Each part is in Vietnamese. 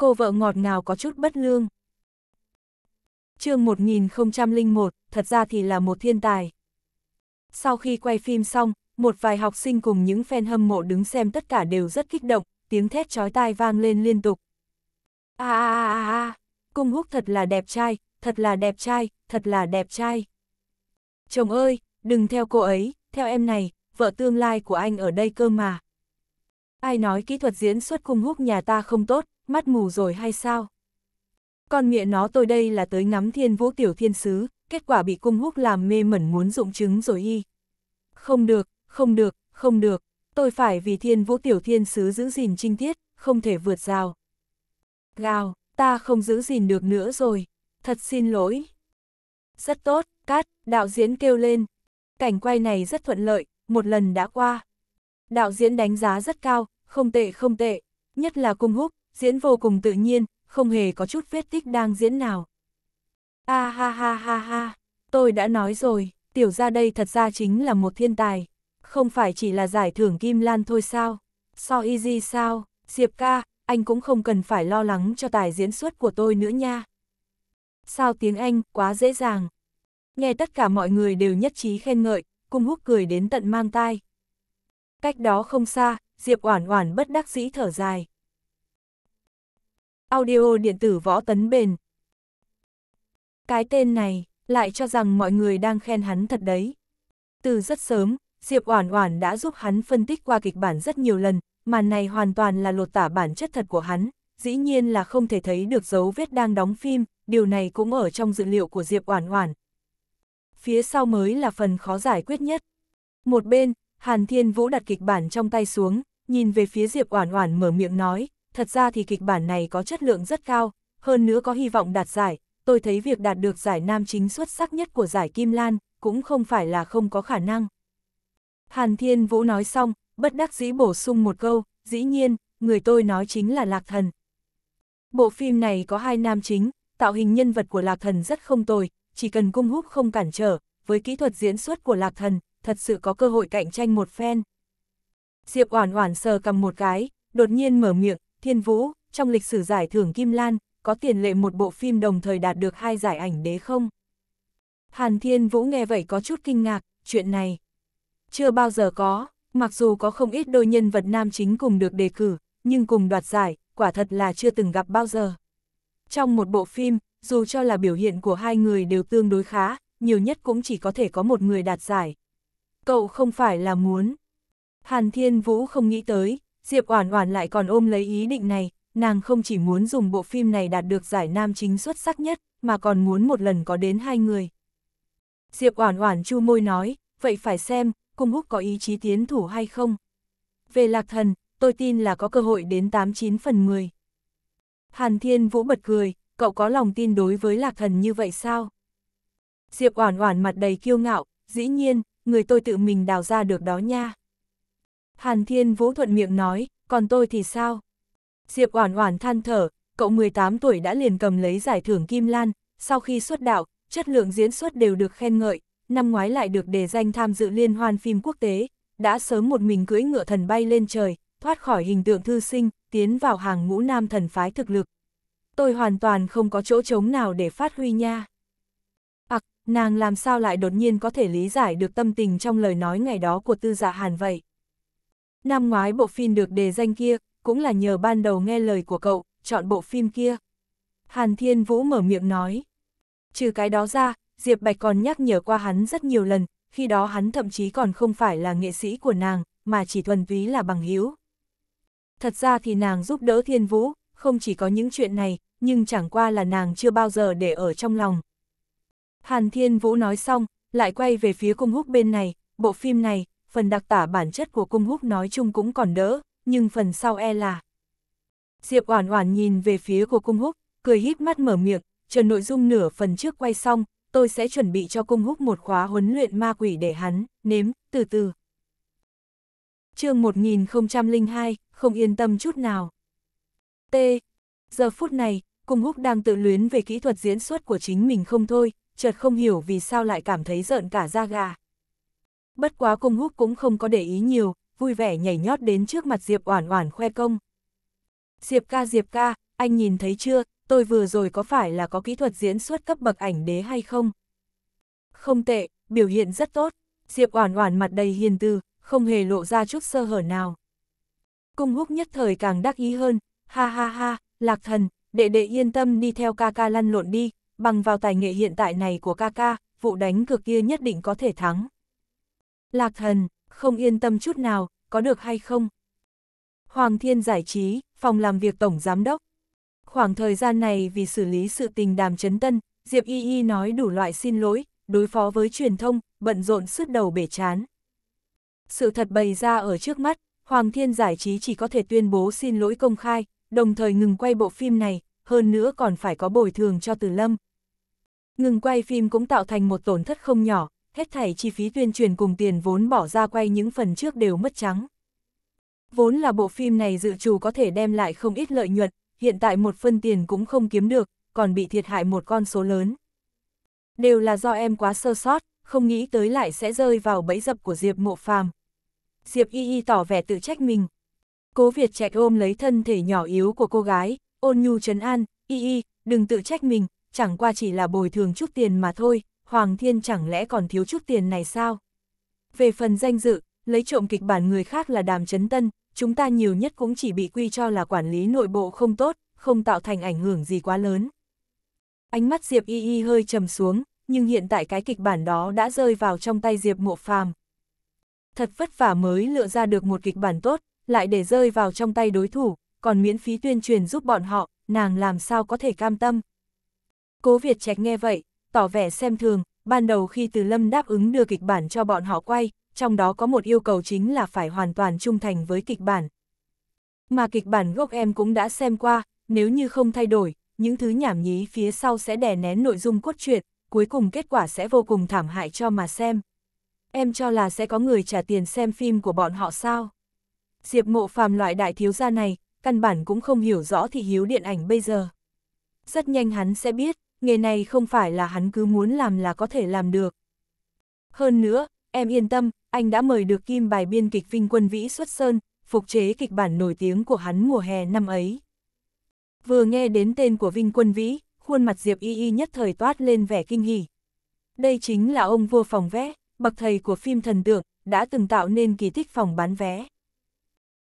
cô vợ ngọt ngào có chút bất lương. chương 1001, thật ra thì là một thiên tài. Sau khi quay phim xong, một vài học sinh cùng những fan hâm mộ đứng xem tất cả đều rất kích động, tiếng thét chói tai vang lên liên tục. a a a a, cung húc thật là đẹp trai, thật là đẹp trai, thật là đẹp trai. Chồng ơi, đừng theo cô ấy, theo em này, vợ tương lai của anh ở đây cơ mà. Ai nói kỹ thuật diễn xuất cung húc nhà ta không tốt, mắt mù rồi hay sao? Con mẹ nó tôi đây là tới ngắm thiên vũ tiểu thiên sứ, kết quả bị cung húc làm mê mẩn muốn dụng chứng rồi y. Không được, không được, không được, tôi phải vì thiên vũ tiểu thiên sứ giữ gìn trinh tiết, không thể vượt rào. Gào, ta không giữ gìn được nữa rồi, thật xin lỗi. Rất tốt, cát, đạo diễn kêu lên. Cảnh quay này rất thuận lợi, một lần đã qua. Đạo diễn đánh giá rất cao, không tệ không tệ, nhất là cung húc, diễn vô cùng tự nhiên, không hề có chút vết tích đang diễn nào. A ah, ha ha ha ha, tôi đã nói rồi, tiểu ra đây thật ra chính là một thiên tài, không phải chỉ là giải thưởng Kim Lan thôi sao, so easy sao, Diệp ca, anh cũng không cần phải lo lắng cho tài diễn xuất của tôi nữa nha. Sao tiếng Anh, quá dễ dàng. Nghe tất cả mọi người đều nhất trí khen ngợi, cung húc cười đến tận mang tai. Cách đó không xa, Diệp Oản Oản bất đắc dĩ thở dài. Audio điện tử võ tấn bền. Cái tên này, lại cho rằng mọi người đang khen hắn thật đấy. Từ rất sớm, Diệp Oản Oản đã giúp hắn phân tích qua kịch bản rất nhiều lần, màn này hoàn toàn là lột tả bản chất thật của hắn, dĩ nhiên là không thể thấy được dấu vết đang đóng phim, điều này cũng ở trong dự liệu của Diệp Oản Oản. Phía sau mới là phần khó giải quyết nhất. Một bên, Hàn Thiên Vũ đặt kịch bản trong tay xuống, nhìn về phía Diệp Oản Oản mở miệng nói, thật ra thì kịch bản này có chất lượng rất cao, hơn nữa có hy vọng đạt giải, tôi thấy việc đạt được giải nam chính xuất sắc nhất của giải Kim Lan cũng không phải là không có khả năng. Hàn Thiên Vũ nói xong, bất đắc dĩ bổ sung một câu, dĩ nhiên, người tôi nói chính là Lạc Thần. Bộ phim này có hai nam chính, tạo hình nhân vật của Lạc Thần rất không tồi, chỉ cần cung hút không cản trở, với kỹ thuật diễn xuất của Lạc Thần, thật sự có cơ hội cạnh tranh một phen. Diệp Oản Oản sờ cầm một cái, đột nhiên mở miệng, Thiên Vũ, trong lịch sử giải thưởng Kim Lan, có tiền lệ một bộ phim đồng thời đạt được hai giải ảnh đế không? Hàn Thiên Vũ nghe vậy có chút kinh ngạc, chuyện này chưa bao giờ có, mặc dù có không ít đôi nhân vật nam chính cùng được đề cử, nhưng cùng đoạt giải, quả thật là chưa từng gặp bao giờ. Trong một bộ phim, dù cho là biểu hiện của hai người đều tương đối khá, nhiều nhất cũng chỉ có thể có một người đạt giải. Cậu không phải là muốn. Hàn Thiên Vũ không nghĩ tới, Diệp Oản Oản lại còn ôm lấy ý định này, nàng không chỉ muốn dùng bộ phim này đạt được giải nam chính xuất sắc nhất, mà còn muốn một lần có đến hai người. Diệp Oản Oản chu môi nói, vậy phải xem, Cung Húc có ý chí tiến thủ hay không. Về Lạc Thần, tôi tin là có cơ hội đến 89 phần 10. Hàn Thiên Vũ bật cười, cậu có lòng tin đối với Lạc Thần như vậy sao? Diệp Oản Oản mặt đầy kiêu ngạo, dĩ nhiên, người tôi tự mình đào ra được đó nha. Hàn Thiên Vũ thuận miệng nói, còn tôi thì sao? Diệp Oản Oản than thở, cậu 18 tuổi đã liền cầm lấy giải thưởng Kim Lan, sau khi xuất đạo, chất lượng diễn xuất đều được khen ngợi, năm ngoái lại được đề danh tham dự liên hoan phim quốc tế, đã sớm một mình cưỡi ngựa thần bay lên trời, thoát khỏi hình tượng thư sinh, tiến vào hàng ngũ nam thần phái thực lực. Tôi hoàn toàn không có chỗ trống nào để phát huy nha. Ặc, nàng làm sao lại đột nhiên có thể lý giải được tâm tình trong lời nói ngày đó của tư giả dạ hàn vậy? Năm ngoái bộ phim được đề danh kia, cũng là nhờ ban đầu nghe lời của cậu, chọn bộ phim kia. Hàn Thiên Vũ mở miệng nói. Trừ cái đó ra, Diệp Bạch còn nhắc nhở qua hắn rất nhiều lần, khi đó hắn thậm chí còn không phải là nghệ sĩ của nàng, mà chỉ thuần túy là bằng hữu. Thật ra thì nàng giúp đỡ Thiên Vũ, không chỉ có những chuyện này, nhưng chẳng qua là nàng chưa bao giờ để ở trong lòng. Hàn Thiên Vũ nói xong, lại quay về phía cung húc bên này, bộ phim này, phần đặc tả bản chất của cung húc nói chung cũng còn đỡ, nhưng phần sau e là. Diệp Oản Oản nhìn về phía của cung húc, cười híp mắt mở miệng, chờ nội dung nửa phần trước quay xong, tôi sẽ chuẩn bị cho cung húc một khóa huấn luyện ma quỷ để hắn, nếm, từ từ. chương 1002, không yên tâm chút nào. T. Giờ phút này, cung húc đang tự luyến về kỹ thuật diễn xuất của chính mình không thôi, chợt không hiểu vì sao lại cảm thấy giận cả da gà. Bất quá cung húc cũng không có để ý nhiều, vui vẻ nhảy nhót đến trước mặt Diệp Oản Oản khoe công. Diệp ca Diệp ca, anh nhìn thấy chưa, tôi vừa rồi có phải là có kỹ thuật diễn xuất cấp bậc ảnh đế hay không? Không tệ, biểu hiện rất tốt, Diệp Oản Oản mặt đầy hiền từ, không hề lộ ra chút sơ hở nào. Cung húc nhất thời càng đắc ý hơn, ha ha ha, lạc thần, đệ đệ yên tâm đi theo ca ca lăn lộn đi, bằng vào tài nghệ hiện tại này của ca ca, vụ đánh cực kia nhất định có thể thắng. Lạc Thần, không yên tâm chút nào, có được hay không? Hoàng Thiên Giải trí, phòng làm việc Tổng Giám đốc. Khoảng thời gian này vì xử lý sự tình đàm chấn tân, Diệp Y Y nói đủ loại xin lỗi, đối phó với truyền thông, bận rộn suốt đầu bể chán. Sự thật bày ra ở trước mắt, Hoàng Thiên Giải trí chỉ có thể tuyên bố xin lỗi công khai, đồng thời ngừng quay bộ phim này, hơn nữa còn phải có bồi thường cho Từ Lâm. Ngừng quay phim cũng tạo thành một tổn thất không nhỏ, hết thảy chi phí tuyên truyền cùng tiền vốn bỏ ra quay những phần trước đều mất trắng. Vốn là bộ phim này dự trù có thể đem lại không ít lợi nhuận, hiện tại một phân tiền cũng không kiếm được, còn bị thiệt hại một con số lớn. Đều là do em quá sơ sót, không nghĩ tới lại sẽ rơi vào bẫy dập của Diệp Mộ Phàm. Diệp Y Y tỏ vẻ tự trách mình. Cố Việt chạy ôm lấy thân thể nhỏ yếu của cô gái, ôn nhu trấn an, Y Y, đừng tự trách mình, chẳng qua chỉ là bồi thường chút tiền mà thôi, Hoàng Thiên chẳng lẽ còn thiếu chút tiền này sao? Về phần danh dự, lấy trộm kịch bản người khác là đàm chấn tân, chúng ta nhiều nhất cũng chỉ bị quy cho là quản lý nội bộ không tốt, không tạo thành ảnh hưởng gì quá lớn. Ánh mắt Diệp Y Y hơi trầm xuống, nhưng hiện tại cái kịch bản đó đã rơi vào trong tay Diệp Mộ Phàm. Thật vất vả mới lựa ra được một kịch bản tốt, lại để rơi vào trong tay đối thủ, còn miễn phí tuyên truyền giúp bọn họ, nàng làm sao có thể cam tâm. Cố Việt Trạch nghe vậy, tỏ vẻ xem thường, ban đầu khi Từ Lâm đáp ứng đưa kịch bản cho bọn họ quay, trong đó có một yêu cầu chính là phải hoàn toàn trung thành với kịch bản. Mà kịch bản gốc em cũng đã xem qua, nếu như không thay đổi, những thứ nhảm nhí phía sau sẽ đè nén nội dung cốt truyện, cuối cùng kết quả sẽ vô cùng thảm hại cho mà xem. Em cho là sẽ có người trả tiền xem phim của bọn họ sao? Diệp mộ phàm loại đại thiếu gia này, căn bản cũng không hiểu rõ thị hiếu điện ảnh bây giờ. Rất nhanh hắn sẽ biết, nghề này không phải là hắn cứ muốn làm là có thể làm được. Hơn nữa, em yên tâm, anh đã mời được kim bài biên kịch Vinh Quân Vĩ xuất sơn, phục chế kịch bản nổi tiếng của hắn mùa hè năm ấy. Vừa nghe đến tên của Vinh Quân Vĩ, khuôn mặt Diệp Y Y nhất thời toát lên vẻ kinh hỉ. Đây chính là ông vua phòng vé, bậc thầy của phim thần tượng, đã từng tạo nên kỳ tích phòng bán vé.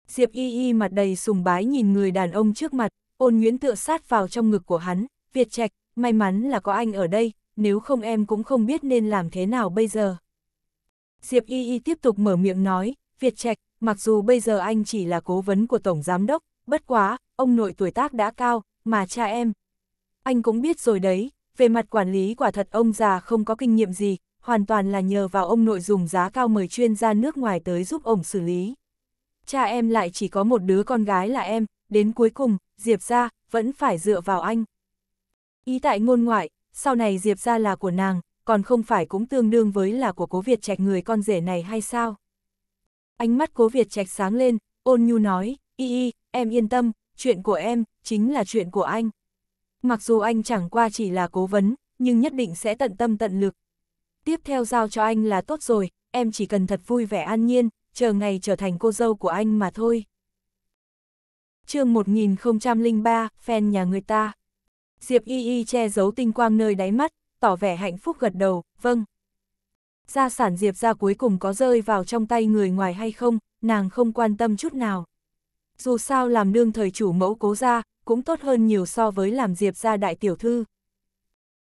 Diệp Y Y mặt đầy sùng bái nhìn người đàn ông trước mặt, ôn Nguyễn tựa sát vào trong ngực của hắn, Việt Trạch, may mắn là có anh ở đây, nếu không em cũng không biết nên làm thế nào bây giờ. Diệp Y Y tiếp tục mở miệng nói, Việt Trạch, mặc dù bây giờ anh chỉ là cố vấn của Tổng Giám Đốc, bất quá, ông nội tuổi tác đã cao, mà cha em. Anh cũng biết rồi đấy, về mặt quản lý quả thật ông già không có kinh nghiệm gì, hoàn toàn là nhờ vào ông nội dùng giá cao mời chuyên gia nước ngoài tới giúp ông xử lý. Cha em lại chỉ có một đứa con gái là em, đến cuối cùng, Diệp ra, vẫn phải dựa vào anh. Ý tại ngôn ngoại, sau này Diệp ra là của nàng, còn không phải cũng tương đương với là của cố Việt Trạch người con rể này hay sao? Ánh mắt cố Việt Trạch sáng lên, ôn nhu nói, y y, em yên tâm, chuyện của em, chính là chuyện của anh. Mặc dù anh chẳng qua chỉ là cố vấn, nhưng nhất định sẽ tận tâm tận lực. Tiếp theo giao cho anh là tốt rồi, em chỉ cần thật vui vẻ an nhiên, chờ ngày trở thành cô dâu của anh mà thôi. chương 1003, fan nhà người ta. Diệp Y Y che giấu tinh quang nơi đáy mắt, tỏ vẻ hạnh phúc gật đầu, vâng. Gia sản Diệp ra cuối cùng có rơi vào trong tay người ngoài hay không, nàng không quan tâm chút nào. Dù sao làm đương thời chủ mẫu cố gia, cũng tốt hơn nhiều so với làm Diệp ra đại tiểu thư.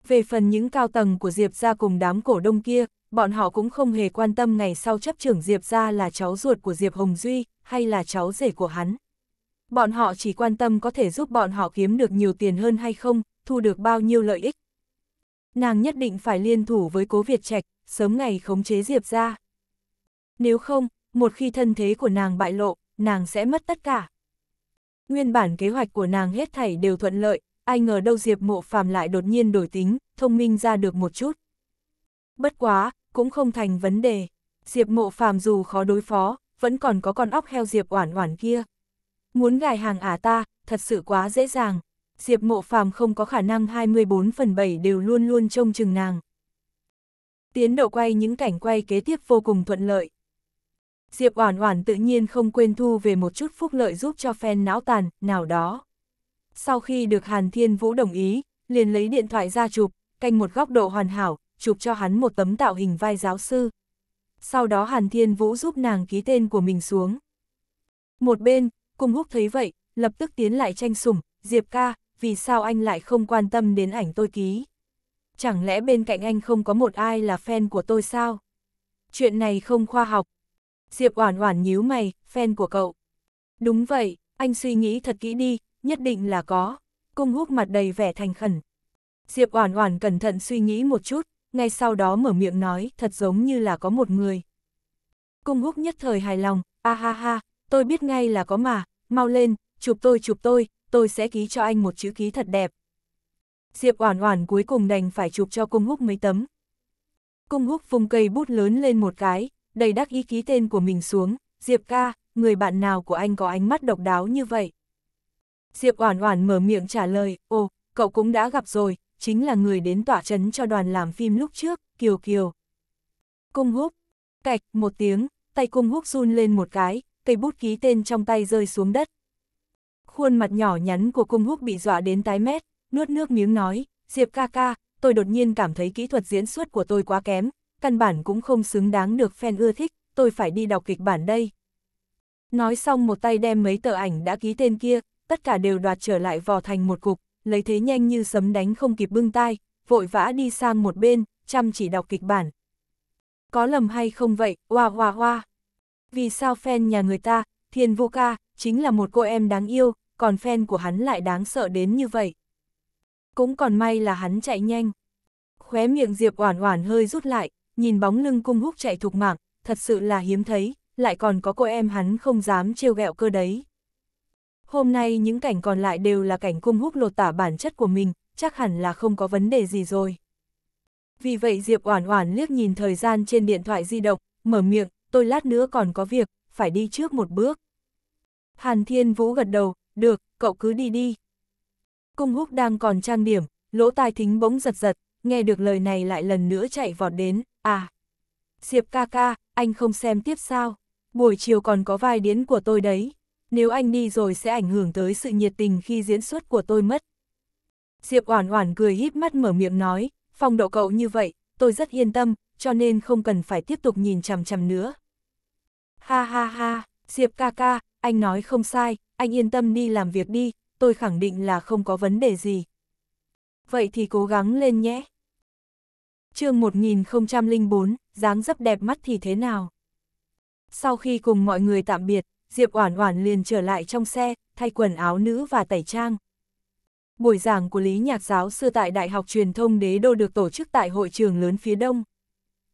Về phần những cao tầng của Diệp ra cùng đám cổ đông kia, bọn họ cũng không hề quan tâm ngày sau chấp trưởng Diệp ra là cháu ruột của Diệp Hồng Duy, hay là cháu rể của hắn. Bọn họ chỉ quan tâm có thể giúp bọn họ kiếm được nhiều tiền hơn hay không, thu được bao nhiêu lợi ích. Nàng nhất định phải liên thủ với cố Việt Trạch, sớm ngày khống chế Diệp ra. Nếu không, một khi thân thế của nàng bại lộ, nàng sẽ mất tất cả. Nguyên bản kế hoạch của nàng hết thảy đều thuận lợi, ai ngờ đâu Diệp mộ phàm lại đột nhiên đổi tính, thông minh ra được một chút. Bất quá, cũng không thành vấn đề. Diệp mộ phàm dù khó đối phó, vẫn còn có con óc heo Diệp oản oản kia. Muốn gài hàng ả ta, thật sự quá dễ dàng. Diệp mộ phàm không có khả năng 24 phần 7 đều luôn luôn trông chừng nàng. Tiến độ quay những cảnh quay kế tiếp vô cùng thuận lợi. Diệp Oản Oản tự nhiên không quên thu về một chút phúc lợi giúp cho phen não tàn nào đó. Sau khi được Hàn Thiên Vũ đồng ý, liền lấy điện thoại ra chụp, canh một góc độ hoàn hảo, chụp cho hắn một tấm tạo hình vai giáo sư. Sau đó Hàn Thiên Vũ giúp nàng ký tên của mình xuống. Một bên, Cung húc thấy vậy, lập tức tiến lại tranh sủng, Diệp ca, vì sao anh lại không quan tâm đến ảnh tôi ký? Chẳng lẽ bên cạnh anh không có một ai là fan của tôi sao? Chuyện này không khoa học. Diệp oản oản nhíu mày, fan của cậu. Đúng vậy, anh suy nghĩ thật kỹ đi, nhất định là có. Cung húc mặt đầy vẻ thành khẩn. Diệp oản oản cẩn thận suy nghĩ một chút, ngay sau đó mở miệng nói, thật giống như là có một người. Cung húc nhất thời hài lòng, a ha ha, tôi biết ngay là có mà, mau lên, chụp tôi chụp tôi, tôi sẽ ký cho anh một chữ ký thật đẹp. Diệp Oản Oản cuối cùng đành phải chụp cho Cung Húc mấy tấm. Cung Húc vung cây bút lớn lên một cái, đầy đắc ý ký tên của mình xuống, Diệp ca, người bạn nào của anh có ánh mắt độc đáo như vậy? Diệp Oản Oản mở miệng trả lời, "Ồ, cậu cũng đã gặp rồi, chính là người đến tỏa trấn cho đoàn làm phim lúc trước, Kiều Kiều." Cung Húc, cạch một tiếng, tay Cung Húc run lên một cái, cây bút ký tên trong tay rơi xuống đất. Khuôn mặt nhỏ nhắn của cung húc bị dọa đến tái mét, nuốt nước miếng nói, Diệp ca ca, tôi đột nhiên cảm thấy kỹ thuật diễn xuất của tôi quá kém, căn bản cũng không xứng đáng được fan ưa thích, tôi phải đi đọc kịch bản đây. Nói xong một tay đem mấy tờ ảnh đã ký tên kia, tất cả đều đoạt trở lại vò thành một cục, lấy thế nhanh như sấm đánh không kịp bưng tai, vội vã đi sang một bên, chăm chỉ đọc kịch bản. Có lầm hay không vậy, hoa hoa hoa vì sao fan nhà người ta, Thiên Vô Ca, chính là một cô em đáng yêu, còn fan của hắn lại đáng sợ đến như vậy. Cũng còn may là hắn chạy nhanh. Khóe miệng Diệp Oản Oản hơi rút lại, nhìn bóng lưng cung húc chạy thục mạng, thật sự là hiếm thấy, lại còn có cô em hắn không dám trêu ghẹo cơ đấy. Hôm nay những cảnh còn lại đều là cảnh cung húc lột tả bản chất của mình, chắc hẳn là không có vấn đề gì rồi. Vì vậy Diệp Oản Oản liếc nhìn thời gian trên điện thoại di động, mở miệng, tôi lát nữa còn có việc, phải đi trước một bước. Hàn Thiên Vũ gật đầu, được, cậu cứ đi đi. Cung húc đang còn trang điểm, lỗ tai thính bỗng giật giật, nghe được lời này lại lần nữa chạy vọt đến, à. Diệp ca ca, anh không xem tiếp sao, buổi chiều còn có vai điến của tôi đấy, nếu anh đi rồi sẽ ảnh hưởng tới sự nhiệt tình khi diễn xuất của tôi mất. Diệp oản oản cười híp mắt mở miệng nói, phong độ cậu như vậy, tôi rất yên tâm, cho nên không cần phải tiếp tục nhìn chằm chằm nữa. Ha ha ha, Diệp ca ca, anh nói không sai, anh yên tâm đi làm việc đi, tôi khẳng định là không có vấn đề gì. Vậy thì cố gắng lên nhé. chương 1004, dáng dấp đẹp mắt thì thế nào? Sau khi cùng mọi người tạm biệt, Diệp Oản Oản liền trở lại trong xe, thay quần áo nữ và tẩy trang. Buổi giảng của Lý Nhạc Giáo xưa tại Đại học Truyền thông Đế Đô được tổ chức tại hội trường lớn phía Đông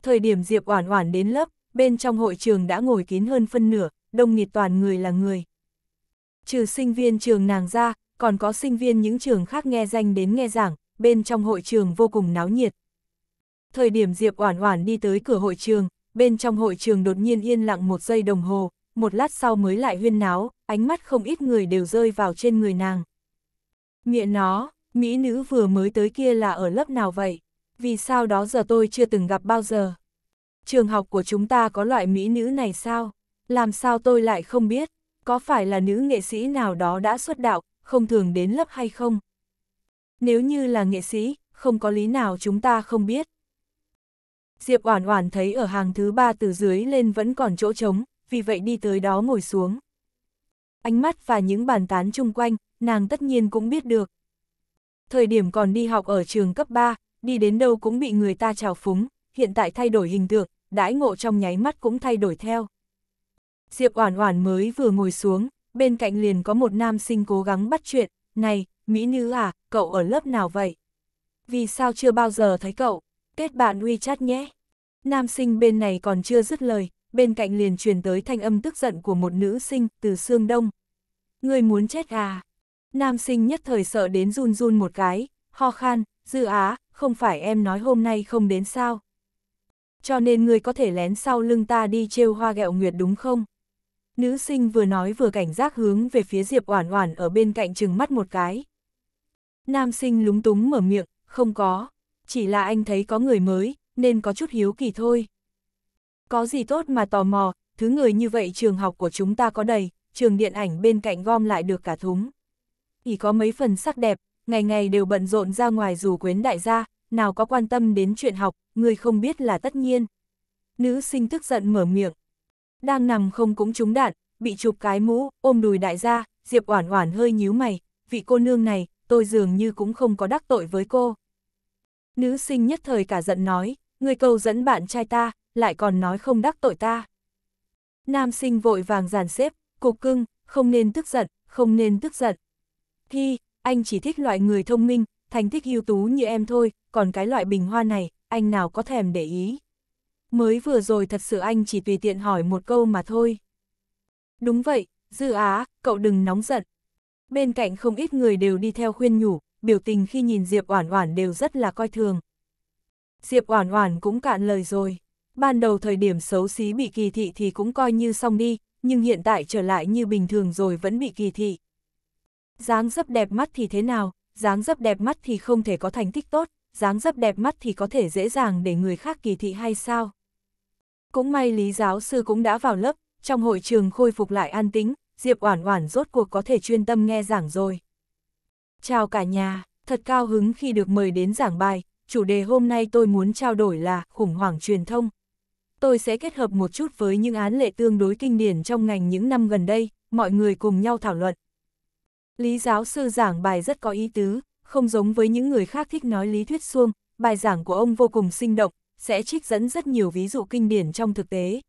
thời điểm Diệp Oản Oản đến lớp, bên trong hội trường đã ngồi kín hơn phân nửa, đông nghịt toàn người là người. Trừ sinh viên trường nàng ra, còn có sinh viên những trường khác nghe danh đến nghe giảng, bên trong hội trường vô cùng náo nhiệt. Thời điểm Diệp Oản Oản đi tới cửa hội trường, bên trong hội trường đột nhiên yên lặng một giây đồng hồ, một lát sau mới lại huyên náo, ánh mắt không ít người đều rơi vào trên người nàng. Nghĩa nó, mỹ nữ vừa mới tới kia là ở lớp nào vậy? vì sao đó giờ tôi chưa từng gặp bao giờ. Trường học của chúng ta có loại mỹ nữ này sao? Làm sao tôi lại không biết, có phải là nữ nghệ sĩ nào đó đã xuất đạo, không thường đến lớp hay không? Nếu như là nghệ sĩ, không có lý nào chúng ta không biết. Diệp Oản Oản thấy ở hàng thứ ba từ dưới lên vẫn còn chỗ trống, vì vậy đi tới đó ngồi xuống. Ánh mắt và những bàn tán chung quanh, nàng tất nhiên cũng biết được. Thời điểm còn đi học ở trường cấp 3, đi đến đâu cũng bị người ta trào phúng, hiện tại thay đổi hình tượng, đãi ngộ trong nháy mắt cũng thay đổi theo. Diệp Oản Oản mới vừa ngồi xuống, bên cạnh liền có một nam sinh cố gắng bắt chuyện, "Này, mỹ nữ à, cậu ở lớp nào vậy? Vì sao chưa bao giờ thấy cậu? Kết bạn WeChat nhé." Nam sinh bên này còn chưa dứt lời, bên cạnh liền truyền tới thanh âm tức giận của một nữ sinh từ Sương Đông. "Ngươi muốn chết à?" Nam sinh nhất thời sợ đến run run một cái, ho khan, "Dư Á, không phải em nói hôm nay không đến sao? Cho nên ngươi có thể lén sau lưng ta đi trêu hoa gẹo nguyệt đúng không? Nữ sinh vừa nói vừa cảnh giác hướng về phía Diệp Oản Oản ở bên cạnh trừng mắt một cái. Nam sinh lúng túng mở miệng, không có, chỉ là anh thấy có người mới, nên có chút hiếu kỳ thôi. Có gì tốt mà tò mò, thứ người như vậy trường học của chúng ta có đầy, trường điện ảnh bên cạnh gom lại được cả thúng. Ý có mấy phần sắc đẹp, ngày ngày đều bận rộn ra ngoài dù quyến đại gia, nào có quan tâm đến chuyện học, người không biết là tất nhiên. Nữ sinh tức giận mở miệng. Đang nằm không cũng trúng đạn, bị chụp cái mũ, ôm đùi đại gia, Diệp Oản Oản hơi nhíu mày, vị cô nương này, tôi dường như cũng không có đắc tội với cô. Nữ sinh nhất thời cả giận nói, người câu dẫn bạn trai ta, lại còn nói không đắc tội ta. Nam sinh vội vàng giàn xếp, cục cưng, không nên tức giận, không nên tức giận. Hi, anh chỉ thích loại người thông minh, thành tích ưu tú như em thôi, còn cái loại bình hoa này, anh nào có thèm để ý. Mới vừa rồi thật sự anh chỉ tùy tiện hỏi một câu mà thôi. Đúng vậy, Dư Á, cậu đừng nóng giận. Bên cạnh không ít người đều đi theo khuyên nhủ, biểu tình khi nhìn Diệp Oản Oản đều rất là coi thường. Diệp Oản Oản cũng cạn lời rồi. Ban đầu thời điểm xấu xí bị kỳ thị thì cũng coi như xong đi, nhưng hiện tại trở lại như bình thường rồi vẫn bị kỳ thị. Dáng dấp đẹp mắt thì thế nào, dáng dấp đẹp mắt thì không thể có thành tích tốt, dáng dấp đẹp mắt thì có thể dễ dàng để người khác kỳ thị hay sao? Cũng may Lý giáo sư cũng đã vào lớp, trong hội trường khôi phục lại an tĩnh, Diệp Oản Oản rốt cuộc có thể chuyên tâm nghe giảng rồi. Chào cả nhà, thật cao hứng khi được mời đến giảng bài, chủ đề hôm nay tôi muốn trao đổi là khủng hoảng truyền thông. Tôi sẽ kết hợp một chút với những án lệ tương đối kinh điển trong ngành những năm gần đây, mọi người cùng nhau thảo luận, Lý giáo sư giảng bài rất có ý tứ, không giống với những người khác thích nói lý thuyết suông, bài giảng của ông vô cùng sinh động, sẽ trích dẫn rất nhiều ví dụ kinh điển trong thực tế.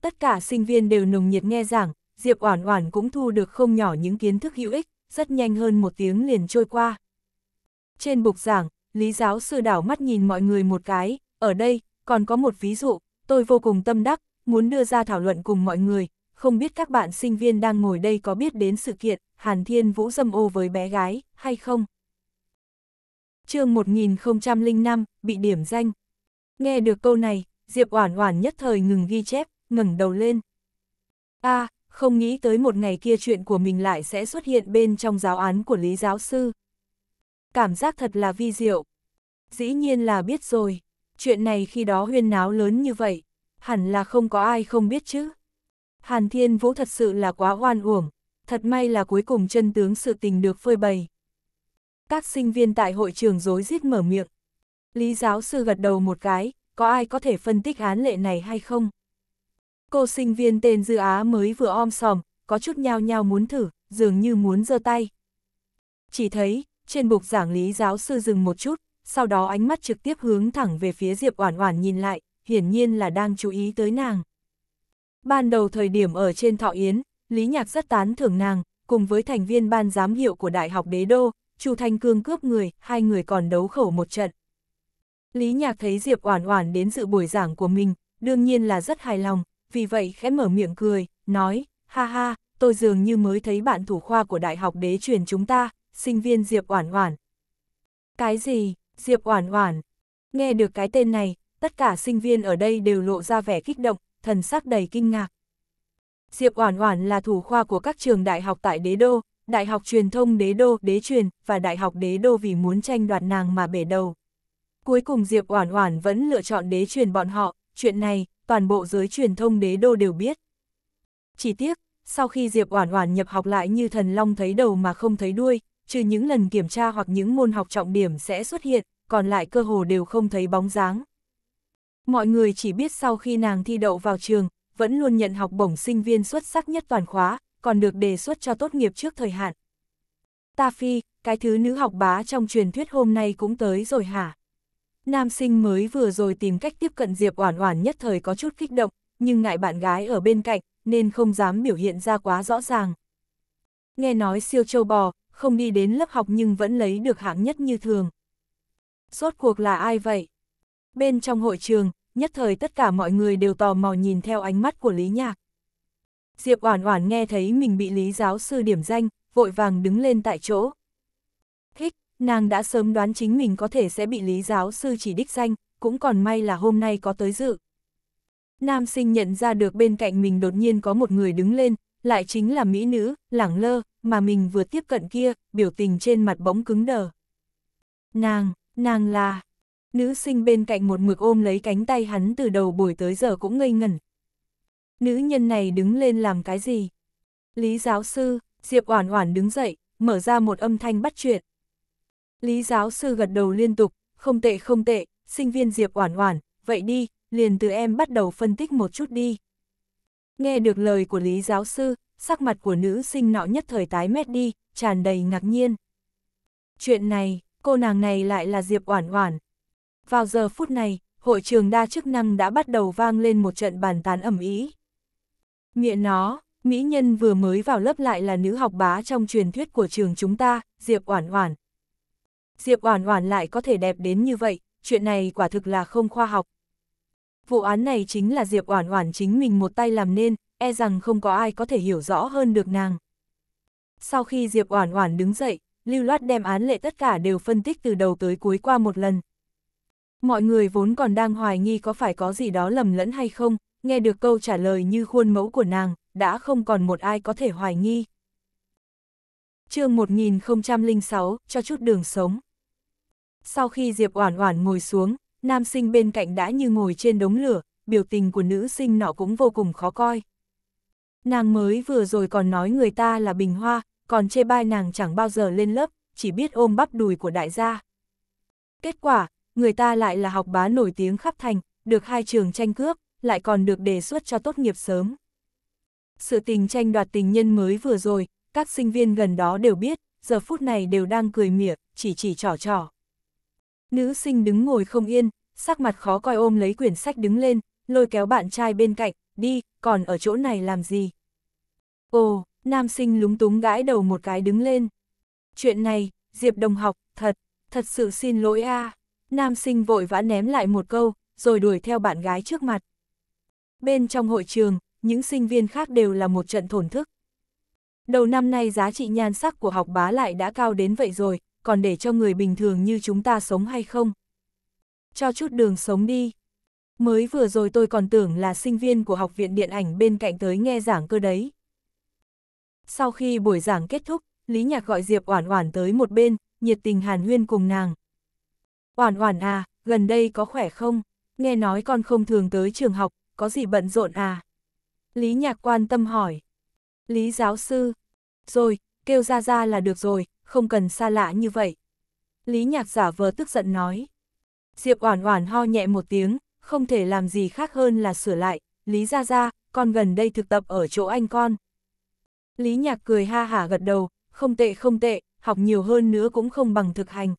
Tất cả sinh viên đều nồng nhiệt nghe giảng, Diệp Oản Oản cũng thu được không nhỏ những kiến thức hữu ích, rất nhanh hơn một tiếng liền trôi qua. Trên bục giảng, Lý giáo sư đảo mắt nhìn mọi người một cái, ở đây, còn có một ví dụ, tôi vô cùng tâm đắc, muốn đưa ra thảo luận cùng mọi người, không biết các bạn sinh viên đang ngồi đây có biết đến sự kiện Hàn Thiên Vũ dâm ô với bé gái, hay không? chương 1005, bị điểm danh. Nghe được câu này, Diệp Oản Oản nhất thời ngừng ghi chép, ngẩng đầu lên. A, à, không nghĩ tới một ngày kia chuyện của mình lại sẽ xuất hiện bên trong giáo án của Lý giáo sư. Cảm giác thật là vi diệu. Dĩ nhiên là biết rồi, chuyện này khi đó huyên náo lớn như vậy, hẳn là không có ai không biết chứ. Hàn Thiên Vũ thật sự là quá oan uổng, thật may là cuối cùng chân tướng sự tình được phơi bày. Các sinh viên tại hội trường dối rít mở miệng. Lý giáo sư gật đầu một cái, có ai có thể phân tích án lệ này hay không? Cô sinh viên tên Dư Á mới vừa om sòm, có chút nhao nhao muốn thử, dường như muốn giơ tay. Chỉ thấy, trên bục giảng lý giáo sư dừng một chút, sau đó ánh mắt trực tiếp hướng thẳng về phía Diệp Oản Oản nhìn lại, hiển nhiên là đang chú ý tới nàng. Ban đầu thời điểm ở trên thọ yến, Lý Nhạc rất tán thưởng nàng, cùng với thành viên ban giám hiệu của Đại học Đế Đô, Chu Thanh Cương cướp người, hai người còn đấu khẩu một trận. Lý Nhạc thấy Diệp Oản Oản đến dự buổi giảng của mình, đương nhiên là rất hài lòng, vì vậy khẽ mở miệng cười, nói, ha ha, tôi dường như mới thấy bạn thủ khoa của Đại học Đế truyền chúng ta, sinh viên Diệp Oản Oản. Cái gì, Diệp Oản Oản? Nghe được cái tên này, tất cả sinh viên ở đây đều lộ ra vẻ kích động, thần sắc đầy kinh ngạc. Diệp Oản Oản là thủ khoa của các trường đại học tại Đế Đô, Đại học Truyền thông Đế Đô, Đế truyền và Đại học Đế Đô vì muốn tranh đoạt nàng mà bể đầu. Cuối cùng Diệp Oản Oản vẫn lựa chọn Đế truyền bọn họ, chuyện này toàn bộ giới truyền thông Đế Đô đều biết. Chỉ tiếc, sau khi Diệp Oản Oản nhập học lại như thần long thấy đầu mà không thấy đuôi, trừ những lần kiểm tra hoặc những môn học trọng điểm sẽ xuất hiện, còn lại cơ hồ đều không thấy bóng dáng. Mọi người chỉ biết sau khi nàng thi đậu vào trường, vẫn luôn nhận học bổng sinh viên xuất sắc nhất toàn khóa, còn được đề xuất cho tốt nghiệp trước thời hạn. Ta phi, cái thứ nữ học bá trong truyền thuyết hôm nay cũng tới rồi hả? Nam sinh mới vừa rồi tìm cách tiếp cận Diệp Oản Oản nhất thời có chút kích động, nhưng ngại bạn gái ở bên cạnh, nên không dám biểu hiện ra quá rõ ràng. Nghe nói siêu châu bò, không đi đến lớp học nhưng vẫn lấy được hạng nhất như thường. Rốt cuộc là ai vậy? Bên trong hội trường, nhất thời tất cả mọi người đều tò mò nhìn theo ánh mắt của Lý Nhạc. Diệp Oản Oản nghe thấy mình bị Lý giáo sư điểm danh, vội vàng đứng lên tại chỗ. Hích, nàng đã sớm đoán chính mình có thể sẽ bị Lý giáo sư chỉ đích danh, cũng còn may là hôm nay có tới dự. Nam sinh nhận ra được bên cạnh mình đột nhiên có một người đứng lên, lại chính là mỹ nữ, lẳng lơ, mà mình vừa tiếp cận kia, biểu tình trên mặt bỗng cứng đờ. Nàng, nàng là, Nữ sinh bên cạnh một mực ôm lấy cánh tay hắn từ đầu buổi tới giờ cũng ngây ngẩn. Nữ nhân này đứng lên làm cái gì? Lý giáo sư, Diệp Oản Oản đứng dậy, mở ra một âm thanh bắt chuyện. Lý giáo sư gật đầu liên tục, không tệ không tệ, sinh viên Diệp Oản Oản, vậy đi, liền từ em bắt đầu phân tích một chút đi. Nghe được lời của Lý giáo sư, sắc mặt của nữ sinh nọ nhất thời tái mét đi, tràn đầy ngạc nhiên. Chuyện này, cô nàng này lại là Diệp Oản Oản, vào giờ phút này, hội trường đa chức năng đã bắt đầu vang lên một trận bàn tán ẩm ý. Nghĩa nó, mỹ nhân vừa mới vào lớp lại là nữ học bá trong truyền thuyết của trường chúng ta, Diệp Oản Oản. Diệp Oản Oản lại có thể đẹp đến như vậy, chuyện này quả thực là không khoa học. Vụ án này chính là Diệp Oản Oản chính mình một tay làm nên, e rằng không có ai có thể hiểu rõ hơn được nàng. Sau khi Diệp Oản Oản đứng dậy, Lưu Loát đem án lệ tất cả đều phân tích từ đầu tới cuối qua một lần. Mọi người vốn còn đang hoài nghi có phải có gì đó lầm lẫn hay không, nghe được câu trả lời như khuôn mẫu của nàng, đã không còn một ai có thể hoài nghi. chương 1006, cho chút đường sống. Sau khi Diệp Oản Oản ngồi xuống, nam sinh bên cạnh đã như ngồi trên đống lửa, biểu tình của nữ sinh nọ cũng vô cùng khó coi. Nàng mới vừa rồi còn nói người ta là bình hoa, còn chê bai nàng chẳng bao giờ lên lớp, chỉ biết ôm bắp đùi của đại gia. Kết quả, người ta lại là học bá nổi tiếng khắp thành, được hai trường tranh cướp, lại còn được đề xuất cho tốt nghiệp sớm. Sự tình tranh đoạt tình nhân mới vừa rồi, các sinh viên gần đó đều biết, giờ phút này đều đang cười mỉa, chỉ chỉ trò trò. Nữ sinh đứng ngồi không yên, sắc mặt khó coi ôm lấy quyển sách đứng lên, lôi kéo bạn trai bên cạnh, đi, còn ở chỗ này làm gì? Ồ, nam sinh lúng túng gãi đầu một cái đứng lên. Chuyện này, Diệp đồng học, thật, thật sự xin lỗi a à. Nam sinh vội vã ném lại một câu, rồi đuổi theo bạn gái trước mặt. Bên trong hội trường, những sinh viên khác đều là một trận thổn thức. Đầu năm nay giá trị nhan sắc của học bá lại đã cao đến vậy rồi, còn để cho người bình thường như chúng ta sống hay không? Cho chút đường sống đi. Mới vừa rồi tôi còn tưởng là sinh viên của Học viện Điện ảnh bên cạnh tới nghe giảng cơ đấy. Sau khi buổi giảng kết thúc, Lý Nhạc gọi Diệp Oản Oản tới một bên, nhiệt tình hàn huyên cùng nàng. Oản oản à, gần đây có khỏe không? Nghe nói con không thường tới trường học, có gì bận rộn à? Lý nhạc quan tâm hỏi. Lý giáo sư. Rồi, kêu ra ra là được rồi, không cần xa lạ như vậy. Lý nhạc giả vờ tức giận nói. Diệp oản oản ho nhẹ một tiếng, không thể làm gì khác hơn là sửa lại. Lý ra ra, con gần đây thực tập ở chỗ anh con. Lý nhạc cười ha hả gật đầu, không tệ không tệ, học nhiều hơn nữa cũng không bằng thực hành,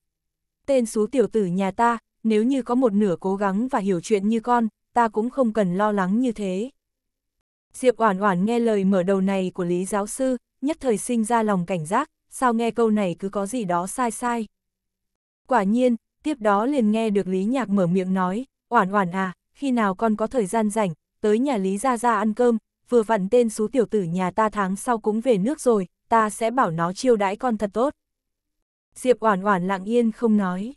tên xú tiểu tử nhà ta, nếu như có một nửa cố gắng và hiểu chuyện như con, ta cũng không cần lo lắng như thế. Diệp Oản Oản nghe lời mở đầu này của Lý giáo sư, nhất thời sinh ra lòng cảnh giác, sao nghe câu này cứ có gì đó sai sai. Quả nhiên, tiếp đó liền nghe được Lý Nhạc mở miệng nói, "Oản Oản à, khi nào con có thời gian rảnh, tới nhà Lý gia gia ăn cơm, vừa vặn tên số tiểu tử nhà ta tháng sau cũng về nước rồi, ta sẽ bảo nó chiêu đãi con thật tốt." Diệp Oản Oản lặng yên không nói.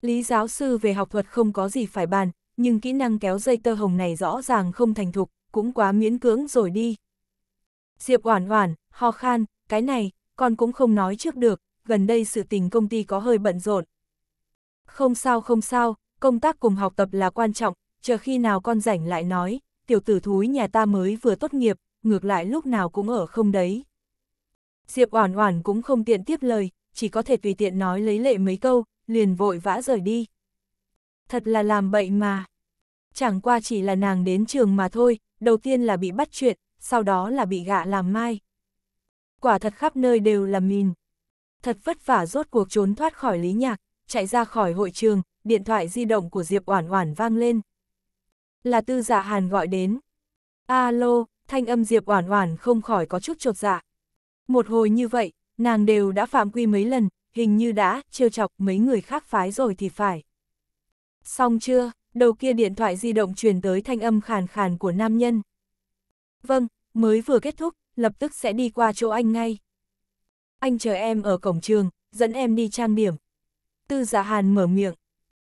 Lý giáo sư về học thuật không có gì phải bàn, nhưng kỹ năng kéo dây tơ hồng này rõ ràng không thành thục, cũng quá miễn cưỡng rồi đi. Diệp Oản Oản, ho khan, cái này, con cũng không nói trước được, gần đây sự tình công ty có hơi bận rộn. Không sao không sao, công tác cùng học tập là quan trọng, chờ khi nào con rảnh lại nói, tiểu tử thúi nhà ta mới vừa tốt nghiệp, ngược lại lúc nào cũng ở không đấy. Diệp Oản Oản cũng không tiện tiếp lời, chỉ có thể tùy tiện nói lấy lệ mấy câu, liền vội vã rời đi. Thật là làm bậy mà. Chẳng qua chỉ là nàng đến trường mà thôi, đầu tiên là bị bắt chuyện, sau đó là bị gạ làm mai. Quả thật khắp nơi đều là mìn. Thật vất vả rốt cuộc trốn thoát khỏi lý nhạc, chạy ra khỏi hội trường, điện thoại di động của Diệp Oản Oản vang lên. Là Tư Dạ Hàn gọi đến. Alo, thanh âm Diệp Oản Oản không khỏi có chút chột dạ. Một hồi như vậy, nàng đều đã phạm quy mấy lần, hình như đã trêu chọc mấy người khác phái rồi thì phải. Xong chưa, đầu kia điện thoại di động truyền tới thanh âm khàn khàn của nam nhân. Vâng, mới vừa kết thúc, lập tức sẽ đi qua chỗ anh ngay. Anh chờ em ở cổng trường, dẫn em đi trang điểm. Tư giả dạ hàn mở miệng.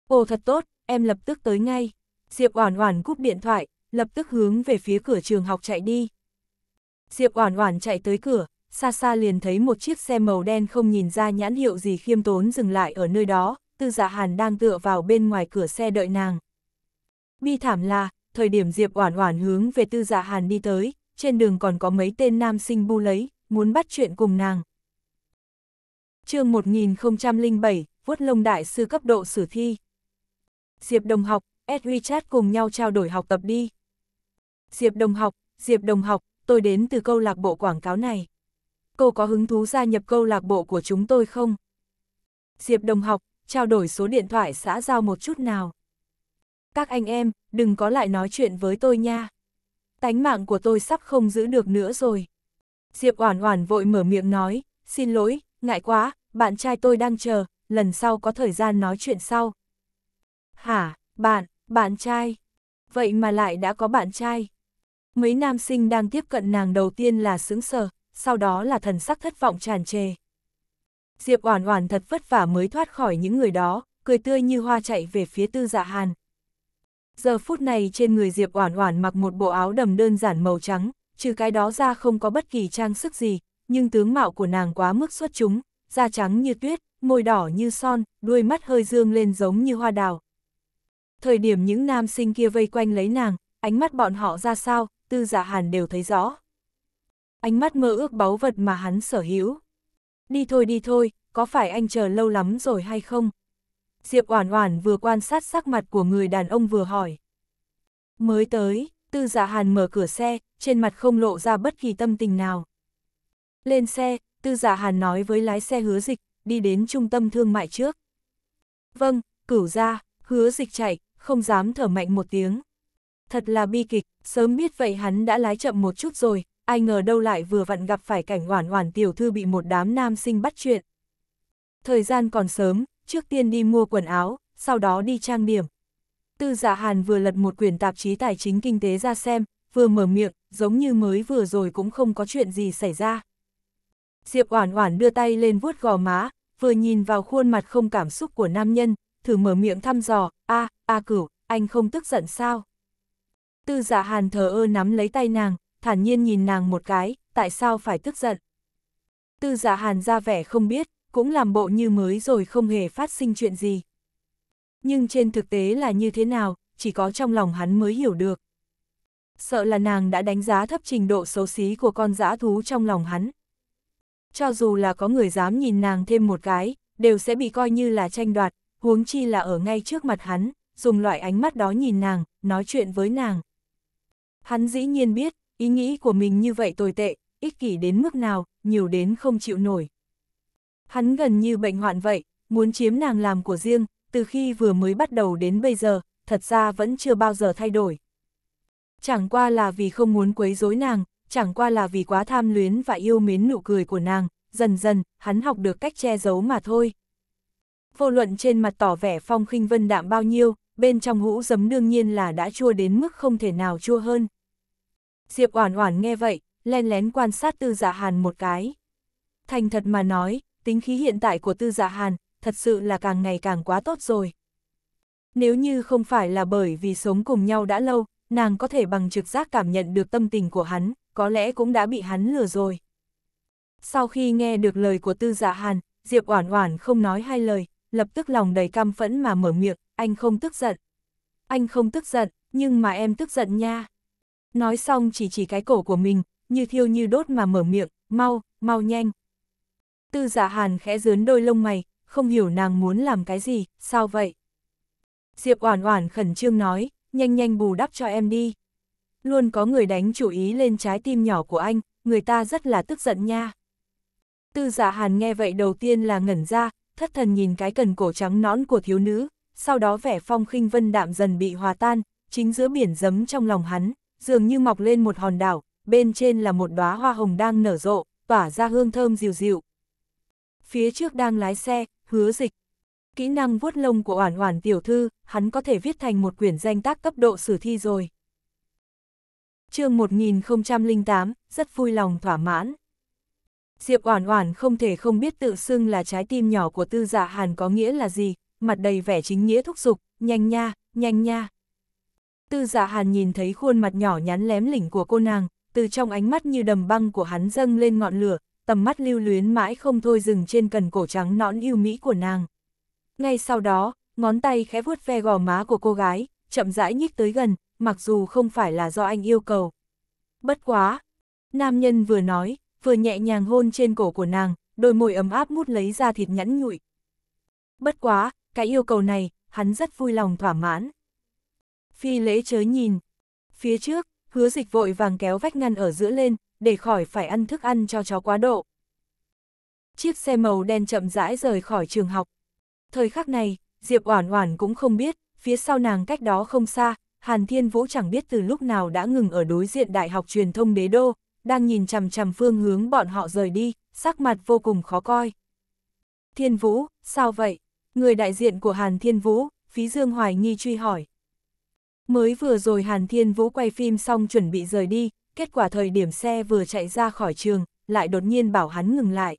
Ồ thật tốt, em lập tức tới ngay. Diệp Oản Oản cúp điện thoại, lập tức hướng về phía cửa trường học chạy đi. Diệp Oản Oản chạy tới cửa, xa xa liền thấy một chiếc xe màu đen không nhìn ra nhãn hiệu gì khiêm tốn dừng lại ở nơi đó, tư dạ hàn đang tựa vào bên ngoài cửa xe đợi nàng. Bi thảm là, thời điểm Diệp Oản Oản hướng về tư dạ hàn đi tới, trên đường còn có mấy tên nam sinh bu lấy, muốn bắt chuyện cùng nàng. chương 1007, vuốt lông đại sư cấp độ sử thi. Diệp đồng học, Ed WeChat cùng nhau trao đổi học tập đi. Diệp đồng học, Diệp đồng học, tôi đến từ câu lạc bộ quảng cáo này cô có hứng thú gia nhập câu lạc bộ của chúng tôi không? Diệp đồng học, trao đổi số điện thoại xã giao một chút nào. Các anh em, đừng có lại nói chuyện với tôi nha. Tánh mạng của tôi sắp không giữ được nữa rồi. Diệp Oản Oản vội mở miệng nói, xin lỗi, ngại quá, bạn trai tôi đang chờ, lần sau có thời gian nói chuyện sau. Hả, bạn, bạn trai? Vậy mà lại đã có bạn trai. Mấy nam sinh đang tiếp cận nàng đầu tiên là sững sờ, sau đó là thần sắc thất vọng tràn trề. Diệp Oản Oản thật vất vả mới thoát khỏi những người đó, cười tươi như hoa chạy về phía Tư Dạ Hàn. Giờ phút này trên người Diệp Oản Oản mặc một bộ áo đầm đơn giản màu trắng, trừ cái đó ra không có bất kỳ trang sức gì, nhưng tướng mạo của nàng quá mức xuất chúng, da trắng như tuyết, môi đỏ như son, đuôi mắt hơi dương lên giống như hoa đào. Thời điểm những nam sinh kia vây quanh lấy nàng, ánh mắt bọn họ ra sao, Tư Dạ Hàn đều thấy rõ ánh mắt mơ ước báu vật mà hắn sở hữu. Đi thôi đi thôi, có phải anh chờ lâu lắm rồi hay không? Diệp Oản Oản vừa quan sát sắc mặt của người đàn ông vừa hỏi. Mới tới, Tư Dạ Hàn mở cửa xe, trên mặt không lộ ra bất kỳ tâm tình nào. Lên xe, Tư Dạ Hàn nói với lái xe Hứa Dịch, đi đến trung tâm thương mại trước. Vâng, cửu gia, Hứa Dịch chạy, không dám thở mạnh một tiếng. Thật là bi kịch, sớm biết vậy hắn đã lái chậm một chút rồi, ai ngờ đâu lại vừa vặn gặp phải cảnh hoàn hoàn tiểu thư bị một đám nam sinh bắt chuyện. Thời gian còn sớm, trước tiên đi mua quần áo, sau đó đi trang điểm. Tư giả dạ Hàn vừa lật một quyển tạp chí tài chính kinh tế ra xem, vừa mở miệng, giống như mới vừa rồi cũng không có chuyện gì xảy ra. Diệp Oản Oản đưa tay lên vuốt gò má, vừa nhìn vào khuôn mặt không cảm xúc của nam nhân, thử mở miệng thăm dò, "A, A Cửu, anh không tức giận sao?" Tư giả dạ Hàn thờ ơ nắm lấy tay nàng, thản nhiên nhìn nàng một cái, tại sao phải tức giận. Tư giả dạ hàn ra vẻ không biết, cũng làm bộ như mới rồi không hề phát sinh chuyện gì. Nhưng trên thực tế là như thế nào, chỉ có trong lòng hắn mới hiểu được. Sợ là nàng đã đánh giá thấp trình độ xấu xí của con dã thú trong lòng hắn. Cho dù là có người dám nhìn nàng thêm một cái, đều sẽ bị coi như là tranh đoạt, huống chi là ở ngay trước mặt hắn, dùng loại ánh mắt đó nhìn nàng, nói chuyện với nàng. Hắn dĩ nhiên biết, ý nghĩ của mình như vậy tồi tệ, ích kỷ đến mức nào, nhiều đến không chịu nổi. Hắn gần như bệnh hoạn vậy, muốn chiếm nàng làm của riêng, từ khi vừa mới bắt đầu đến bây giờ, thật ra vẫn chưa bao giờ thay đổi. Chẳng qua là vì không muốn quấy rối nàng, chẳng qua là vì quá tham luyến và yêu mến nụ cười của nàng, dần dần, hắn học được cách che giấu mà thôi. Vô luận trên mặt tỏ vẻ phong khinh vân đạm bao nhiêu, bên trong hũ giấm đương nhiên là đã chua đến mức không thể nào chua hơn. Diệp Oản Oản nghe vậy, lén lén quan sát Tư Dạ Hàn một cái. Thành thật mà nói, tính khí hiện tại của Tư Dạ Hàn, thật sự là càng ngày càng quá tốt rồi. Nếu như không phải là bởi vì sống cùng nhau đã lâu, nàng có thể bằng trực giác cảm nhận được tâm tình của hắn, có lẽ cũng đã bị hắn lừa rồi. Sau khi nghe được lời của Tư Dạ Hàn, Diệp Oản Oản không nói hai lời, lập tức lòng đầy căm phẫn mà mở miệng, anh không tức giận. Anh không tức giận, nhưng mà em tức giận nha nói xong chỉ chỉ cái cổ của mình, như thiêu như đốt mà mở miệng, mau, mau nhanh. Tư giả dạ hàn khẽ dướn đôi lông mày, không hiểu nàng muốn làm cái gì, sao vậy? Diệp Oản Oản khẩn trương nói, nhanh nhanh bù đắp cho em đi. Luôn có người đánh chủ ý lên trái tim nhỏ của anh, người ta rất là tức giận nha. Tư giả dạ hàn nghe vậy đầu tiên là ngẩn ra, thất thần nhìn cái cần cổ trắng nón của thiếu nữ, sau đó vẻ phong khinh vân đạm dần bị hòa tan, chính giữa biển giấm trong lòng hắn, dường như mọc lên một hòn đảo, bên trên là một đóa hoa hồng đang nở rộ, tỏa ra hương thơm dịu dịu. Phía trước đang lái xe, hứa dịch. Kỹ năng vuốt lông của Oản Oản tiểu thư, hắn có thể viết thành một quyển danh tác cấp độ sử thi rồi. Chương 1008, rất vui lòng thỏa mãn. Diệp Oản Oản không thể không biết tự xưng là trái tim nhỏ của Tư giả dạ Hàn có nghĩa là gì, mặt đầy vẻ chính nghĩa thúc giục, nhanh nha, nhanh nha. Tư giả dạ hàn nhìn thấy khuôn mặt nhỏ nhắn lém lỉnh của cô nàng, từ trong ánh mắt như đầm băng của hắn dâng lên ngọn lửa, tầm mắt lưu luyến mãi không thôi dừng trên cần cổ trắng nõn yêu mỹ của nàng. Ngay sau đó, ngón tay khẽ vuốt ve gò má của cô gái, chậm rãi nhích tới gần, mặc dù không phải là do anh yêu cầu. Bất quá! Nam nhân vừa nói, vừa nhẹ nhàng hôn trên cổ của nàng, đôi môi ấm áp mút lấy ra thịt nhẵn nhụi. Bất quá, cái yêu cầu này, hắn rất vui lòng thỏa mãn. Phi lễ chớ nhìn. Phía trước, hứa dịch vội vàng kéo vách ngăn ở giữa lên, để khỏi phải ăn thức ăn cho chó quá độ. Chiếc xe màu đen chậm rãi rời khỏi trường học. Thời khắc này, Diệp Oản Oản cũng không biết, phía sau nàng cách đó không xa, Hàn Thiên Vũ chẳng biết từ lúc nào đã ngừng ở đối diện Đại học Truyền thông Đế Đô, đang nhìn chằm chằm phương hướng bọn họ rời đi, sắc mặt vô cùng khó coi. Thiên Vũ, sao vậy? Người đại diện của Hàn Thiên Vũ, Phí Dương Hoài nghi truy hỏi. Mới vừa rồi Hàn Thiên Vũ quay phim xong chuẩn bị rời đi, kết quả thời điểm xe vừa chạy ra khỏi trường, lại đột nhiên bảo hắn ngừng lại.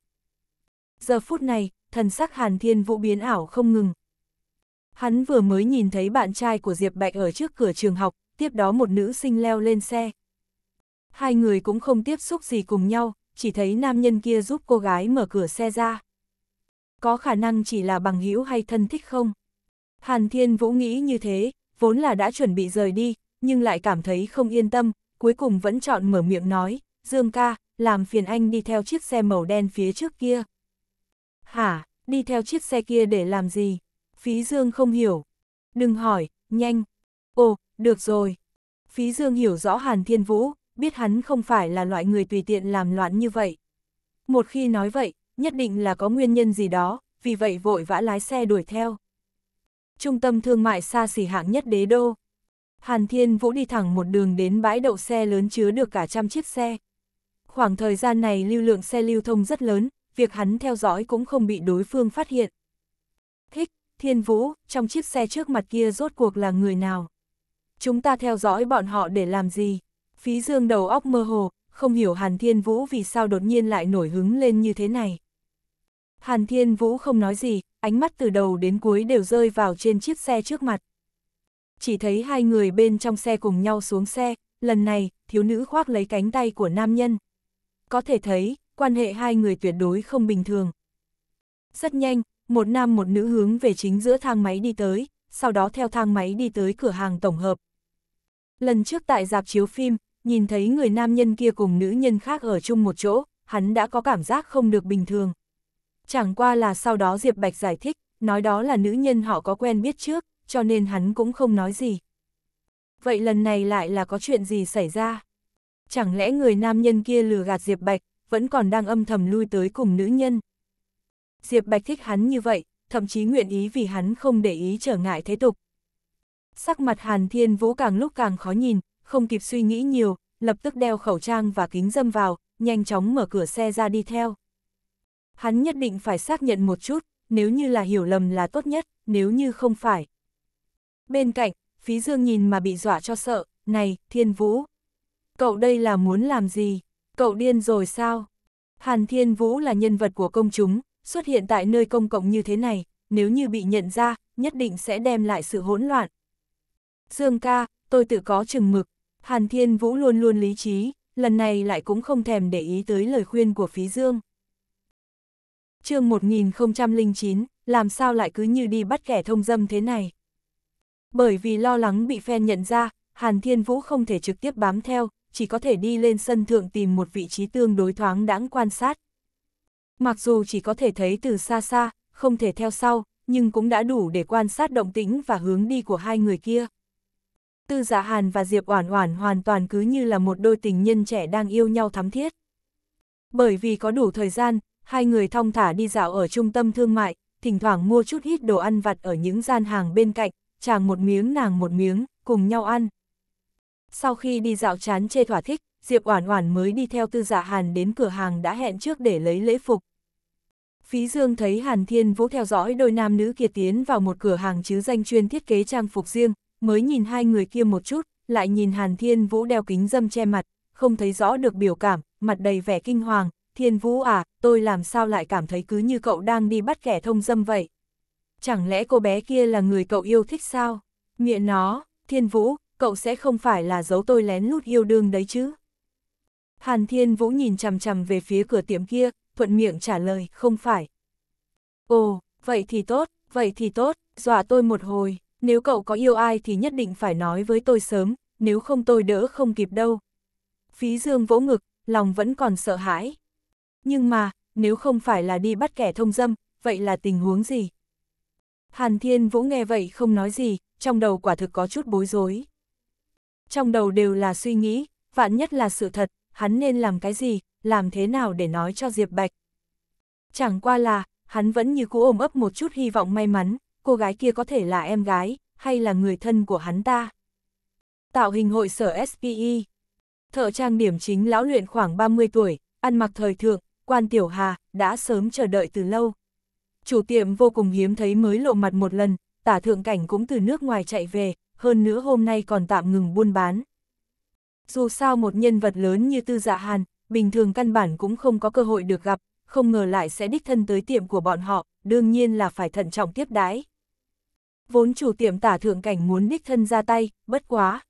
Giờ phút này, thần sắc Hàn Thiên Vũ biến ảo không ngừng. Hắn vừa mới nhìn thấy bạn trai của Diệp Bạch ở trước cửa trường học, tiếp đó một nữ sinh leo lên xe. Hai người cũng không tiếp xúc gì cùng nhau, chỉ thấy nam nhân kia giúp cô gái mở cửa xe ra. Có khả năng chỉ là bằng hữu hay thân thích không? Hàn Thiên Vũ nghĩ như thế, vốn là đã chuẩn bị rời đi, nhưng lại cảm thấy không yên tâm, cuối cùng vẫn chọn mở miệng nói, Dương ca, làm phiền anh đi theo chiếc xe màu đen phía trước kia. Hả, đi theo chiếc xe kia để làm gì? Phí Dương không hiểu. Đừng hỏi, nhanh. Ồ, được rồi. Phí Dương hiểu rõ Hàn Thiên Vũ, biết hắn không phải là loại người tùy tiện làm loạn như vậy. Một khi nói vậy, nhất định là có nguyên nhân gì đó, vì vậy vội vã lái xe đuổi theo trung tâm thương mại xa xỉ hạng nhất đế đô. Hàn Thiên Vũ đi thẳng một đường đến bãi đậu xe lớn chứa được cả trăm chiếc xe. Khoảng thời gian này lưu lượng xe lưu thông rất lớn, việc hắn theo dõi cũng không bị đối phương phát hiện. Thích, Thiên Vũ, trong chiếc xe trước mặt kia rốt cuộc là người nào? Chúng ta theo dõi bọn họ để làm gì? Phí dương đầu óc mơ hồ, không hiểu Hàn Thiên Vũ vì sao đột nhiên lại nổi hứng lên như thế này. Hàn Thiên Vũ không nói gì, ánh mắt từ đầu đến cuối đều rơi vào trên chiếc xe trước mặt. Chỉ thấy hai người bên trong xe cùng nhau xuống xe, lần này, thiếu nữ khoác lấy cánh tay của nam nhân. Có thể thấy, quan hệ hai người tuyệt đối không bình thường. Rất nhanh, một nam một nữ hướng về chính giữa thang máy đi tới, sau đó theo thang máy đi tới cửa hàng tổng hợp. Lần trước tại dạp chiếu phim, nhìn thấy người nam nhân kia cùng nữ nhân khác ở chung một chỗ, hắn đã có cảm giác không được bình thường chẳng qua là sau đó Diệp Bạch giải thích, nói đó là nữ nhân họ có quen biết trước, cho nên hắn cũng không nói gì. Vậy lần này lại là có chuyện gì xảy ra? Chẳng lẽ người nam nhân kia lừa gạt Diệp Bạch, vẫn còn đang âm thầm lui tới cùng nữ nhân? Diệp Bạch thích hắn như vậy, thậm chí nguyện ý vì hắn không để ý trở ngại thế tục. Sắc mặt Hàn Thiên Vũ càng lúc càng khó nhìn, không kịp suy nghĩ nhiều, lập tức đeo khẩu trang và kính dâm vào, nhanh chóng mở cửa xe ra đi theo hắn nhất định phải xác nhận một chút, nếu như là hiểu lầm là tốt nhất, nếu như không phải. Bên cạnh, phí dương nhìn mà bị dọa cho sợ, này, thiên vũ. Cậu đây là muốn làm gì? Cậu điên rồi sao? Hàn thiên vũ là nhân vật của công chúng, xuất hiện tại nơi công cộng như thế này, nếu như bị nhận ra, nhất định sẽ đem lại sự hỗn loạn. Dương ca, tôi tự có chừng mực, Hàn Thiên Vũ luôn luôn lý trí, lần này lại cũng không thèm để ý tới lời khuyên của phí Dương chương 1009, làm sao lại cứ như đi bắt kẻ thông dâm thế này. Bởi vì lo lắng bị fan nhận ra, Hàn Thiên Vũ không thể trực tiếp bám theo, chỉ có thể đi lên sân thượng tìm một vị trí tương đối thoáng đãng quan sát. Mặc dù chỉ có thể thấy từ xa xa, không thể theo sau, nhưng cũng đã đủ để quan sát động tĩnh và hướng đi của hai người kia. Tư giả dạ Hàn và Diệp Oản Oản hoàn toàn cứ như là một đôi tình nhân trẻ đang yêu nhau thắm thiết. Bởi vì có đủ thời gian, hai người thong thả đi dạo ở trung tâm thương mại, thỉnh thoảng mua chút ít đồ ăn vặt ở những gian hàng bên cạnh, chàng một miếng nàng một miếng, cùng nhau ăn. Sau khi đi dạo chán chê thỏa thích, Diệp Oản Oản mới đi theo Tư Dạ Hàn đến cửa hàng đã hẹn trước để lấy lễ phục. Phí Dương thấy Hàn Thiên Vũ theo dõi đôi nam nữ kia tiến vào một cửa hàng chứ danh chuyên thiết kế trang phục riêng, mới nhìn hai người kia một chút, lại nhìn Hàn Thiên Vũ đeo kính dâm che mặt, không thấy rõ được biểu cảm, mặt đầy vẻ kinh hoàng, Thiên Vũ à, tôi làm sao lại cảm thấy cứ như cậu đang đi bắt kẻ thông dâm vậy? Chẳng lẽ cô bé kia là người cậu yêu thích sao? Nghĩa nó, Thiên Vũ, cậu sẽ không phải là giấu tôi lén lút yêu đương đấy chứ? Hàn Thiên Vũ nhìn chằm chằm về phía cửa tiệm kia, thuận miệng trả lời, không phải. Ồ, vậy thì tốt, vậy thì tốt, dọa tôi một hồi, nếu cậu có yêu ai thì nhất định phải nói với tôi sớm, nếu không tôi đỡ không kịp đâu. Phí Dương vỗ ngực, lòng vẫn còn sợ hãi nhưng mà, nếu không phải là đi bắt kẻ thông dâm, vậy là tình huống gì? Hàn Thiên Vũ nghe vậy không nói gì, trong đầu quả thực có chút bối rối. Trong đầu đều là suy nghĩ, vạn nhất là sự thật, hắn nên làm cái gì, làm thế nào để nói cho Diệp Bạch. Chẳng qua là, hắn vẫn như cũ ôm ấp một chút hy vọng may mắn, cô gái kia có thể là em gái, hay là người thân của hắn ta. Tạo hình hội sở SPE Thợ trang điểm chính lão luyện khoảng 30 tuổi, ăn mặc thời thượng, quan tiểu hà, đã sớm chờ đợi từ lâu. Chủ tiệm vô cùng hiếm thấy mới lộ mặt một lần, tả thượng cảnh cũng từ nước ngoài chạy về, hơn nữa hôm nay còn tạm ngừng buôn bán. Dù sao một nhân vật lớn như Tư Dạ Hàn, bình thường căn bản cũng không có cơ hội được gặp, không ngờ lại sẽ đích thân tới tiệm của bọn họ, đương nhiên là phải thận trọng tiếp đái. Vốn chủ tiệm tả thượng cảnh muốn đích thân ra tay, bất quá.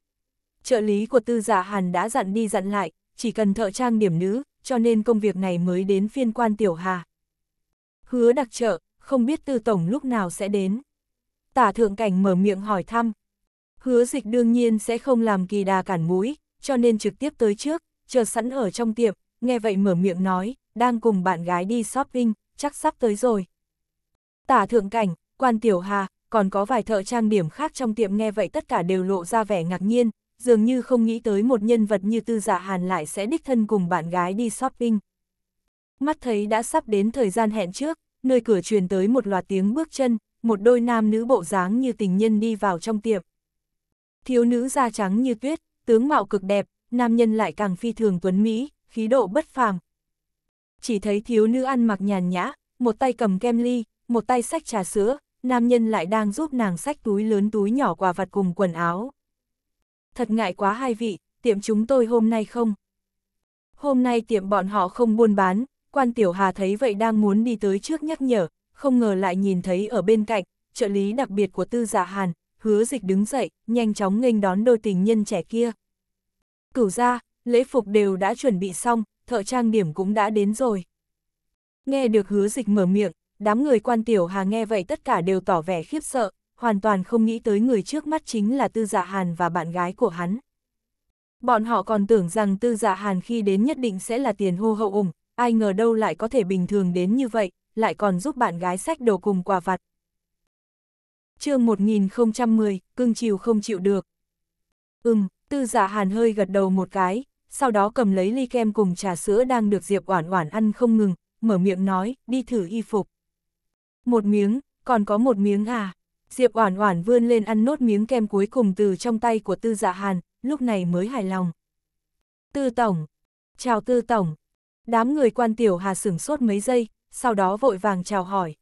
Trợ lý của Tư Dạ Hàn đã dặn đi dặn lại, chỉ cần thợ trang điểm nữ, cho nên công việc này mới đến phiên quan tiểu hà. Hứa đặc trợ, không biết tư tổng lúc nào sẽ đến. Tả thượng cảnh mở miệng hỏi thăm. Hứa dịch đương nhiên sẽ không làm kỳ đà cản mũi, cho nên trực tiếp tới trước, chờ sẵn ở trong tiệm, nghe vậy mở miệng nói, đang cùng bạn gái đi shopping, chắc sắp tới rồi. Tả thượng cảnh, quan tiểu hà, còn có vài thợ trang điểm khác trong tiệm nghe vậy tất cả đều lộ ra vẻ ngạc nhiên, dường như không nghĩ tới một nhân vật như tư giả dạ hàn lại sẽ đích thân cùng bạn gái đi shopping. Mắt thấy đã sắp đến thời gian hẹn trước, nơi cửa truyền tới một loạt tiếng bước chân, một đôi nam nữ bộ dáng như tình nhân đi vào trong tiệm. Thiếu nữ da trắng như tuyết, tướng mạo cực đẹp, nam nhân lại càng phi thường tuấn Mỹ, khí độ bất phàm. Chỉ thấy thiếu nữ ăn mặc nhàn nhã, một tay cầm kem ly, một tay sách trà sữa, nam nhân lại đang giúp nàng sách túi lớn túi nhỏ quà vặt cùng quần áo thật ngại quá hai vị, tiệm chúng tôi hôm nay không. Hôm nay tiệm bọn họ không buôn bán, quan tiểu hà thấy vậy đang muốn đi tới trước nhắc nhở, không ngờ lại nhìn thấy ở bên cạnh, trợ lý đặc biệt của tư giả dạ hàn, hứa dịch đứng dậy, nhanh chóng nghênh đón đôi tình nhân trẻ kia. Cửu ra, lễ phục đều đã chuẩn bị xong, thợ trang điểm cũng đã đến rồi. Nghe được hứa dịch mở miệng, đám người quan tiểu hà nghe vậy tất cả đều tỏ vẻ khiếp sợ, hoàn toàn không nghĩ tới người trước mắt chính là Tư Dạ Hàn và bạn gái của hắn. Bọn họ còn tưởng rằng Tư Dạ Hàn khi đến nhất định sẽ là tiền hô hậu ủng, ai ngờ đâu lại có thể bình thường đến như vậy, lại còn giúp bạn gái sách đồ cùng quà vặt. chương 1010, cưng chiều không chịu được. Ừm, Tư Dạ Hàn hơi gật đầu một cái, sau đó cầm lấy ly kem cùng trà sữa đang được Diệp Oản Oản ăn không ngừng, mở miệng nói, đi thử y phục. Một miếng, còn có một miếng à? Diệp Oản Oản vươn lên ăn nốt miếng kem cuối cùng từ trong tay của Tư Dạ Hàn, lúc này mới hài lòng. Tư tổng, chào Tư tổng. Đám người quan tiểu Hà sửng sốt mấy giây, sau đó vội vàng chào hỏi.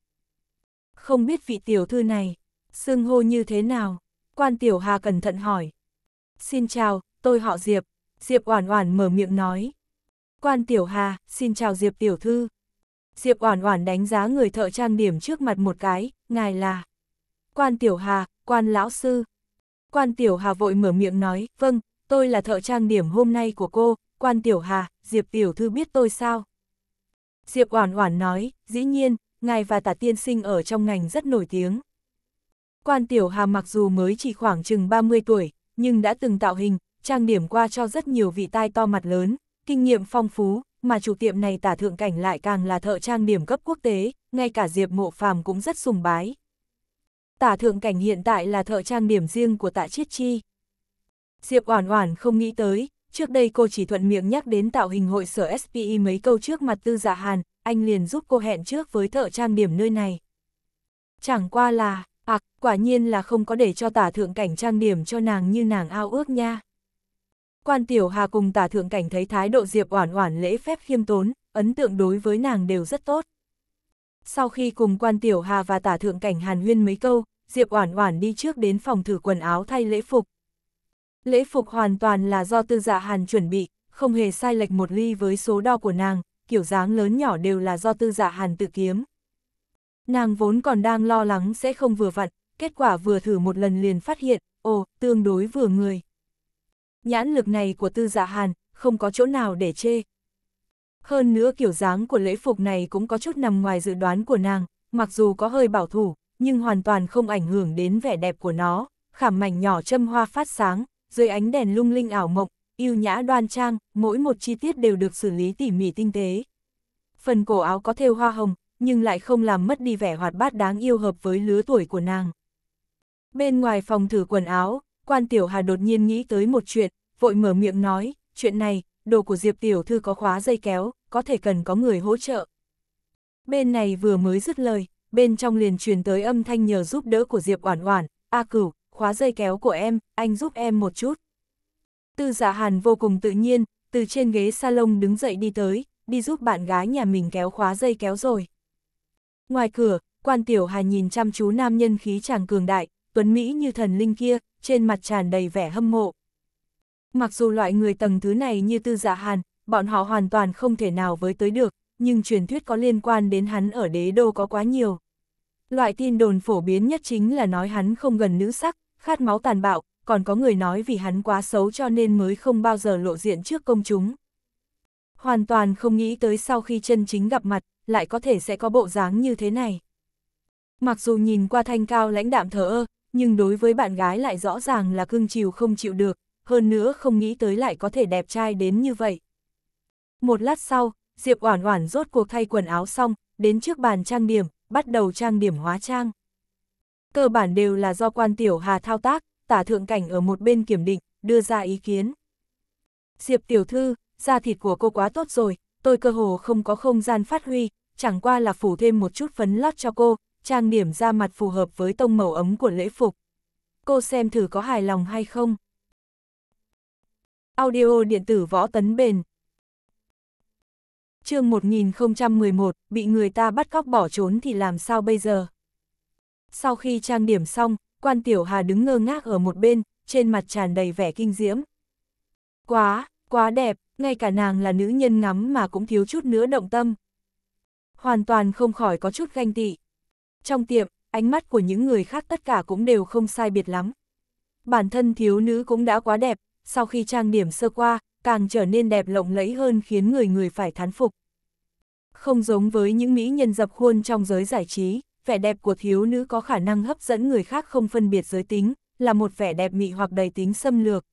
Không biết vị tiểu thư này xưng hô như thế nào? Quan tiểu Hà cẩn thận hỏi. Xin chào, tôi họ Diệp, Diệp Oản Oản mở miệng nói. Quan tiểu Hà, xin chào Diệp tiểu thư. Diệp Oản Oản đánh giá người thợ trang điểm trước mặt một cái, ngài là quan tiểu hà, quan lão sư. Quan tiểu hà vội mở miệng nói, vâng, tôi là thợ trang điểm hôm nay của cô, quan tiểu hà, Diệp tiểu thư biết tôi sao? Diệp oản oản nói, dĩ nhiên, ngài và tả tiên sinh ở trong ngành rất nổi tiếng. Quan tiểu hà mặc dù mới chỉ khoảng chừng 30 tuổi, nhưng đã từng tạo hình, trang điểm qua cho rất nhiều vị tai to mặt lớn, kinh nghiệm phong phú, mà chủ tiệm này tả thượng cảnh lại càng là thợ trang điểm cấp quốc tế, ngay cả Diệp Mộ Phàm cũng rất sùng bái. Tả thượng cảnh hiện tại là thợ trang điểm riêng của tạ chiết chi. Diệp Oản Oản không nghĩ tới, trước đây cô chỉ thuận miệng nhắc đến tạo hình hội sở SPI mấy câu trước mặt Tư Dạ Hàn, anh liền giúp cô hẹn trước với thợ trang điểm nơi này. Chẳng qua là, ạc, à, quả nhiên là không có để cho tả thượng cảnh trang điểm cho nàng như nàng ao ước nha. Quan Tiểu Hà cùng tả thượng cảnh thấy thái độ Diệp Oản Oản lễ phép khiêm tốn, ấn tượng đối với nàng đều rất tốt. Sau khi cùng quan tiểu hà và tả thượng cảnh hàn huyên mấy câu, Diệp Oản Oản đi trước đến phòng thử quần áo thay lễ phục. Lễ phục hoàn toàn là do tư dạ hàn chuẩn bị, không hề sai lệch một ly với số đo của nàng, kiểu dáng lớn nhỏ đều là do tư dạ hàn tự kiếm. Nàng vốn còn đang lo lắng sẽ không vừa vặn, kết quả vừa thử một lần liền phát hiện, ồ, tương đối vừa người. Nhãn lực này của tư dạ hàn, không có chỗ nào để chê, hơn nữa kiểu dáng của lễ phục này cũng có chút nằm ngoài dự đoán của nàng, mặc dù có hơi bảo thủ, nhưng hoàn toàn không ảnh hưởng đến vẻ đẹp của nó, khảm mảnh nhỏ châm hoa phát sáng, dưới ánh đèn lung linh ảo mộng, yêu nhã đoan trang, mỗi một chi tiết đều được xử lý tỉ mỉ tinh tế. Phần cổ áo có thêu hoa hồng, nhưng lại không làm mất đi vẻ hoạt bát đáng yêu hợp với lứa tuổi của nàng. Bên ngoài phòng thử quần áo, quan tiểu hà đột nhiên nghĩ tới một chuyện, vội mở miệng nói, chuyện này, đồ của Diệp Tiểu Thư có khóa dây kéo, có thể cần có người hỗ trợ. Bên này vừa mới dứt lời, bên trong liền truyền tới âm thanh nhờ giúp đỡ của Diệp Oản Oản, "A à Cửu, khóa dây kéo của em, anh giúp em một chút." Tư giả dạ Hàn vô cùng tự nhiên, từ trên ghế salon đứng dậy đi tới, đi giúp bạn gái nhà mình kéo khóa dây kéo rồi. Ngoài cửa, Quan Tiểu Hà nhìn chăm chú nam nhân khí chàng cường đại, tuấn mỹ như thần linh kia, trên mặt tràn đầy vẻ hâm mộ. Mặc dù loại người tầng thứ này như tư dạ hàn, bọn họ hoàn toàn không thể nào với tới được, nhưng truyền thuyết có liên quan đến hắn ở đế đô có quá nhiều. Loại tin đồn phổ biến nhất chính là nói hắn không gần nữ sắc, khát máu tàn bạo, còn có người nói vì hắn quá xấu cho nên mới không bao giờ lộ diện trước công chúng. Hoàn toàn không nghĩ tới sau khi chân chính gặp mặt, lại có thể sẽ có bộ dáng như thế này. Mặc dù nhìn qua thanh cao lãnh đạm thờ ơ, nhưng đối với bạn gái lại rõ ràng là cưng chiều không chịu được, hơn nữa không nghĩ tới lại có thể đẹp trai đến như vậy. Một lát sau, Diệp Oản Oản rốt cuộc thay quần áo xong, đến trước bàn trang điểm, bắt đầu trang điểm hóa trang. Cơ bản đều là do quan tiểu Hà thao tác, tả thượng cảnh ở một bên kiểm định, đưa ra ý kiến. Diệp tiểu thư, da thịt của cô quá tốt rồi, tôi cơ hồ không có không gian phát huy, chẳng qua là phủ thêm một chút phấn lót cho cô, trang điểm da mặt phù hợp với tông màu ấm của lễ phục. Cô xem thử có hài lòng hay không? Audio điện tử võ tấn bền. chương 1011, bị người ta bắt cóc bỏ trốn thì làm sao bây giờ? Sau khi trang điểm xong, quan tiểu hà đứng ngơ ngác ở một bên, trên mặt tràn đầy vẻ kinh diễm. Quá, quá đẹp, ngay cả nàng là nữ nhân ngắm mà cũng thiếu chút nữa động tâm. Hoàn toàn không khỏi có chút ganh tị. Trong tiệm, ánh mắt của những người khác tất cả cũng đều không sai biệt lắm. Bản thân thiếu nữ cũng đã quá đẹp, sau khi trang điểm sơ qua, càng trở nên đẹp lộng lẫy hơn khiến người người phải thán phục. Không giống với những mỹ nhân dập khuôn trong giới giải trí, vẻ đẹp của thiếu nữ có khả năng hấp dẫn người khác không phân biệt giới tính, là một vẻ đẹp mị hoặc đầy tính xâm lược.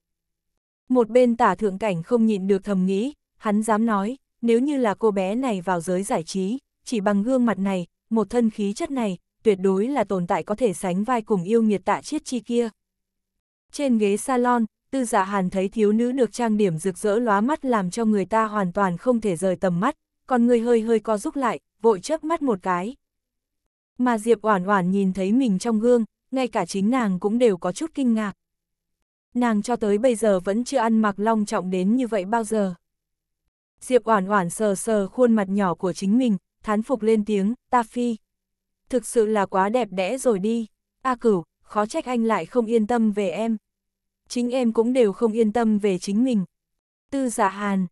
Một bên tả thượng cảnh không nhịn được thầm nghĩ, hắn dám nói, nếu như là cô bé này vào giới giải trí, chỉ bằng gương mặt này, một thân khí chất này, tuyệt đối là tồn tại có thể sánh vai cùng yêu nghiệt tạ chiết chi kia. Trên ghế salon, tư giả dạ hàn thấy thiếu nữ được trang điểm rực rỡ lóa mắt làm cho người ta hoàn toàn không thể rời tầm mắt, còn người hơi hơi co rút lại, vội chớp mắt một cái. Mà Diệp Oản Oản nhìn thấy mình trong gương, ngay cả chính nàng cũng đều có chút kinh ngạc. Nàng cho tới bây giờ vẫn chưa ăn mặc long trọng đến như vậy bao giờ. Diệp Oản Oản sờ sờ khuôn mặt nhỏ của chính mình, thán phục lên tiếng, "Ta phi, thực sự là quá đẹp đẽ rồi đi. A Cửu, khó trách anh lại không yên tâm về em." chính em cũng đều không yên tâm về chính mình. Tư giả dạ hàn,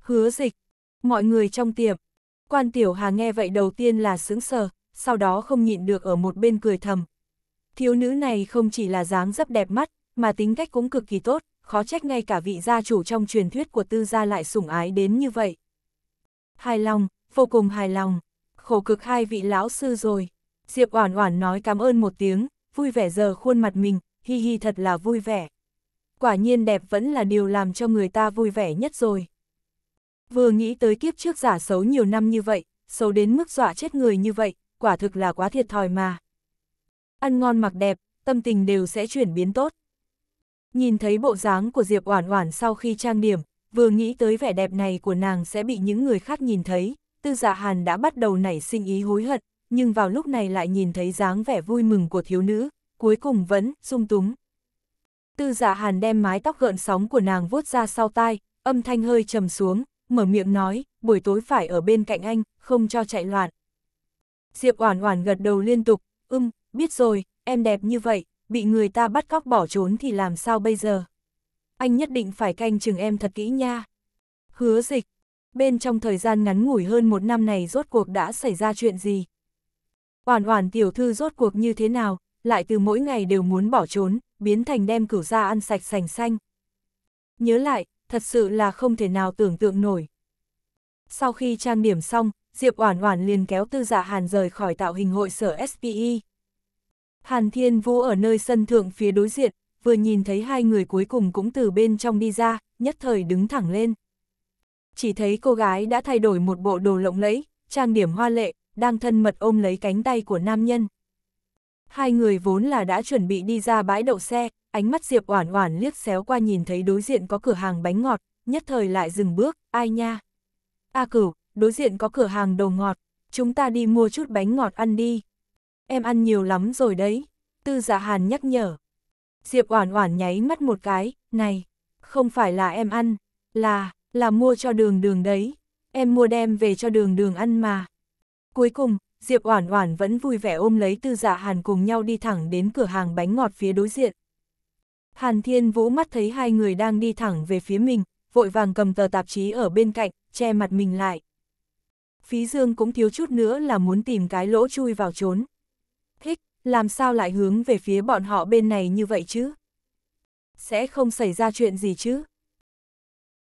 hứa dịch, mọi người trong tiệm. Quan tiểu hà nghe vậy đầu tiên là sững sờ, sau đó không nhịn được ở một bên cười thầm. Thiếu nữ này không chỉ là dáng dấp đẹp mắt, mà tính cách cũng cực kỳ tốt, khó trách ngay cả vị gia chủ trong truyền thuyết của tư gia lại sủng ái đến như vậy. Hài lòng, vô cùng hài lòng, khổ cực hai vị lão sư rồi. Diệp Oản Oản nói cảm ơn một tiếng, vui vẻ giờ khuôn mặt mình, hi hi thật là vui vẻ quả nhiên đẹp vẫn là điều làm cho người ta vui vẻ nhất rồi. Vừa nghĩ tới kiếp trước giả xấu nhiều năm như vậy, xấu đến mức dọa chết người như vậy, quả thực là quá thiệt thòi mà. Ăn ngon mặc đẹp, tâm tình đều sẽ chuyển biến tốt. Nhìn thấy bộ dáng của Diệp Oản Oản sau khi trang điểm, vừa nghĩ tới vẻ đẹp này của nàng sẽ bị những người khác nhìn thấy, Tư Dạ Hàn đã bắt đầu nảy sinh ý hối hận, nhưng vào lúc này lại nhìn thấy dáng vẻ vui mừng của thiếu nữ, cuối cùng vẫn sung túng. Tư dạ hàn đem mái tóc gợn sóng của nàng vuốt ra sau tai, âm thanh hơi trầm xuống, mở miệng nói, buổi tối phải ở bên cạnh anh, không cho chạy loạn. Diệp Oản Oản gật đầu liên tục, "Ừm, biết rồi, em đẹp như vậy, bị người ta bắt cóc bỏ trốn thì làm sao bây giờ? Anh nhất định phải canh chừng em thật kỹ nha." Hứa Dịch, bên trong thời gian ngắn ngủi hơn một năm này rốt cuộc đã xảy ra chuyện gì? Oản Oản tiểu thư rốt cuộc như thế nào, lại từ mỗi ngày đều muốn bỏ trốn, biến thành đem cửu ra ăn sạch sành xanh. Nhớ lại, thật sự là không thể nào tưởng tượng nổi. Sau khi trang điểm xong, Diệp Oản Oản liền kéo Tư Dạ Hàn rời khỏi tạo hình hội sở SPE. Hàn Thiên Vũ ở nơi sân thượng phía đối diện, vừa nhìn thấy hai người cuối cùng cũng từ bên trong đi ra, nhất thời đứng thẳng lên. Chỉ thấy cô gái đã thay đổi một bộ đồ lộng lẫy, trang điểm hoa lệ, đang thân mật ôm lấy cánh tay của nam nhân. Hai người vốn là đã chuẩn bị đi ra bãi đậu xe, ánh mắt Diệp Oản Oản liếc xéo qua nhìn thấy đối diện có cửa hàng bánh ngọt, nhất thời lại dừng bước, ai nha. A Cửu, đối diện có cửa hàng đồ ngọt, chúng ta đi mua chút bánh ngọt ăn đi. Em ăn nhiều lắm rồi đấy, Tư Dạ Hàn nhắc nhở. Diệp Oản Oản nháy mắt một cái, này, không phải là em ăn, là, là mua cho đường đường đấy, em mua đem về cho đường đường ăn mà. Cuối cùng, Diệp Oản Oản vẫn vui vẻ ôm lấy Tư Dạ Hàn cùng nhau đi thẳng đến cửa hàng bánh ngọt phía đối diện. Hàn Thiên Vũ mắt thấy hai người đang đi thẳng về phía mình, vội vàng cầm tờ tạp chí ở bên cạnh, che mặt mình lại. Phí Dương cũng thiếu chút nữa là muốn tìm cái lỗ chui vào trốn. Thích, làm sao lại hướng về phía bọn họ bên này như vậy chứ? Sẽ không xảy ra chuyện gì chứ?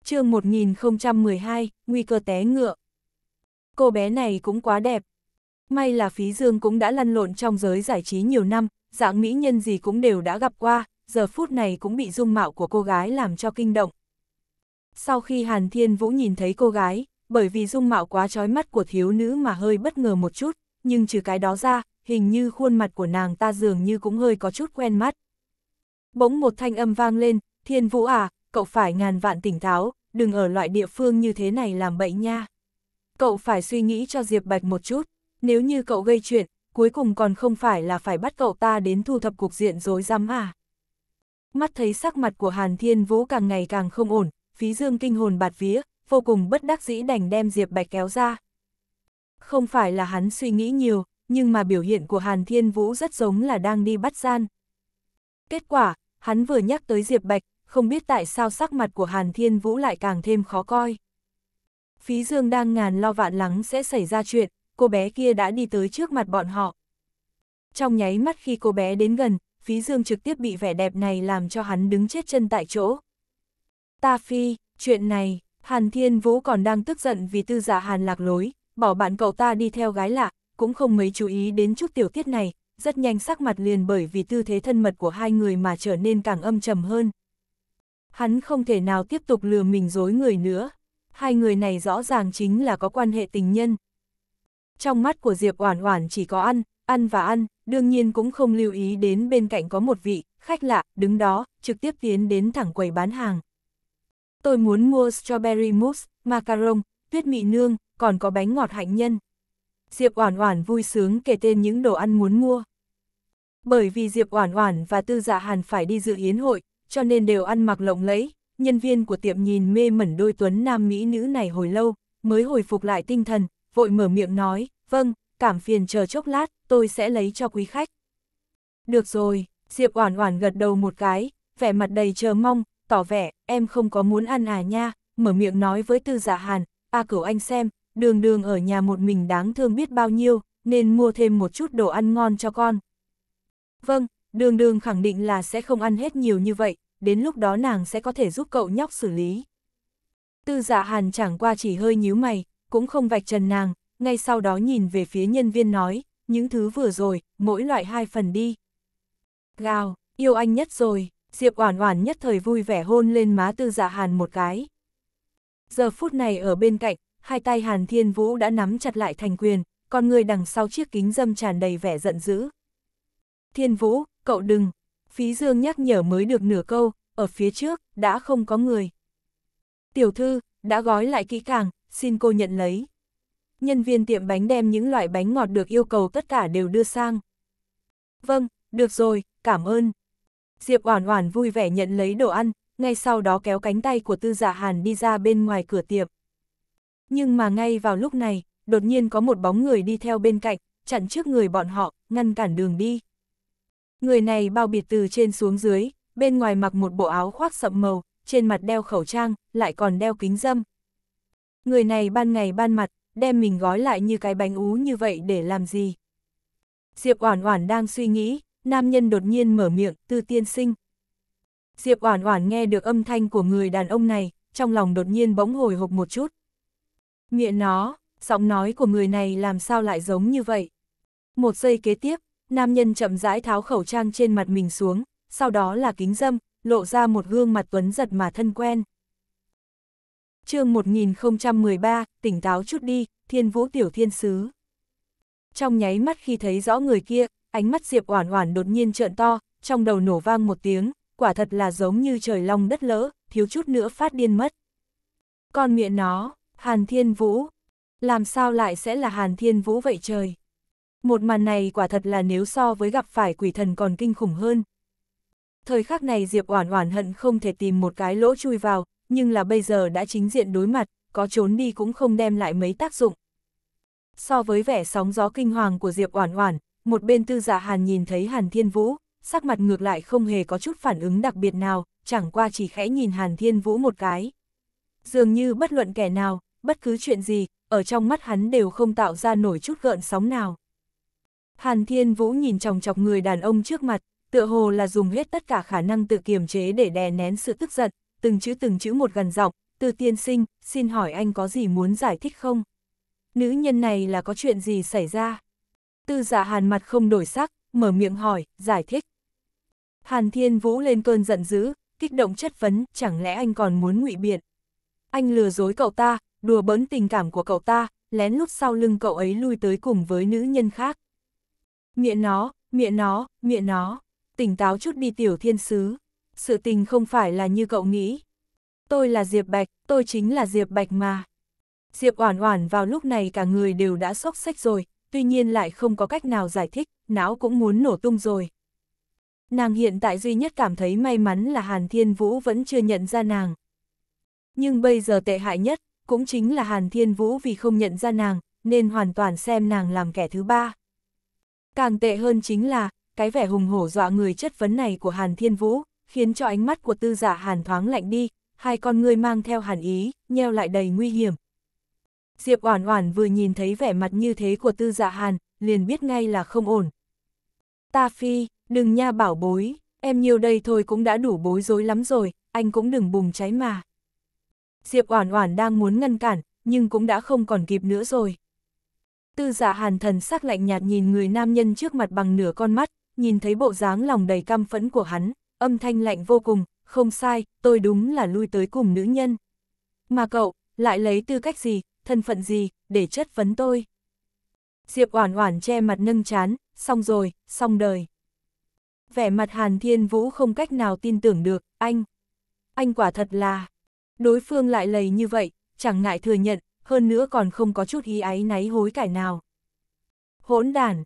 chương 1012, nguy cơ té ngựa. Cô bé này cũng quá đẹp, May là Phí Dương cũng đã lăn lộn trong giới giải trí nhiều năm, dạng mỹ nhân gì cũng đều đã gặp qua, giờ phút này cũng bị dung mạo của cô gái làm cho kinh động. Sau khi Hàn Thiên Vũ nhìn thấy cô gái, bởi vì dung mạo quá trói mắt của thiếu nữ mà hơi bất ngờ một chút, nhưng trừ cái đó ra, hình như khuôn mặt của nàng ta dường như cũng hơi có chút quen mắt. Bỗng một thanh âm vang lên, Thiên Vũ à, cậu phải ngàn vạn tỉnh táo, đừng ở loại địa phương như thế này làm bậy nha. Cậu phải suy nghĩ cho Diệp Bạch một chút nếu như cậu gây chuyện, cuối cùng còn không phải là phải bắt cậu ta đến thu thập cục diện dối rắm à. Mắt thấy sắc mặt của Hàn Thiên Vũ càng ngày càng không ổn, phí dương kinh hồn bạt vía, vô cùng bất đắc dĩ đành đem Diệp Bạch kéo ra. Không phải là hắn suy nghĩ nhiều, nhưng mà biểu hiện của Hàn Thiên Vũ rất giống là đang đi bắt gian. Kết quả, hắn vừa nhắc tới Diệp Bạch, không biết tại sao sắc mặt của Hàn Thiên Vũ lại càng thêm khó coi. Phí Dương đang ngàn lo vạn lắng sẽ xảy ra chuyện, cô bé kia đã đi tới trước mặt bọn họ. Trong nháy mắt khi cô bé đến gần, phí dương trực tiếp bị vẻ đẹp này làm cho hắn đứng chết chân tại chỗ. Ta phi, chuyện này, Hàn Thiên Vũ còn đang tức giận vì tư giả dạ Hàn lạc lối, bỏ bạn cậu ta đi theo gái lạ, cũng không mấy chú ý đến chút tiểu tiết này, rất nhanh sắc mặt liền bởi vì tư thế thân mật của hai người mà trở nên càng âm trầm hơn. Hắn không thể nào tiếp tục lừa mình dối người nữa. Hai người này rõ ràng chính là có quan hệ tình nhân, trong mắt của Diệp Oản Oản chỉ có ăn, ăn và ăn, đương nhiên cũng không lưu ý đến bên cạnh có một vị khách lạ đứng đó, trực tiếp tiến đến thẳng quầy bán hàng. Tôi muốn mua strawberry mousse, macaron, tuyết mị nương, còn có bánh ngọt hạnh nhân. Diệp Oản Oản vui sướng kể tên những đồ ăn muốn mua. Bởi vì Diệp Oản Oản và Tư Dạ Hàn phải đi dự yến hội, cho nên đều ăn mặc lộng lẫy, nhân viên của tiệm nhìn mê mẩn đôi tuấn nam mỹ nữ này hồi lâu, mới hồi phục lại tinh thần, vội mở miệng nói, vâng, cảm phiền chờ chốc lát, tôi sẽ lấy cho quý khách. Được rồi, Diệp Oản Oản gật đầu một cái, vẻ mặt đầy chờ mong, tỏ vẻ, em không có muốn ăn à nha, mở miệng nói với Tư giả dạ Hàn, a cửu anh xem, đường đường ở nhà một mình đáng thương biết bao nhiêu, nên mua thêm một chút đồ ăn ngon cho con. Vâng, đường đường khẳng định là sẽ không ăn hết nhiều như vậy, đến lúc đó nàng sẽ có thể giúp cậu nhóc xử lý. Tư giả dạ Hàn chẳng qua chỉ hơi nhíu mày, cũng không vạch trần nàng, ngay sau đó nhìn về phía nhân viên nói, những thứ vừa rồi, mỗi loại hai phần đi. Gào, yêu anh nhất rồi, Diệp Oản Oản nhất thời vui vẻ hôn lên má Tư Dạ Hàn một cái. Giờ phút này ở bên cạnh, hai tay Hàn Thiên Vũ đã nắm chặt lại thành quyền, con người đằng sau chiếc kính dâm tràn đầy vẻ giận dữ. Thiên Vũ, cậu đừng, phí dương nhắc nhở mới được nửa câu, ở phía trước, đã không có người. Tiểu thư, đã gói lại kỹ càng, xin cô nhận lấy. Nhân viên tiệm bánh đem những loại bánh ngọt được yêu cầu tất cả đều đưa sang. Vâng, được rồi, cảm ơn. Diệp Oản Oản vui vẻ nhận lấy đồ ăn, ngay sau đó kéo cánh tay của Tư Dạ Hàn đi ra bên ngoài cửa tiệm. Nhưng mà ngay vào lúc này, đột nhiên có một bóng người đi theo bên cạnh, chặn trước người bọn họ, ngăn cản đường đi. Người này bao biệt từ trên xuống dưới, bên ngoài mặc một bộ áo khoác sậm màu, trên mặt đeo khẩu trang, lại còn đeo kính râm người này ban ngày ban mặt, đem mình gói lại như cái bánh ú như vậy để làm gì. Diệp Oản Oản đang suy nghĩ, nam nhân đột nhiên mở miệng, "Tư tiên sinh." Diệp Oản Oản nghe được âm thanh của người đàn ông này, trong lòng đột nhiên bỗng hồi hộp một chút. Miệng nó, giọng nói của người này làm sao lại giống như vậy? Một giây kế tiếp, nam nhân chậm rãi tháo khẩu trang trên mặt mình xuống, sau đó là kính dâm, lộ ra một gương mặt tuấn giật mà thân quen chương 1013, tỉnh táo chút đi, thiên vũ tiểu thiên sứ. Trong nháy mắt khi thấy rõ người kia, ánh mắt Diệp Oản Oản đột nhiên trợn to, trong đầu nổ vang một tiếng, quả thật là giống như trời long đất lỡ, thiếu chút nữa phát điên mất. Con miệng nó, Hàn Thiên Vũ, làm sao lại sẽ là Hàn Thiên Vũ vậy trời? Một màn này quả thật là nếu so với gặp phải quỷ thần còn kinh khủng hơn. Thời khắc này Diệp Oản Oản hận không thể tìm một cái lỗ chui vào, nhưng là bây giờ đã chính diện đối mặt, có trốn đi cũng không đem lại mấy tác dụng. So với vẻ sóng gió kinh hoàng của Diệp Oản Oản, một bên Tư Dạ Hàn nhìn thấy Hàn Thiên Vũ, sắc mặt ngược lại không hề có chút phản ứng đặc biệt nào, chẳng qua chỉ khẽ nhìn Hàn Thiên Vũ một cái. Dường như bất luận kẻ nào, bất cứ chuyện gì, ở trong mắt hắn đều không tạo ra nổi chút gợn sóng nào. Hàn Thiên Vũ nhìn chòng chọc người đàn ông trước mặt, tựa hồ là dùng hết tất cả khả năng tự kiềm chế để đè nén sự tức giận, từng chữ từng chữ một gần giọng, từ tiên sinh, xin hỏi anh có gì muốn giải thích không? Nữ nhân này là có chuyện gì xảy ra? Tư dạ hàn mặt không đổi sắc, mở miệng hỏi, giải thích. Hàn Thiên Vũ lên cơn giận dữ, kích động chất vấn, chẳng lẽ anh còn muốn ngụy biện? Anh lừa dối cậu ta, đùa bỡn tình cảm của cậu ta, lén lút sau lưng cậu ấy lui tới cùng với nữ nhân khác. Miệng nó, miệng nó, miệng nó, tỉnh táo chút đi tiểu thiên sứ sự tình không phải là như cậu nghĩ. Tôi là Diệp Bạch, tôi chính là Diệp Bạch mà. Diệp Oản Oản vào lúc này cả người đều đã sốc sách rồi, tuy nhiên lại không có cách nào giải thích, não cũng muốn nổ tung rồi. Nàng hiện tại duy nhất cảm thấy may mắn là Hàn Thiên Vũ vẫn chưa nhận ra nàng. Nhưng bây giờ tệ hại nhất, cũng chính là Hàn Thiên Vũ vì không nhận ra nàng, nên hoàn toàn xem nàng làm kẻ thứ ba. Càng tệ hơn chính là, cái vẻ hùng hổ dọa người chất vấn này của Hàn Thiên Vũ, khiến cho ánh mắt của tư giả hàn thoáng lạnh đi, hai con người mang theo hàn ý, nheo lại đầy nguy hiểm. Diệp Oản Oản vừa nhìn thấy vẻ mặt như thế của Tư giả Hàn, liền biết ngay là không ổn. "Ta phi, đừng nha bảo bối, em nhiều đây thôi cũng đã đủ bối rối lắm rồi, anh cũng đừng bùng cháy mà." Diệp Oản Oản đang muốn ngăn cản, nhưng cũng đã không còn kịp nữa rồi. Tư giả Hàn thần sắc lạnh nhạt nhìn người nam nhân trước mặt bằng nửa con mắt, nhìn thấy bộ dáng lòng đầy căm phẫn của hắn, âm thanh lạnh vô cùng, không sai, tôi đúng là lui tới cùng nữ nhân. Mà cậu, lại lấy tư cách gì, thân phận gì, để chất vấn tôi. Diệp Oản Oản che mặt nâng chán, xong rồi, xong đời. Vẻ mặt Hàn Thiên Vũ không cách nào tin tưởng được, anh. Anh quả thật là, đối phương lại lầy như vậy, chẳng ngại thừa nhận, hơn nữa còn không có chút ý ái náy hối cải nào. Hỗn đàn,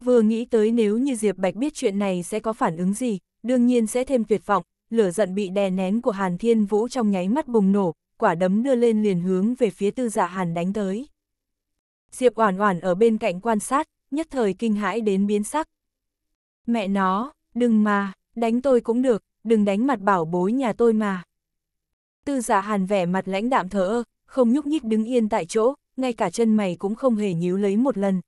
vừa nghĩ tới nếu như Diệp Bạch biết chuyện này sẽ có phản ứng gì, đương nhiên sẽ thêm tuyệt vọng, lửa giận bị đè nén của Hàn Thiên Vũ trong nháy mắt bùng nổ, quả đấm đưa lên liền hướng về phía tư dạ Hàn đánh tới. Diệp Oản Oản ở bên cạnh quan sát, nhất thời kinh hãi đến biến sắc. Mẹ nó, đừng mà, đánh tôi cũng được, đừng đánh mặt bảo bối nhà tôi mà. Tư Dạ hàn vẻ mặt lãnh đạm thở ơ, không nhúc nhích đứng yên tại chỗ, ngay cả chân mày cũng không hề nhíu lấy một lần.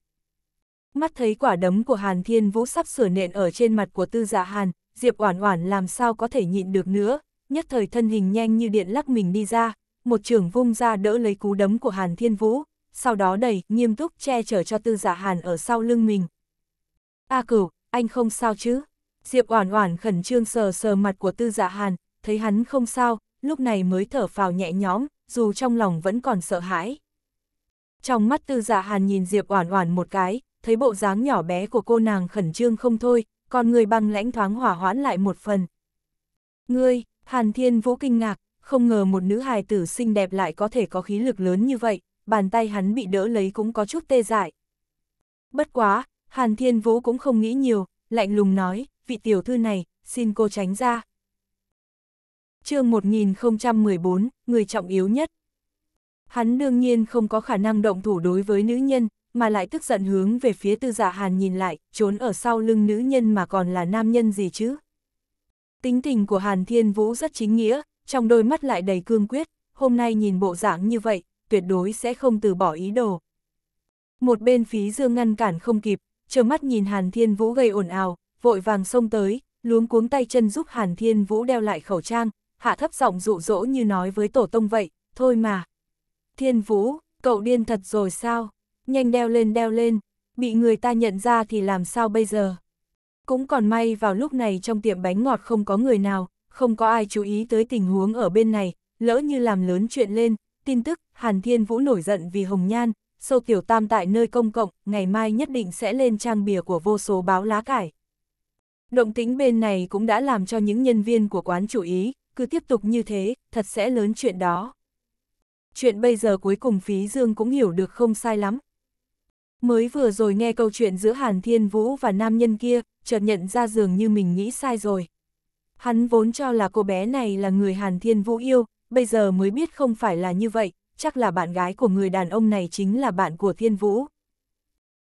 Mắt thấy quả đấm của Hàn Thiên Vũ sắp sửa nện ở trên mặt của tư Dạ hàn, Diệp Oản Oản làm sao có thể nhịn được nữa, nhất thời thân hình nhanh như điện lắc mình đi ra, một trường vung ra đỡ lấy cú đấm của Hàn Thiên Vũ, sau đó đẩy, nghiêm túc che chở cho Tư Dạ Hàn ở sau lưng mình. "A Cửu, anh không sao chứ?" Diệp Oản Oản khẩn trương sờ sờ mặt của Tư Dạ Hàn, thấy hắn không sao, lúc này mới thở phào nhẹ nhõm, dù trong lòng vẫn còn sợ hãi. Trong mắt Tư Dạ Hàn nhìn Diệp Oản Oản một cái, thấy bộ dáng nhỏ bé của cô nàng khẩn trương không thôi, còn người băng lãnh thoáng hỏa hoãn lại một phần. Ngươi, Hàn Thiên Vũ kinh ngạc, không ngờ một nữ hài tử xinh đẹp lại có thể có khí lực lớn như vậy, bàn tay hắn bị đỡ lấy cũng có chút tê dại. Bất quá, Hàn Thiên Vũ cũng không nghĩ nhiều, lạnh lùng nói, vị tiểu thư này, xin cô tránh ra. chương 1014, người trọng yếu nhất. Hắn đương nhiên không có khả năng động thủ đối với nữ nhân, mà lại tức giận hướng về phía tư Dạ hàn nhìn lại, trốn ở sau lưng nữ nhân mà còn là nam nhân gì chứ. Tính tình của Hàn Thiên Vũ rất chính nghĩa, trong đôi mắt lại đầy cương quyết, hôm nay nhìn bộ dạng như vậy, tuyệt đối sẽ không từ bỏ ý đồ. Một bên phí dương ngăn cản không kịp, trơ mắt nhìn Hàn Thiên Vũ gây ồn ào, vội vàng xông tới, luống cuống tay chân giúp Hàn Thiên Vũ đeo lại khẩu trang, hạ thấp giọng dụ dỗ như nói với tổ tông vậy, thôi mà. Thiên Vũ, cậu điên thật rồi sao? nhanh đeo lên đeo lên, bị người ta nhận ra thì làm sao bây giờ. Cũng còn may vào lúc này trong tiệm bánh ngọt không có người nào, không có ai chú ý tới tình huống ở bên này, lỡ như làm lớn chuyện lên, tin tức, Hàn Thiên Vũ nổi giận vì Hồng Nhan, sâu tiểu tam tại nơi công cộng, ngày mai nhất định sẽ lên trang bìa của vô số báo lá cải. Động tính bên này cũng đã làm cho những nhân viên của quán chú ý, cứ tiếp tục như thế, thật sẽ lớn chuyện đó. Chuyện bây giờ cuối cùng phí dương cũng hiểu được không sai lắm, Mới vừa rồi nghe câu chuyện giữa Hàn Thiên Vũ và nam nhân kia, chợt nhận ra dường như mình nghĩ sai rồi. Hắn vốn cho là cô bé này là người Hàn Thiên Vũ yêu, bây giờ mới biết không phải là như vậy, chắc là bạn gái của người đàn ông này chính là bạn của Thiên Vũ.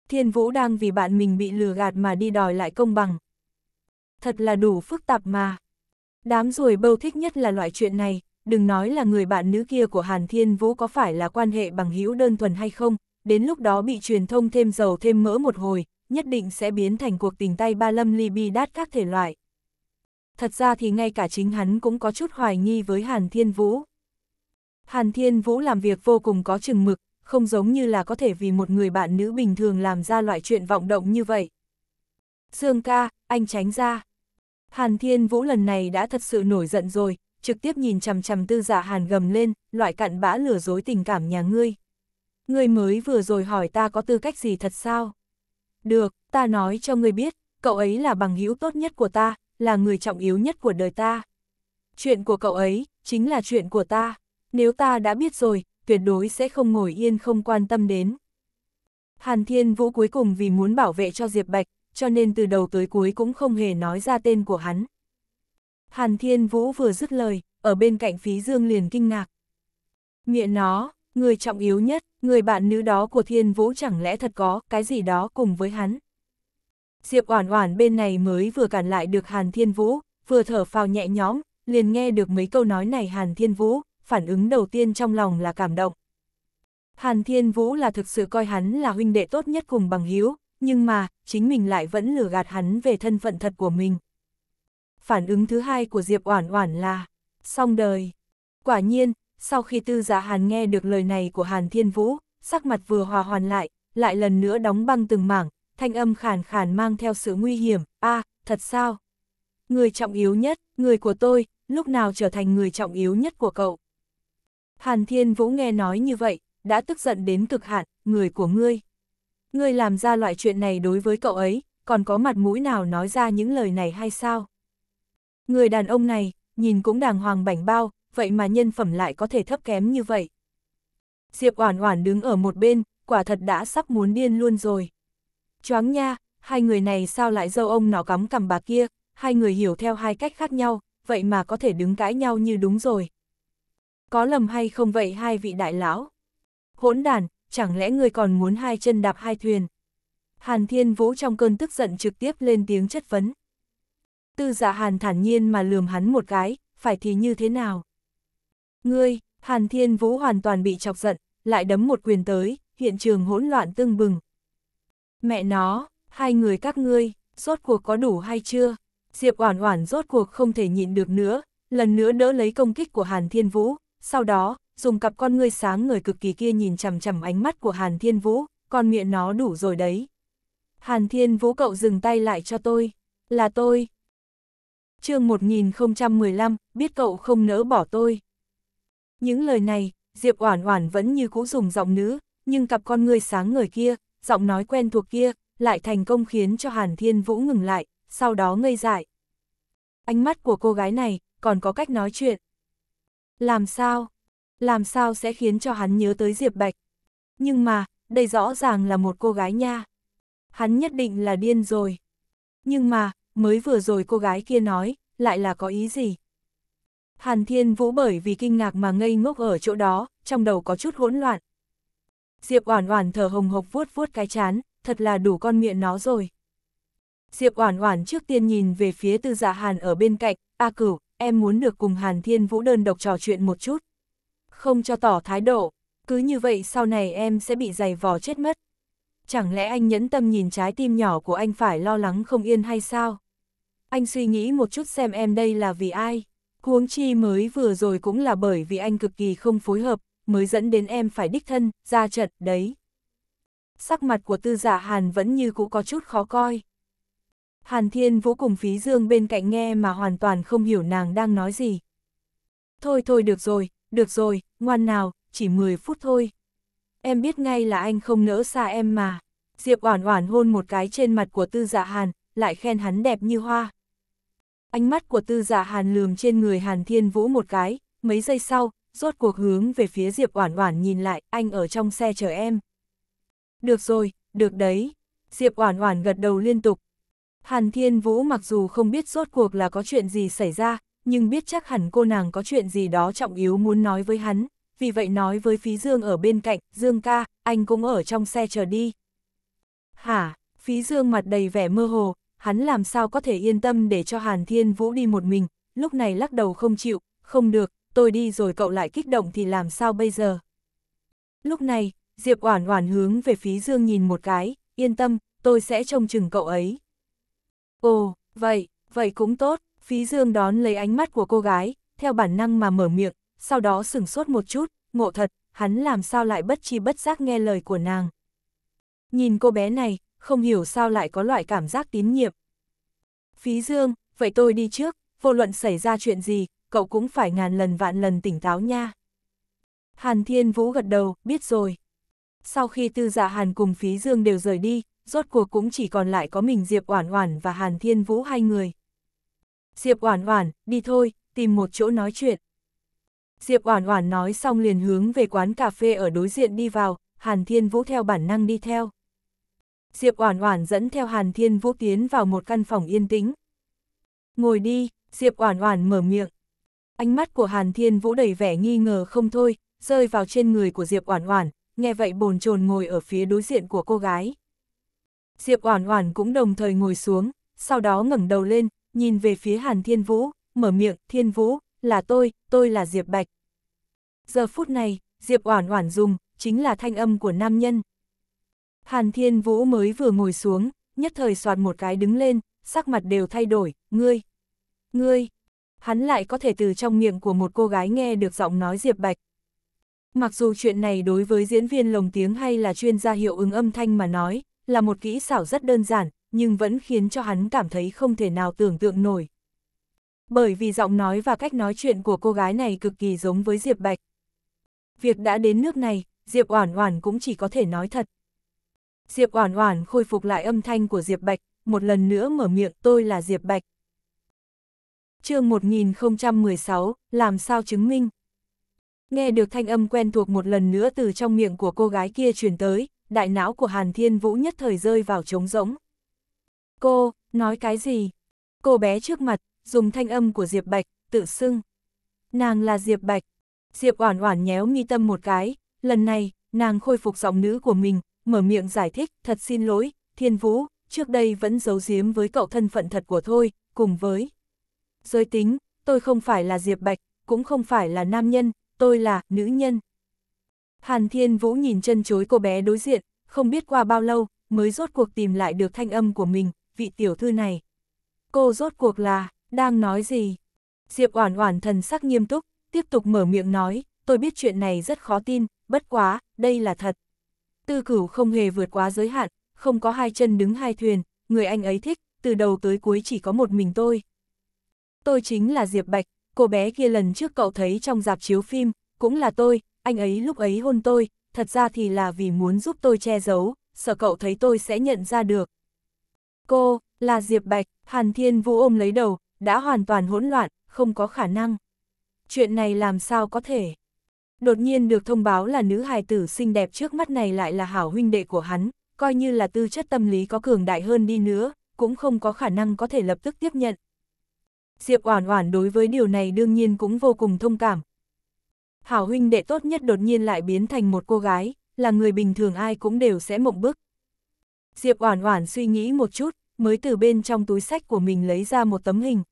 Thiên Vũ đang vì bạn mình bị lừa gạt mà đi đòi lại công bằng. Thật là đủ phức tạp mà. Đám ruồi bâu thích nhất là loại chuyện này, đừng nói là người bạn nữ kia của Hàn Thiên Vũ có phải là quan hệ bằng hữu đơn thuần hay không, đến lúc đó bị truyền thông thêm dầu thêm mỡ một hồi, nhất định sẽ biến thành cuộc tình tay ba lâm ly bi đát các thể loại. Thật ra thì ngay cả chính hắn cũng có chút hoài nghi với Hàn Thiên Vũ. Hàn Thiên Vũ làm việc vô cùng có chừng mực, không giống như là có thể vì một người bạn nữ bình thường làm ra loại chuyện vọng động như vậy. Dương ca, anh tránh ra. Hàn Thiên Vũ lần này đã thật sự nổi giận rồi, trực tiếp nhìn chằm chằm tư giả dạ Hàn gầm lên, loại cặn bã lừa dối tình cảm nhà ngươi người mới vừa rồi hỏi ta có tư cách gì thật sao? Được, ta nói cho người biết, cậu ấy là bằng hữu tốt nhất của ta, là người trọng yếu nhất của đời ta. Chuyện của cậu ấy, chính là chuyện của ta. Nếu ta đã biết rồi, tuyệt đối sẽ không ngồi yên không quan tâm đến. Hàn Thiên Vũ cuối cùng vì muốn bảo vệ cho Diệp Bạch, cho nên từ đầu tới cuối cũng không hề nói ra tên của hắn. Hàn Thiên Vũ vừa dứt lời, ở bên cạnh phí dương liền kinh ngạc. Miệng nó, Người trọng yếu nhất, người bạn nữ đó của thiên vũ chẳng lẽ thật có cái gì đó cùng với hắn. Diệp Oản Oản bên này mới vừa cản lại được Hàn Thiên Vũ, vừa thở phào nhẹ nhõm, liền nghe được mấy câu nói này Hàn Thiên Vũ, phản ứng đầu tiên trong lòng là cảm động. Hàn Thiên Vũ là thực sự coi hắn là huynh đệ tốt nhất cùng bằng hiếu, nhưng mà, chính mình lại vẫn lừa gạt hắn về thân phận thật của mình. Phản ứng thứ hai của Diệp Oản Oản là, xong đời. Quả nhiên, sau khi tư giả hàn nghe được lời này của hàn thiên vũ, sắc mặt vừa hòa hoàn lại, lại lần nữa đóng băng từng mảng, thanh âm khàn khàn mang theo sự nguy hiểm, a à, thật sao? Người trọng yếu nhất, người của tôi, lúc nào trở thành người trọng yếu nhất của cậu? Hàn Thiên Vũ nghe nói như vậy, đã tức giận đến cực hạn, người của ngươi. Ngươi làm ra loại chuyện này đối với cậu ấy, còn có mặt mũi nào nói ra những lời này hay sao? Người đàn ông này, nhìn cũng đàng hoàng bảnh bao, vậy mà nhân phẩm lại có thể thấp kém như vậy. Diệp Oản Oản đứng ở một bên, quả thật đã sắp muốn điên luôn rồi. Choáng nha, hai người này sao lại dâu ông nó cắm cằm bà kia, hai người hiểu theo hai cách khác nhau, vậy mà có thể đứng cãi nhau như đúng rồi. Có lầm hay không vậy hai vị đại lão? Hỗn đàn, chẳng lẽ người còn muốn hai chân đạp hai thuyền? Hàn Thiên Vũ trong cơn tức giận trực tiếp lên tiếng chất vấn. Tư giả dạ Hàn thản nhiên mà lườm hắn một cái, phải thì như thế nào? Ngươi, Hàn Thiên Vũ hoàn toàn bị chọc giận, lại đấm một quyền tới, hiện trường hỗn loạn tương bừng. Mẹ nó, hai người các ngươi, rốt cuộc có đủ hay chưa? Diệp Oản Oản rốt cuộc không thể nhịn được nữa, lần nữa đỡ lấy công kích của Hàn Thiên Vũ, sau đó, dùng cặp con ngươi sáng người cực kỳ kia nhìn chằm chằm ánh mắt của Hàn Thiên Vũ, con miệng nó đủ rồi đấy. Hàn Thiên Vũ cậu dừng tay lại cho tôi, là tôi. Chương 1015, biết cậu không nỡ bỏ tôi. Những lời này, Diệp Oản Oản vẫn như cũ dùng giọng nữ, nhưng cặp con người sáng ngời kia, giọng nói quen thuộc kia, lại thành công khiến cho Hàn Thiên Vũ ngừng lại, sau đó ngây dại. Ánh mắt của cô gái này, còn có cách nói chuyện. Làm sao? Làm sao sẽ khiến cho hắn nhớ tới Diệp Bạch? Nhưng mà, đây rõ ràng là một cô gái nha. Hắn nhất định là điên rồi. Nhưng mà, mới vừa rồi cô gái kia nói, lại là có ý gì? Hàn Thiên Vũ bởi vì kinh ngạc mà ngây ngốc ở chỗ đó, trong đầu có chút hỗn loạn. Diệp Oản Oản thở hồng hộc vuốt vuốt cái chán, thật là đủ con miệng nó rồi. Diệp Oản Oản trước tiên nhìn về phía Tư Dạ Hàn ở bên cạnh, "A Cửu, em muốn được cùng Hàn Thiên Vũ đơn độc trò chuyện một chút." Không cho tỏ thái độ, cứ như vậy sau này em sẽ bị giày vò chết mất. Chẳng lẽ anh nhẫn tâm nhìn trái tim nhỏ của anh phải lo lắng không yên hay sao? Anh suy nghĩ một chút xem em đây là vì ai. Huống chi mới vừa rồi cũng là bởi vì anh cực kỳ không phối hợp, mới dẫn đến em phải đích thân, ra trận, đấy. Sắc mặt của tư giả dạ Hàn vẫn như cũ có chút khó coi. Hàn Thiên vô cùng Phí Dương bên cạnh nghe mà hoàn toàn không hiểu nàng đang nói gì. Thôi thôi được rồi, được rồi, ngoan nào, chỉ 10 phút thôi. Em biết ngay là anh không nỡ xa em mà. Diệp Oản Oản hôn một cái trên mặt của Tư Dạ Hàn, lại khen hắn đẹp như hoa. Ánh mắt của tư giả hàn lườm trên người hàn thiên vũ một cái, mấy giây sau, rốt cuộc hướng về phía Diệp Oản Oản nhìn lại, anh ở trong xe chờ em. Được rồi, được đấy. Diệp Oản Oản gật đầu liên tục. Hàn Thiên Vũ mặc dù không biết rốt cuộc là có chuyện gì xảy ra, nhưng biết chắc hẳn cô nàng có chuyện gì đó trọng yếu muốn nói với hắn, vì vậy nói với Phí Dương ở bên cạnh, Dương ca, anh cũng ở trong xe chờ đi. Hả, Phí Dương mặt đầy vẻ mơ hồ, hắn làm sao có thể yên tâm để cho Hàn Thiên Vũ đi một mình, lúc này lắc đầu không chịu, không được, tôi đi rồi cậu lại kích động thì làm sao bây giờ. Lúc này, Diệp Oản Oản hướng về phía Dương nhìn một cái, yên tâm, tôi sẽ trông chừng cậu ấy. Ồ, vậy, vậy cũng tốt, phí Dương đón lấy ánh mắt của cô gái, theo bản năng mà mở miệng, sau đó sửng sốt một chút, ngộ thật, hắn làm sao lại bất chi bất giác nghe lời của nàng. Nhìn cô bé này, không hiểu sao lại có loại cảm giác tín nhiệm. Phí Dương, vậy tôi đi trước, vô luận xảy ra chuyện gì, cậu cũng phải ngàn lần vạn lần tỉnh táo nha. Hàn Thiên Vũ gật đầu, biết rồi. Sau khi tư dạ Hàn cùng Phí Dương đều rời đi, rốt cuộc cũng chỉ còn lại có mình Diệp Oản Oản và Hàn Thiên Vũ hai người. Diệp Oản Oản, đi thôi, tìm một chỗ nói chuyện. Diệp Oản Oản nói xong liền hướng về quán cà phê ở đối diện đi vào, Hàn Thiên Vũ theo bản năng đi theo. Diệp Oản Oản dẫn theo Hàn Thiên Vũ tiến vào một căn phòng yên tĩnh. "Ngồi đi." Diệp Oản Oản mở miệng. Ánh mắt của Hàn Thiên Vũ đầy vẻ nghi ngờ không thôi, rơi vào trên người của Diệp Oản Oản, nghe vậy bồn chồn ngồi ở phía đối diện của cô gái. Diệp Oản Oản cũng đồng thời ngồi xuống, sau đó ngẩng đầu lên, nhìn về phía Hàn Thiên Vũ, mở miệng, "Thiên Vũ, là tôi, tôi là Diệp Bạch." Giờ phút này, Diệp Oản Oản dùng chính là thanh âm của nam nhân, Hàn Thiên Vũ mới vừa ngồi xuống, nhất thời soạt một cái đứng lên, sắc mặt đều thay đổi, ngươi, ngươi, hắn lại có thể từ trong miệng của một cô gái nghe được giọng nói Diệp Bạch. Mặc dù chuyện này đối với diễn viên lồng tiếng hay là chuyên gia hiệu ứng âm thanh mà nói, là một kỹ xảo rất đơn giản, nhưng vẫn khiến cho hắn cảm thấy không thể nào tưởng tượng nổi. Bởi vì giọng nói và cách nói chuyện của cô gái này cực kỳ giống với Diệp Bạch. Việc đã đến nước này, Diệp Oản Oản cũng chỉ có thể nói thật. Diệp Oản Oản khôi phục lại âm thanh của Diệp Bạch, một lần nữa mở miệng tôi là Diệp Bạch. chương 1016, làm sao chứng minh? Nghe được thanh âm quen thuộc một lần nữa từ trong miệng của cô gái kia truyền tới, đại não của Hàn Thiên Vũ nhất thời rơi vào trống rỗng. Cô, nói cái gì? Cô bé trước mặt, dùng thanh âm của Diệp Bạch, tự xưng. Nàng là Diệp Bạch. Diệp Oản Oản nhéo mi tâm một cái, lần này, nàng khôi phục giọng nữ của mình, mở miệng giải thích, thật xin lỗi, Thiên Vũ, trước đây vẫn giấu giếm với cậu thân phận thật của thôi, cùng với giới tính, tôi không phải là Diệp Bạch, cũng không phải là nam nhân, tôi là nữ nhân. Hàn Thiên Vũ nhìn chân chối cô bé đối diện, không biết qua bao lâu, mới rốt cuộc tìm lại được thanh âm của mình, vị tiểu thư này. Cô rốt cuộc là, đang nói gì? Diệp Oản Oản thần sắc nghiêm túc, tiếp tục mở miệng nói, tôi biết chuyện này rất khó tin, bất quá, đây là thật tư cửu không hề vượt quá giới hạn, không có hai chân đứng hai thuyền, người anh ấy thích, từ đầu tới cuối chỉ có một mình tôi. Tôi chính là Diệp Bạch, cô bé kia lần trước cậu thấy trong dạp chiếu phim, cũng là tôi, anh ấy lúc ấy hôn tôi, thật ra thì là vì muốn giúp tôi che giấu, sợ cậu thấy tôi sẽ nhận ra được. Cô, là Diệp Bạch, Hàn Thiên Vũ ôm lấy đầu, đã hoàn toàn hỗn loạn, không có khả năng. Chuyện này làm sao có thể? Đột nhiên được thông báo là nữ hài tử xinh đẹp trước mắt này lại là hảo huynh đệ của hắn, coi như là tư chất tâm lý có cường đại hơn đi nữa, cũng không có khả năng có thể lập tức tiếp nhận. Diệp Oản Oản đối với điều này đương nhiên cũng vô cùng thông cảm. Hảo huynh đệ tốt nhất đột nhiên lại biến thành một cô gái, là người bình thường ai cũng đều sẽ mộng bức. Diệp Oản Oản suy nghĩ một chút, mới từ bên trong túi sách của mình lấy ra một tấm hình.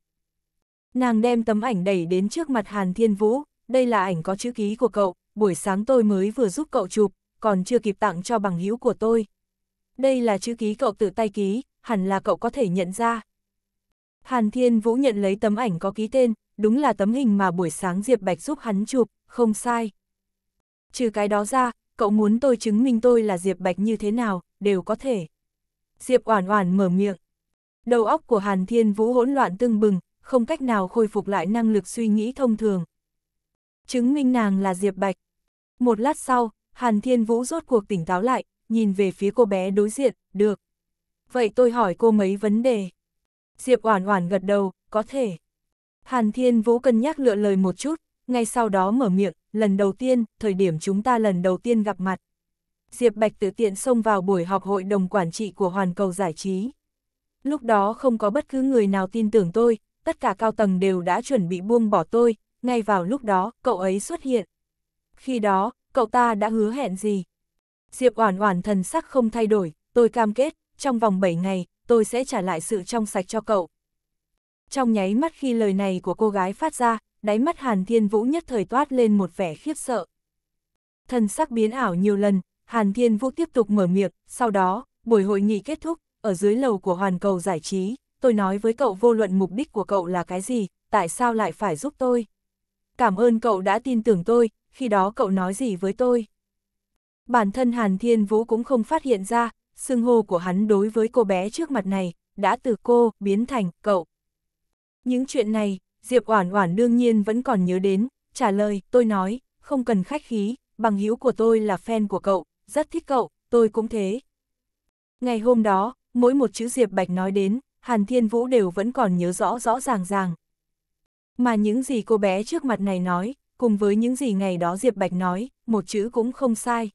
Nàng đem tấm ảnh đẩy đến trước mặt Hàn Thiên Vũ, đây là ảnh có chữ ký của cậu, buổi sáng tôi mới vừa giúp cậu chụp, còn chưa kịp tặng cho bằng hữu của tôi. Đây là chữ ký cậu tự tay ký, hẳn là cậu có thể nhận ra. Hàn Thiên Vũ nhận lấy tấm ảnh có ký tên, đúng là tấm hình mà buổi sáng Diệp Bạch giúp hắn chụp, không sai. Trừ cái đó ra, cậu muốn tôi chứng minh tôi là Diệp Bạch như thế nào, đều có thể. Diệp Oản Oản mở miệng. Đầu óc của Hàn Thiên Vũ hỗn loạn tương bừng, không cách nào khôi phục lại năng lực suy nghĩ thông thường, chứng minh nàng là Diệp Bạch. Một lát sau, Hàn Thiên Vũ rốt cuộc tỉnh táo lại, nhìn về phía cô bé đối diện, được. Vậy tôi hỏi cô mấy vấn đề. Diệp Oản Oản gật đầu, có thể. Hàn Thiên Vũ cân nhắc lựa lời một chút, ngay sau đó mở miệng, lần đầu tiên, thời điểm chúng ta lần đầu tiên gặp mặt. Diệp Bạch tự tiện xông vào buổi họp hội đồng quản trị của Hoàn Cầu Giải trí. Lúc đó không có bất cứ người nào tin tưởng tôi, tất cả cao tầng đều đã chuẩn bị buông bỏ tôi, ngay vào lúc đó, cậu ấy xuất hiện. Khi đó, cậu ta đã hứa hẹn gì? Diệp Oản Oản thần sắc không thay đổi, tôi cam kết, trong vòng 7 ngày, tôi sẽ trả lại sự trong sạch cho cậu. Trong nháy mắt khi lời này của cô gái phát ra, đáy mắt Hàn Thiên Vũ nhất thời toát lên một vẻ khiếp sợ. Thần sắc biến ảo nhiều lần, Hàn Thiên Vũ tiếp tục mở miệng, sau đó, buổi hội nghị kết thúc, ở dưới lầu của Hoàn Cầu Giải Trí, tôi nói với cậu vô luận mục đích của cậu là cái gì, tại sao lại phải giúp tôi cảm ơn cậu đã tin tưởng tôi, khi đó cậu nói gì với tôi. Bản thân Hàn Thiên Vũ cũng không phát hiện ra, xưng hô của hắn đối với cô bé trước mặt này, đã từ cô biến thành cậu. Những chuyện này, Diệp Oản Oản đương nhiên vẫn còn nhớ đến, trả lời, tôi nói, không cần khách khí, bằng hữu của tôi là fan của cậu, rất thích cậu, tôi cũng thế. Ngày hôm đó, mỗi một chữ Diệp Bạch nói đến, Hàn Thiên Vũ đều vẫn còn nhớ rõ rõ ràng ràng, mà những gì cô bé trước mặt này nói, cùng với những gì ngày đó Diệp Bạch nói, một chữ cũng không sai.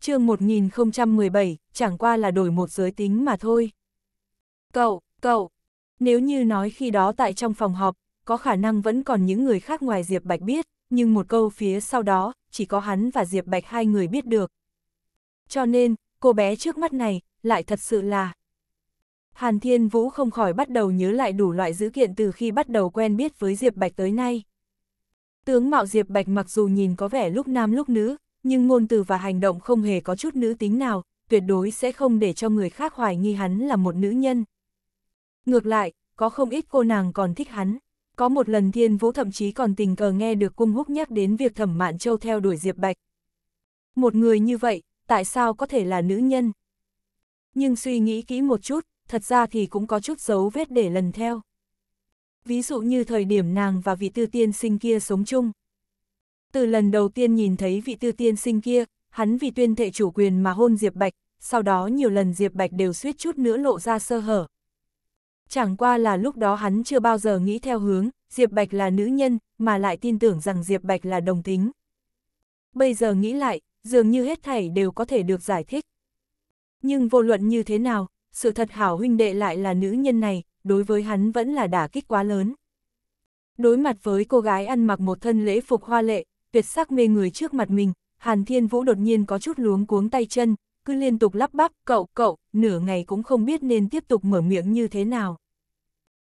chương 1017, chẳng qua là đổi một giới tính mà thôi. Cậu, cậu, nếu như nói khi đó tại trong phòng họp, có khả năng vẫn còn những người khác ngoài Diệp Bạch biết, nhưng một câu phía sau đó, chỉ có hắn và Diệp Bạch hai người biết được. Cho nên, cô bé trước mắt này, lại thật sự là, Hàn Thiên Vũ không khỏi bắt đầu nhớ lại đủ loại dữ kiện từ khi bắt đầu quen biết với Diệp Bạch tới nay. Tướng mạo Diệp Bạch mặc dù nhìn có vẻ lúc nam lúc nữ, nhưng ngôn từ và hành động không hề có chút nữ tính nào, tuyệt đối sẽ không để cho người khác hoài nghi hắn là một nữ nhân. Ngược lại, có không ít cô nàng còn thích hắn. Có một lần Thiên Vũ thậm chí còn tình cờ nghe được cung húc nhắc đến việc thẩm mạn châu theo đuổi Diệp Bạch. Một người như vậy, tại sao có thể là nữ nhân? Nhưng suy nghĩ kỹ một chút, thật ra thì cũng có chút dấu vết để lần theo. Ví dụ như thời điểm nàng và vị tư tiên sinh kia sống chung. Từ lần đầu tiên nhìn thấy vị tư tiên sinh kia, hắn vì tuyên thệ chủ quyền mà hôn Diệp Bạch, sau đó nhiều lần Diệp Bạch đều suýt chút nữa lộ ra sơ hở. Chẳng qua là lúc đó hắn chưa bao giờ nghĩ theo hướng, Diệp Bạch là nữ nhân, mà lại tin tưởng rằng Diệp Bạch là đồng tính. Bây giờ nghĩ lại, dường như hết thảy đều có thể được giải thích. Nhưng vô luận như thế nào, sự thật hảo huynh đệ lại là nữ nhân này, đối với hắn vẫn là đả kích quá lớn. Đối mặt với cô gái ăn mặc một thân lễ phục hoa lệ, tuyệt sắc mê người trước mặt mình, Hàn Thiên Vũ đột nhiên có chút luống cuống tay chân, cứ liên tục lắp bắp, cậu, cậu, nửa ngày cũng không biết nên tiếp tục mở miệng như thế nào.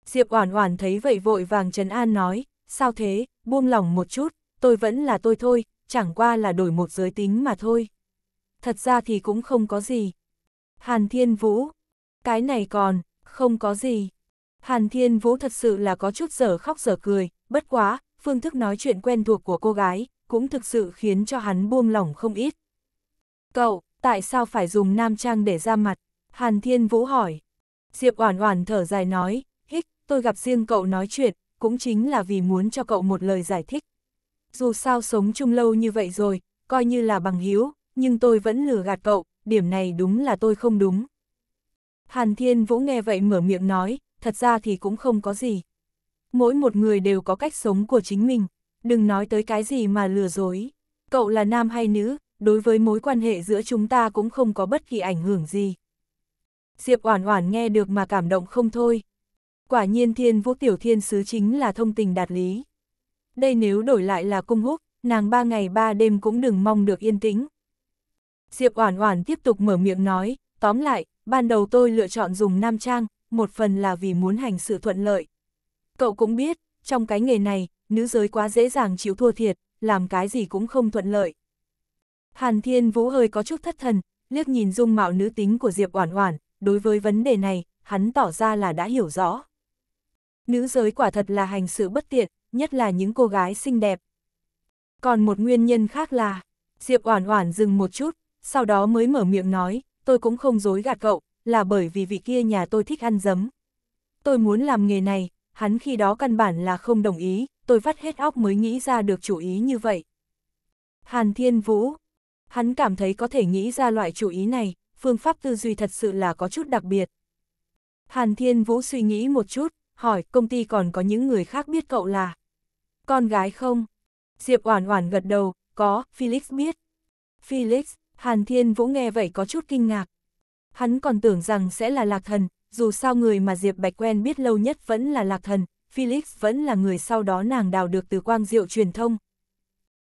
Diệp Oản Oản thấy vậy vội vàng Trần an nói, sao thế, buông lòng một chút, tôi vẫn là tôi thôi, chẳng qua là đổi một giới tính mà thôi. Thật ra thì cũng không có gì. Hàn Thiên Vũ, cái này còn, không có gì. Hàn Thiên Vũ thật sự là có chút giở khóc giở cười, bất quá, phương thức nói chuyện quen thuộc của cô gái, cũng thực sự khiến cho hắn buông lỏng không ít. Cậu, tại sao phải dùng nam trang để ra mặt? Hàn Thiên Vũ hỏi. Diệp Oản Oản thở dài nói, hít, tôi gặp riêng cậu nói chuyện, cũng chính là vì muốn cho cậu một lời giải thích. Dù sao sống chung lâu như vậy rồi, coi như là bằng hiếu, nhưng tôi vẫn lừa gạt cậu, điểm này đúng là tôi không đúng. Hàn Thiên Vũ nghe vậy mở miệng nói, thật ra thì cũng không có gì. Mỗi một người đều có cách sống của chính mình, đừng nói tới cái gì mà lừa dối. Cậu là nam hay nữ, đối với mối quan hệ giữa chúng ta cũng không có bất kỳ ảnh hưởng gì. Diệp Oản Oản nghe được mà cảm động không thôi. Quả nhiên Thiên Vũ tiểu thiên sứ chính là thông tình đạt lý. Đây nếu đổi lại là cung húc, nàng ba ngày ba đêm cũng đừng mong được yên tĩnh. Diệp Oản Oản tiếp tục mở miệng nói, tóm lại, ban đầu tôi lựa chọn dùng nam trang, một phần là vì muốn hành sự thuận lợi. Cậu cũng biết, trong cái nghề này, nữ giới quá dễ dàng chịu thua thiệt, làm cái gì cũng không thuận lợi. Hàn Thiên Vũ hơi có chút thất thần, liếc nhìn dung mạo nữ tính của Diệp Oản Oản, đối với vấn đề này, hắn tỏ ra là đã hiểu rõ. Nữ giới quả thật là hành sự bất tiện, nhất là những cô gái xinh đẹp. Còn một nguyên nhân khác là, Diệp Oản Oản dừng một chút, sau đó mới mở miệng nói, tôi cũng không dối gạt cậu, là bởi vì vị kia nhà tôi thích ăn dấm Tôi muốn làm nghề này, hắn khi đó căn bản là không đồng ý, tôi vắt hết óc mới nghĩ ra được chủ ý như vậy. Hàn Thiên Vũ, hắn cảm thấy có thể nghĩ ra loại chủ ý này, phương pháp tư duy thật sự là có chút đặc biệt. Hàn Thiên Vũ suy nghĩ một chút, hỏi công ty còn có những người khác biết cậu là con gái không? Diệp Oản Oản gật đầu, có, Felix biết. Felix, Hàn Thiên Vũ nghe vậy có chút kinh ngạc. Hắn còn tưởng rằng sẽ là Lạc Thần, dù sao người mà Diệp Bạch quen biết lâu nhất vẫn là Lạc Thần, Felix vẫn là người sau đó nàng đào được từ quang diệu truyền thông.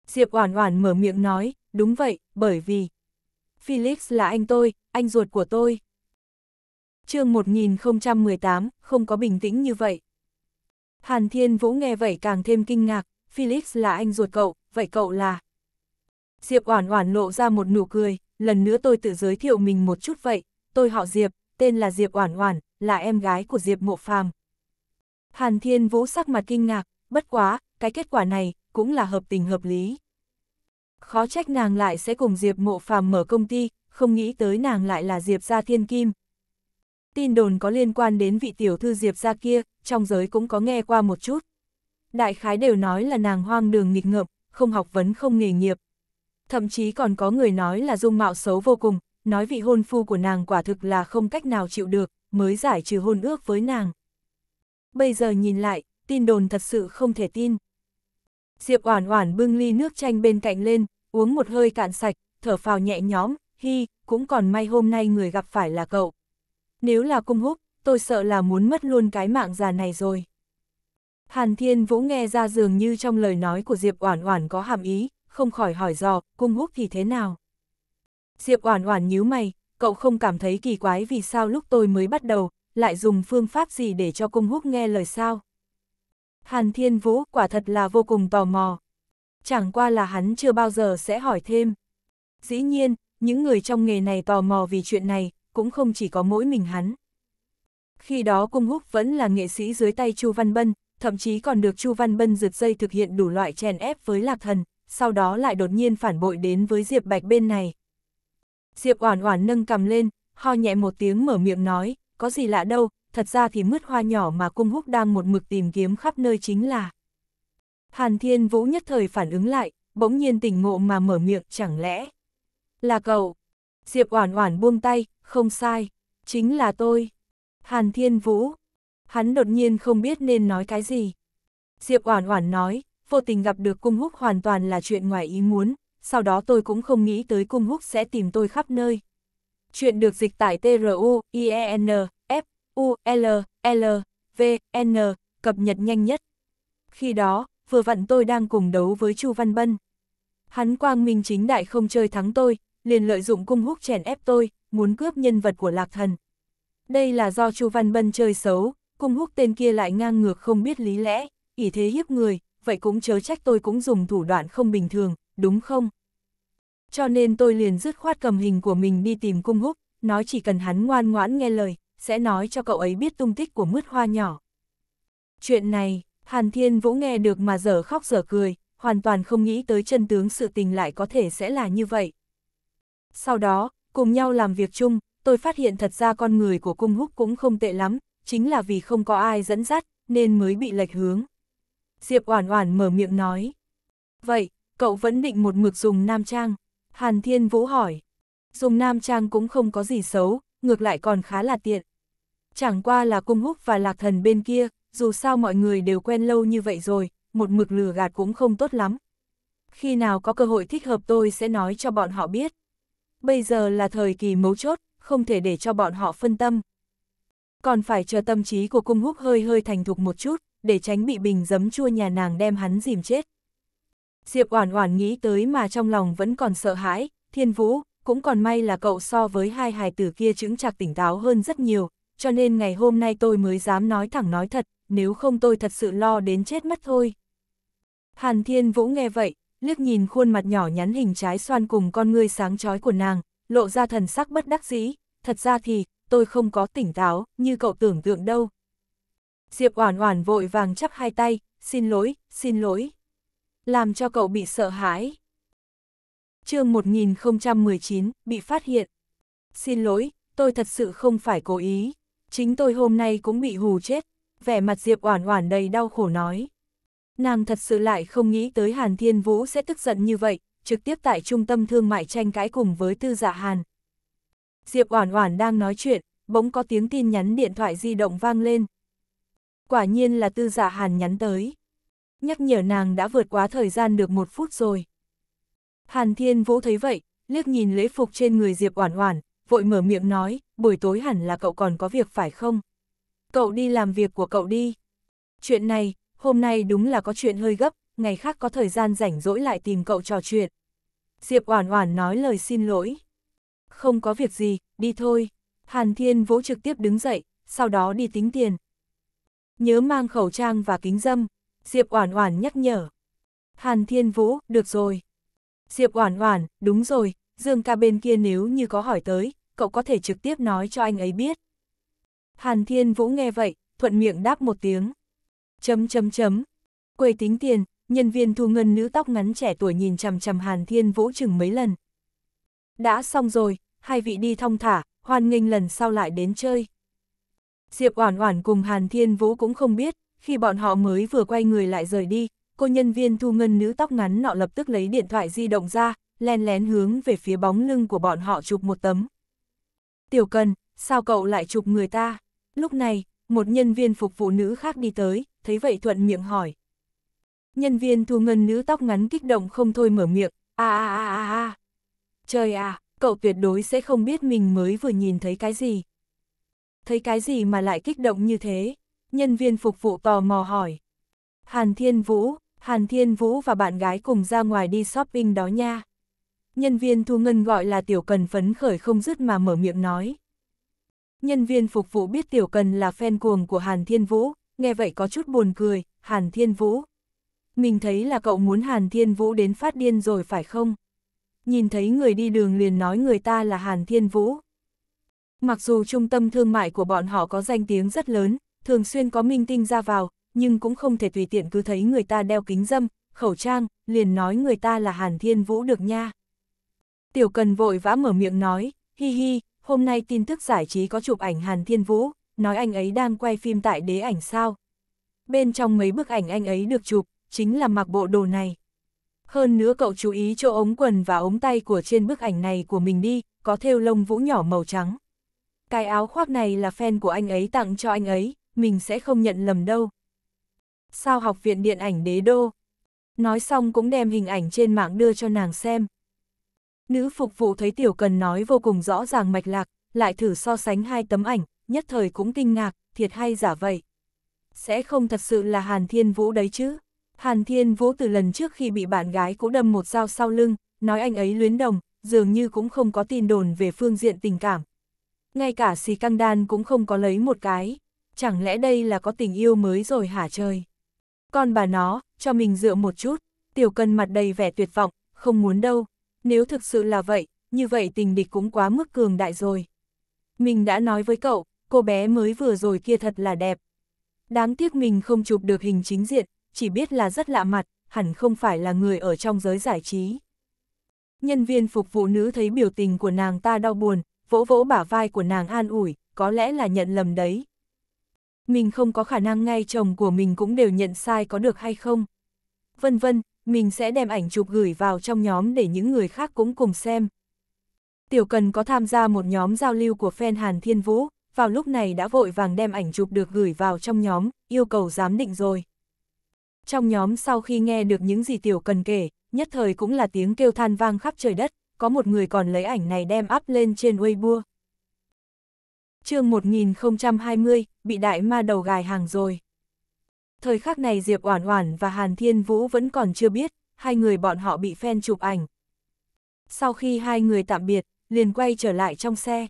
Diệp Oản Oản mở miệng nói, đúng vậy, bởi vì Felix là anh tôi, anh ruột của tôi. chương 1018, không có bình tĩnh như vậy. Hàn Thiên Vũ nghe vậy càng thêm kinh ngạc, Felix là anh ruột cậu, vậy cậu là Diệp Oản Oản lộ ra một nụ cười, lần nữa tôi tự giới thiệu mình một chút vậy, tôi họ Diệp, tên là Diệp Oản Oản, là em gái của Diệp Mộ Phàm. Hàn Thiên Vũ sắc mặt kinh ngạc, bất quá, cái kết quả này cũng là hợp tình hợp lý. Khó trách nàng lại sẽ cùng Diệp Mộ Phàm mở công ty, không nghĩ tới nàng lại là Diệp gia Thiên Kim. Tin đồn có liên quan đến vị tiểu thư Diệp gia kia, trong giới cũng có nghe qua một chút. Đại khái đều nói là nàng hoang đường nghịch ngợm, không học vấn không nghề nghiệp, thậm chí còn có người nói là dung mạo xấu vô cùng, nói vị hôn phu của nàng quả thực là không cách nào chịu được, mới giải trừ hôn ước với nàng. Bây giờ nhìn lại, tin đồn thật sự không thể tin. Diệp Oản Oản bưng ly nước chanh bên cạnh lên, uống một hơi cạn sạch, thở phào nhẹ nhõm, hi, cũng còn may hôm nay người gặp phải là cậu. Nếu là cung húc, tôi sợ là muốn mất luôn cái mạng già này rồi. Hàn Thiên Vũ nghe ra dường như trong lời nói của Diệp Oản Oản có hàm ý, không khỏi hỏi dò, cung húc thì thế nào? Diệp Oản Oản nhíu mày, cậu không cảm thấy kỳ quái vì sao lúc tôi mới bắt đầu, lại dùng phương pháp gì để cho cung húc nghe lời sao? Hàn Thiên Vũ quả thật là vô cùng tò mò. Chẳng qua là hắn chưa bao giờ sẽ hỏi thêm. Dĩ nhiên, những người trong nghề này tò mò vì chuyện này, cũng không chỉ có mỗi mình hắn. Khi đó Cung Húc vẫn là nghệ sĩ dưới tay Chu Văn Bân, thậm chí còn được Chu Văn Bân rượt dây thực hiện đủ loại chèn ép với Lạc Thần, sau đó lại đột nhiên phản bội đến với Diệp Bạch bên này. Diệp Oản Oản nâng cầm lên, ho nhẹ một tiếng mở miệng nói, có gì lạ đâu, thật ra thì mứt hoa nhỏ mà cung húc đang một mực tìm kiếm khắp nơi chính là. Hàn Thiên Vũ nhất thời phản ứng lại, bỗng nhiên tỉnh ngộ mà mở miệng chẳng lẽ. Là cậu. Diệp Oản Oản buông tay, không sai, chính là tôi. Hàn Thiên Vũ. Hắn đột nhiên không biết nên nói cái gì. Diệp Oản Oản nói, vô tình gặp được cung húc hoàn toàn là chuyện ngoài ý muốn, sau đó tôi cũng không nghĩ tới cung húc sẽ tìm tôi khắp nơi. Chuyện được dịch tại truienfullvn cập nhật nhanh nhất. Khi đó, vừa vặn tôi đang cùng đấu với Chu Văn Bân. Hắn quang minh chính đại không chơi thắng tôi, liền lợi dụng cung húc chèn ép tôi, muốn cướp nhân vật của Lạc Thần. Đây là do Chu Văn Bân chơi xấu, cung húc tên kia lại ngang ngược không biết lý lẽ, ỷ thế hiếp người, vậy cũng chớ trách tôi cũng dùng thủ đoạn không bình thường, đúng không? Cho nên tôi liền dứt khoát cầm hình của mình đi tìm cung húc, nói chỉ cần hắn ngoan ngoãn nghe lời, sẽ nói cho cậu ấy biết tung tích của mứt hoa nhỏ. Chuyện này, Hàn Thiên Vũ nghe được mà dở khóc dở cười, hoàn toàn không nghĩ tới chân tướng sự tình lại có thể sẽ là như vậy. Sau đó, cùng nhau làm việc chung, tôi phát hiện thật ra con người của cung húc cũng không tệ lắm, chính là vì không có ai dẫn dắt, nên mới bị lệch hướng. Diệp Oản Oản mở miệng nói. Vậy, cậu vẫn định một mực dùng nam trang? Hàn Thiên Vũ hỏi. Dùng nam trang cũng không có gì xấu, ngược lại còn khá là tiện. Chẳng qua là cung húc và lạc thần bên kia, dù sao mọi người đều quen lâu như vậy rồi, một mực lừa gạt cũng không tốt lắm. Khi nào có cơ hội thích hợp tôi sẽ nói cho bọn họ biết. Bây giờ là thời kỳ mấu chốt, không thể để cho bọn họ phân tâm. Còn phải chờ tâm trí của cung húc hơi hơi thành thục một chút, để tránh bị bình giấm chua nhà nàng đem hắn dìm chết. Diệp Oản Oản nghĩ tới mà trong lòng vẫn còn sợ hãi, Thiên Vũ, cũng còn may là cậu so với hai hài tử kia chứng chạc tỉnh táo hơn rất nhiều, cho nên ngày hôm nay tôi mới dám nói thẳng nói thật, nếu không tôi thật sự lo đến chết mất thôi. Hàn Thiên Vũ nghe vậy, liếc nhìn khuôn mặt nhỏ nhắn hình trái xoan cùng con ngươi sáng chói của nàng, lộ ra thần sắc bất đắc dĩ, thật ra thì, tôi không có tỉnh táo, như cậu tưởng tượng đâu, Diệp Oản Oản vội vàng chắp hai tay, xin lỗi, xin lỗi. Làm cho cậu bị sợ hãi. chương 1019, bị phát hiện. Xin lỗi, tôi thật sự không phải cố ý. Chính tôi hôm nay cũng bị hù chết. Vẻ mặt Diệp Oản Oản đầy đau khổ nói. Nàng thật sự lại không nghĩ tới Hàn Thiên Vũ sẽ tức giận như vậy, trực tiếp tại trung tâm thương mại tranh cãi cùng với tư Dạ Hàn. Diệp Oản Oản đang nói chuyện, bỗng có tiếng tin nhắn điện thoại di động vang lên, Quả nhiên là tư giả dạ hàn nhắn tới. Nhắc nhở nàng đã vượt quá thời gian được một phút rồi. Hàn Thiên Vũ thấy vậy, liếc nhìn lễ phục trên người Diệp Oản Oản, vội mở miệng nói, buổi tối hẳn là cậu còn có việc phải không? Cậu đi làm việc của cậu đi. Chuyện này, hôm nay đúng là có chuyện hơi gấp, ngày khác có thời gian rảnh rỗi lại tìm cậu trò chuyện. Diệp Oản Oản nói lời xin lỗi. Không có việc gì, đi thôi. Hàn Thiên Vũ trực tiếp đứng dậy, sau đó đi tính tiền. Nhớ mang khẩu trang và kính dâm, Diệp Oản Oản nhắc nhở. Hàn Thiên Vũ, được rồi. Diệp Oản Oản, đúng rồi, Dương ca bên kia nếu như có hỏi tới, cậu có thể trực tiếp nói cho anh ấy biết. Hàn Thiên Vũ nghe vậy, thuận miệng đáp một tiếng. Chấm chấm chấm. Quầy tính tiền, nhân viên thu ngân nữ tóc ngắn trẻ tuổi nhìn chằm chằm Hàn Thiên Vũ chừng mấy lần. Đã xong rồi, hai vị đi thong thả, hoan nghênh lần sau lại đến chơi. Diệp Oản Oản cùng Hàn Thiên Vũ cũng không biết, khi bọn họ mới vừa quay người lại rời đi, cô nhân viên thu ngân nữ tóc ngắn nọ lập tức lấy điện thoại di động ra, lén lén hướng về phía bóng lưng của bọn họ chụp một tấm. Tiểu Cần, sao cậu lại chụp người ta? Lúc này, một nhân viên phục vụ nữ khác đi tới, thấy vậy thuận miệng hỏi. Nhân viên thu ngân nữ tóc ngắn kích động không thôi mở miệng, a a a a a. Trời à, cậu tuyệt đối sẽ không biết mình mới vừa nhìn thấy cái gì thấy cái gì mà lại kích động như thế? Nhân viên phục vụ tò mò hỏi. Hàn Thiên Vũ, Hàn Thiên Vũ và bạn gái cùng ra ngoài đi shopping đó nha. Nhân viên thu ngân gọi là Tiểu Cần phấn khởi không dứt mà mở miệng nói. Nhân viên phục vụ biết Tiểu Cần là fan cuồng của Hàn Thiên Vũ, nghe vậy có chút buồn cười, Hàn Thiên Vũ. Mình thấy là cậu muốn Hàn Thiên Vũ đến phát điên rồi phải không? Nhìn thấy người đi đường liền nói người ta là Hàn Thiên Vũ. Mặc dù trung tâm thương mại của bọn họ có danh tiếng rất lớn, thường xuyên có minh tinh ra vào, nhưng cũng không thể tùy tiện cứ thấy người ta đeo kính dâm, khẩu trang, liền nói người ta là Hàn Thiên Vũ được nha. Tiểu Cần vội vã mở miệng nói, hi hi, hôm nay tin tức giải trí có chụp ảnh Hàn Thiên Vũ, nói anh ấy đang quay phim tại đế ảnh sao. Bên trong mấy bức ảnh anh ấy được chụp, chính là mặc bộ đồ này. Hơn nữa cậu chú ý chỗ ống quần và ống tay của trên bức ảnh này của mình đi, có thêu lông vũ nhỏ màu trắng. Cái áo khoác này là fan của anh ấy tặng cho anh ấy, mình sẽ không nhận lầm đâu. Sao học viện điện ảnh đế đô? Nói xong cũng đem hình ảnh trên mạng đưa cho nàng xem. Nữ phục vụ thấy Tiểu Cần nói vô cùng rõ ràng mạch lạc, lại thử so sánh hai tấm ảnh, nhất thời cũng kinh ngạc, thiệt hay giả vậy. Sẽ không thật sự là Hàn Thiên Vũ đấy chứ. Hàn Thiên Vũ từ lần trước khi bị bạn gái cũ đâm một dao sau lưng, nói anh ấy luyến đồng, dường như cũng không có tin đồn về phương diện tình cảm, ngay cả xì căng đan cũng không có lấy một cái. Chẳng lẽ đây là có tình yêu mới rồi hả trời? Con bà nó, cho mình dựa một chút, tiểu cần mặt đầy vẻ tuyệt vọng, không muốn đâu. Nếu thực sự là vậy, như vậy tình địch cũng quá mức cường đại rồi. Mình đã nói với cậu, cô bé mới vừa rồi kia thật là đẹp. Đáng tiếc mình không chụp được hình chính diện, chỉ biết là rất lạ mặt, hẳn không phải là người ở trong giới giải trí. Nhân viên phục vụ nữ thấy biểu tình của nàng ta đau buồn, vỗ vỗ bả vai của nàng an ủi, có lẽ là nhận lầm đấy. Mình không có khả năng ngay chồng của mình cũng đều nhận sai có được hay không. Vân vân, mình sẽ đem ảnh chụp gửi vào trong nhóm để những người khác cũng cùng xem. Tiểu Cần có tham gia một nhóm giao lưu của fan Hàn Thiên Vũ, vào lúc này đã vội vàng đem ảnh chụp được gửi vào trong nhóm, yêu cầu giám định rồi. Trong nhóm sau khi nghe được những gì Tiểu Cần kể, nhất thời cũng là tiếng kêu than vang khắp trời đất, có một người còn lấy ảnh này đem up lên trên Weibo. chương 1020, bị đại ma đầu gài hàng rồi. Thời khắc này Diệp Oản Oản và Hàn Thiên Vũ vẫn còn chưa biết, hai người bọn họ bị fan chụp ảnh. Sau khi hai người tạm biệt, liền quay trở lại trong xe.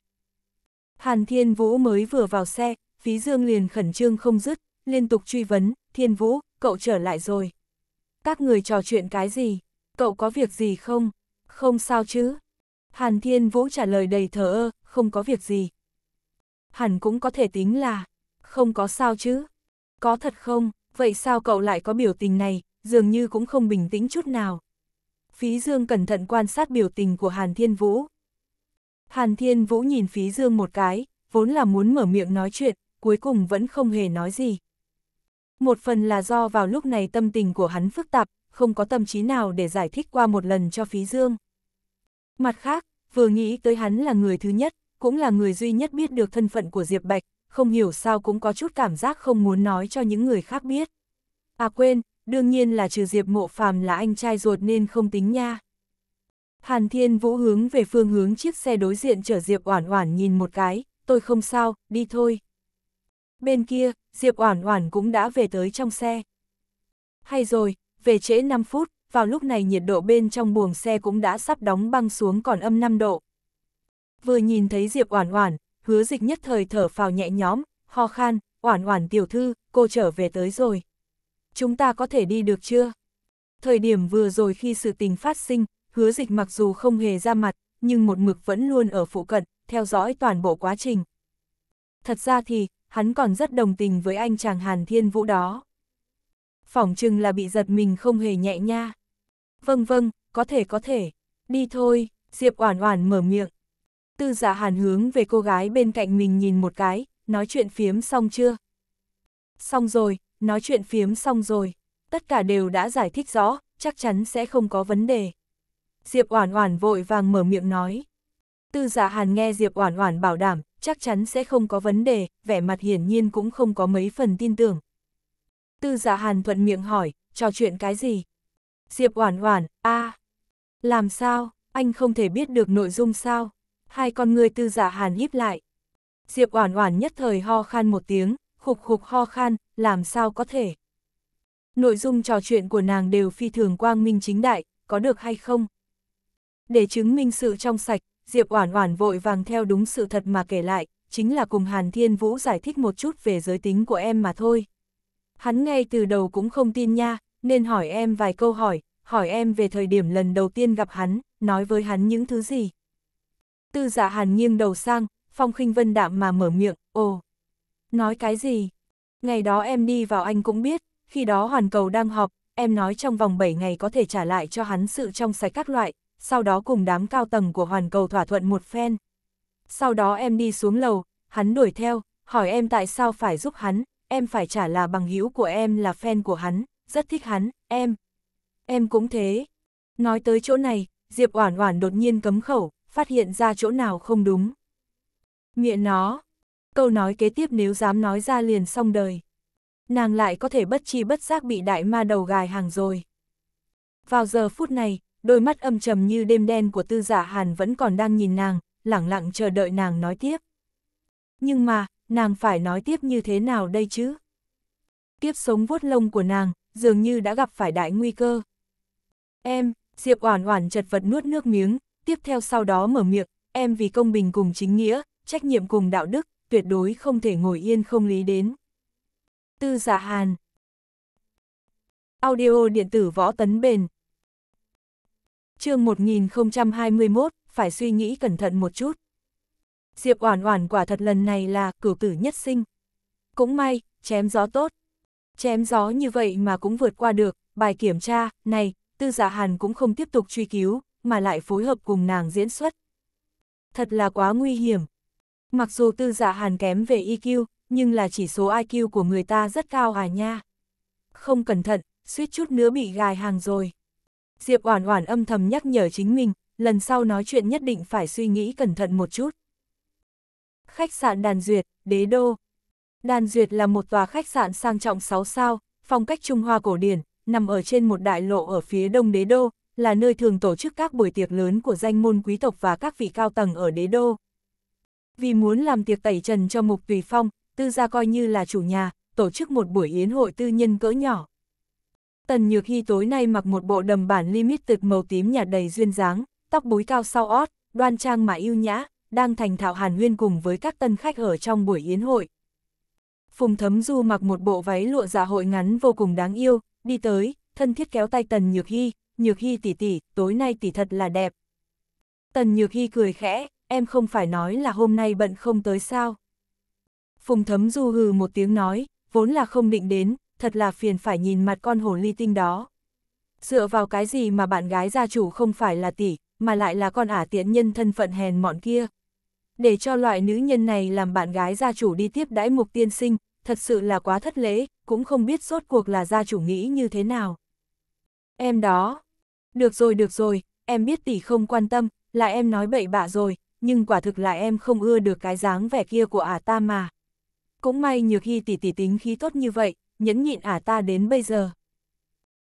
Hàn Thiên Vũ mới vừa vào xe, Phí Dương liền khẩn trương không dứt, liên tục truy vấn, Thiên Vũ, cậu trở lại rồi. Các người trò chuyện cái gì? Cậu có việc gì không? Không sao chứ. Hàn Thiên Vũ trả lời đầy thờ ơ, không có việc gì. Hẳn cũng có thể tính là, không có sao chứ. Có thật không, vậy sao cậu lại có biểu tình này, dường như cũng không bình tĩnh chút nào. Phí Dương cẩn thận quan sát biểu tình của Hàn Thiên Vũ. Hàn Thiên Vũ nhìn Phí Dương một cái, vốn là muốn mở miệng nói chuyện, cuối cùng vẫn không hề nói gì. Một phần là do vào lúc này tâm tình của hắn phức tạp, không có tâm trí nào để giải thích qua một lần cho Phí Dương. Mặt khác, vừa nghĩ tới hắn là người thứ nhất, cũng là người duy nhất biết được thân phận của Diệp Bạch, không hiểu sao cũng có chút cảm giác không muốn nói cho những người khác biết. À quên, đương nhiên là trừ Diệp Mộ Phàm là anh trai ruột nên không tính nha. Hàn Thiên Vũ hướng về phương hướng chiếc xe đối diện chở Diệp Oản Oản nhìn một cái, tôi không sao, đi thôi. Bên kia, Diệp Oản Oản cũng đã về tới trong xe. Hay rồi, về trễ 5 phút, vào lúc này nhiệt độ bên trong buồng xe cũng đã sắp đóng băng xuống còn âm 5 độ. Vừa nhìn thấy Diệp Oản Oản, hứa dịch nhất thời thở phào nhẹ nhõm, ho khan, Oản Oản tiểu thư, cô trở về tới rồi. Chúng ta có thể đi được chưa? Thời điểm vừa rồi khi sự tình phát sinh, hứa dịch mặc dù không hề ra mặt, nhưng một mực vẫn luôn ở phụ cận, theo dõi toàn bộ quá trình. Thật ra thì, hắn còn rất đồng tình với anh chàng Hàn Thiên Vũ đó. Phỏng chừng là bị giật mình không hề nhẹ nha. Vâng vâng, có thể có thể. Đi thôi, Diệp Oản Oản mở miệng. Tư giả dạ Hàn hướng về cô gái bên cạnh mình nhìn một cái, nói chuyện phiếm xong chưa? Xong rồi, nói chuyện phiếm xong rồi. Tất cả đều đã giải thích rõ, chắc chắn sẽ không có vấn đề. Diệp Oản Oản vội vàng mở miệng nói. Tư giả dạ Hàn nghe Diệp Oản Oản bảo đảm, chắc chắn sẽ không có vấn đề, vẻ mặt hiển nhiên cũng không có mấy phần tin tưởng. Tư giả dạ Hàn thuận miệng hỏi, trò chuyện cái gì? Diệp Oản Oản, a, làm sao, anh không thể biết được nội dung sao? Hai con người Tư Dạ Hàn híp lại. Diệp Oản Oản nhất thời ho khan một tiếng, khục khục ho khan, làm sao có thể? Nội dung trò chuyện của nàng đều phi thường quang minh chính đại, có được hay không? Để chứng minh sự trong sạch, Diệp Oản Oản vội vàng theo đúng sự thật mà kể lại, chính là cùng Hàn Thiên Vũ giải thích một chút về giới tính của em mà thôi. Hắn ngay từ đầu cũng không tin nha, nên hỏi em vài câu hỏi, hỏi em về thời điểm lần đầu tiên gặp hắn, nói với hắn những thứ gì. Tư giả dạ hàn nghiêng đầu sang, phong khinh vân đạm mà mở miệng, ồ, nói cái gì? Ngày đó em đi vào anh cũng biết, khi đó hoàn cầu đang họp, em nói trong vòng 7 ngày có thể trả lại cho hắn sự trong sạch các loại, sau đó cùng đám cao tầng của hoàn cầu thỏa thuận một phen. Sau đó em đi xuống lầu, hắn đuổi theo, hỏi em tại sao phải giúp hắn, em phải trả là bằng hữu của em là fan của hắn, rất thích hắn, em. Em cũng thế. Nói tới chỗ này, Diệp Oản Oản đột nhiên cấm khẩu, phát hiện ra chỗ nào không đúng. Miệng nó. Câu nói kế tiếp nếu dám nói ra liền xong đời. Nàng lại có thể bất chi bất giác bị đại ma đầu gài hàng rồi. Vào giờ phút này, đôi mắt âm trầm như đêm đen của tư giả dạ hàn vẫn còn đang nhìn nàng, lẳng lặng chờ đợi nàng nói tiếp. Nhưng mà, nàng phải nói tiếp như thế nào đây chứ? Kiếp sống vuốt lông của nàng, dường như đã gặp phải đại nguy cơ. Em, Diệp Oản Oản chật vật nuốt nước miếng, tiếp theo sau đó mở miệng, em vì công bình cùng chính nghĩa, trách nhiệm cùng đạo đức, tuyệt đối không thể ngồi yên không lý đến. Tư Dạ Hàn Audio điện tử võ tấn bền Chương 1021, phải suy nghĩ cẩn thận một chút. Diệp Oản Oản quả thật lần này là cửu tử nhất sinh. Cũng may, chém gió tốt, Chém gió như vậy mà cũng vượt qua được, bài kiểm tra, này, tư giả dạ hàn cũng không tiếp tục truy cứu, mà lại phối hợp cùng nàng diễn xuất. Thật là quá nguy hiểm. Mặc dù tư giả dạ hàn kém về IQ, e nhưng là chỉ số IQ của người ta rất cao à nha. Không cẩn thận, suýt chút nữa bị gài hàng rồi. Diệp Oản Oản âm thầm nhắc nhở chính mình, lần sau nói chuyện nhất định phải suy nghĩ cẩn thận một chút. Khách sạn Đàn Duyệt, Đế Đô Đan Duyệt là một tòa khách sạn sang trọng 6 sao, phong cách Trung Hoa cổ điển, nằm ở trên một đại lộ ở phía đông đế đô, là nơi thường tổ chức các buổi tiệc lớn của danh môn quý tộc và các vị cao tầng ở đế đô. Vì muốn làm tiệc tẩy trần cho Mục Tùy Phong, tư gia coi như là chủ nhà, tổ chức một buổi yến hội tư nhân cỡ nhỏ. Tần Nhược Hy tối nay mặc một bộ đầm bản limited màu tím nhạt đầy duyên dáng, tóc búi cao sau ót, đoan trang mà yêu nhã, đang thành thạo hàn huyên cùng với các tân khách ở trong buổi yến hội. Phùng Thấm Du mặc một bộ váy lụa dạ hội ngắn vô cùng đáng yêu, đi tới, thân thiết kéo tay Tần Nhược Hy, Nhược Hy tỷ tỷ, tối nay tỷ thật là đẹp. Tần Nhược Hy cười khẽ, em không phải nói là hôm nay bận không tới sao. Phùng Thấm Du hừ một tiếng nói, vốn là không định đến, thật là phiền phải nhìn mặt con hồn ly tinh đó. Dựa vào cái gì mà bạn gái gia chủ không phải là tỷ, mà lại là con ả tiện nhân thân phận hèn mọn kia. Để cho loại nữ nhân này làm bạn gái gia chủ đi tiếp đãi mục tiên sinh, thật sự là quá thất lễ, cũng không biết rốt cuộc là gia chủ nghĩ như thế nào. Em đó, được rồi được rồi, em biết tỷ không quan tâm, là em nói bậy bạ rồi, nhưng quả thực là em không ưa được cái dáng vẻ kia của ả à ta mà. Cũng may nhược hy tỷ tỷ tính khí tốt như vậy, nhẫn nhịn ả à ta đến bây giờ.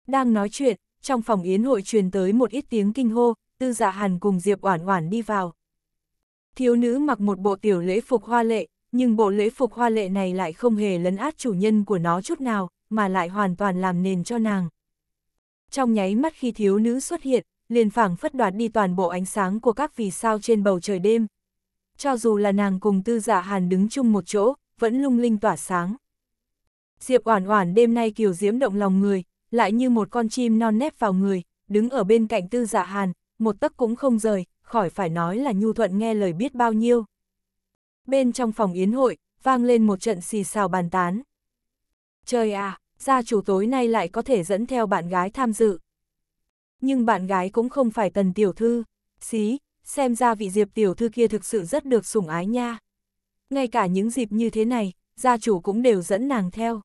Đang nói chuyện, trong phòng yến hội truyền tới một ít tiếng kinh hô, tư dạ hàn cùng Diệp Oản Oản đi vào. Thiếu nữ mặc một bộ tiểu lễ phục hoa lệ, nhưng bộ lễ phục hoa lệ này lại không hề lấn át chủ nhân của nó chút nào, mà lại hoàn toàn làm nền cho nàng. Trong nháy mắt khi thiếu nữ xuất hiện, liền phảng phất đoạt đi toàn bộ ánh sáng của các vì sao trên bầu trời đêm. Cho dù là nàng cùng tư giả dạ hàn đứng chung một chỗ, vẫn lung linh tỏa sáng. Diệp Oản Oản đêm nay kiều diễm động lòng người, lại như một con chim non nép vào người, đứng ở bên cạnh Tư Dạ Hàn, một tấc cũng không rời, khỏi phải nói là nhu thuận nghe lời biết bao nhiêu bên trong phòng yến hội, vang lên một trận xì xào bàn tán. Trời à, gia chủ tối nay lại có thể dẫn theo bạn gái tham dự. Nhưng bạn gái cũng không phải tần tiểu thư, xí, xem ra vị diệp tiểu thư kia thực sự rất được sủng ái nha. Ngay cả những dịp như thế này, gia chủ cũng đều dẫn nàng theo.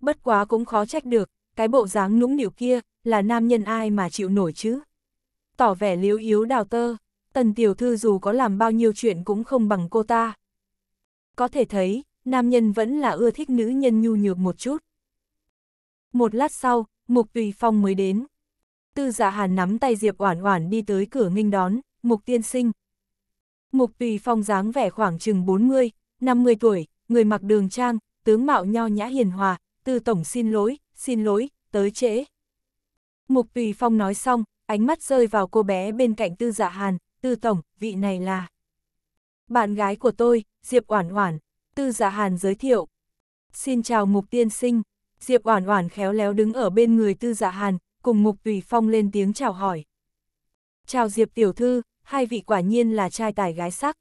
Bất quá cũng khó trách được, cái bộ dáng nũng nịu kia, là nam nhân ai mà chịu nổi chứ. Tỏ vẻ liếu yếu đào tơ, tần tiểu thư dù có làm bao nhiêu chuyện cũng không bằng cô ta. Có thể thấy, nam nhân vẫn là ưa thích nữ nhân nhu nhược một chút. Một lát sau, Mục Tùy Phong mới đến. Tư dạ hàn nắm tay Diệp Oản Oản đi tới cửa nghênh đón, Mục Tiên Sinh. Mục Tùy Phong dáng vẻ khoảng chừng 40, 50 tuổi, người mặc đường trang, tướng mạo nho nhã hiền hòa, tư tổng xin lỗi, xin lỗi, tới trễ. Mục Tùy Phong nói xong, ánh mắt rơi vào cô bé bên cạnh tư dạ hàn, tư tổng, vị này là bạn gái của tôi, Diệp Oản Oản, Tư Dạ Hàn giới thiệu. Xin chào Mục tiên sinh, Diệp Oản Oản khéo léo đứng ở bên người Tư Dạ Hàn, cùng Mục Tùy Phong lên tiếng chào hỏi. Chào Diệp tiểu thư, hai vị quả nhiên là trai tài gái sắc.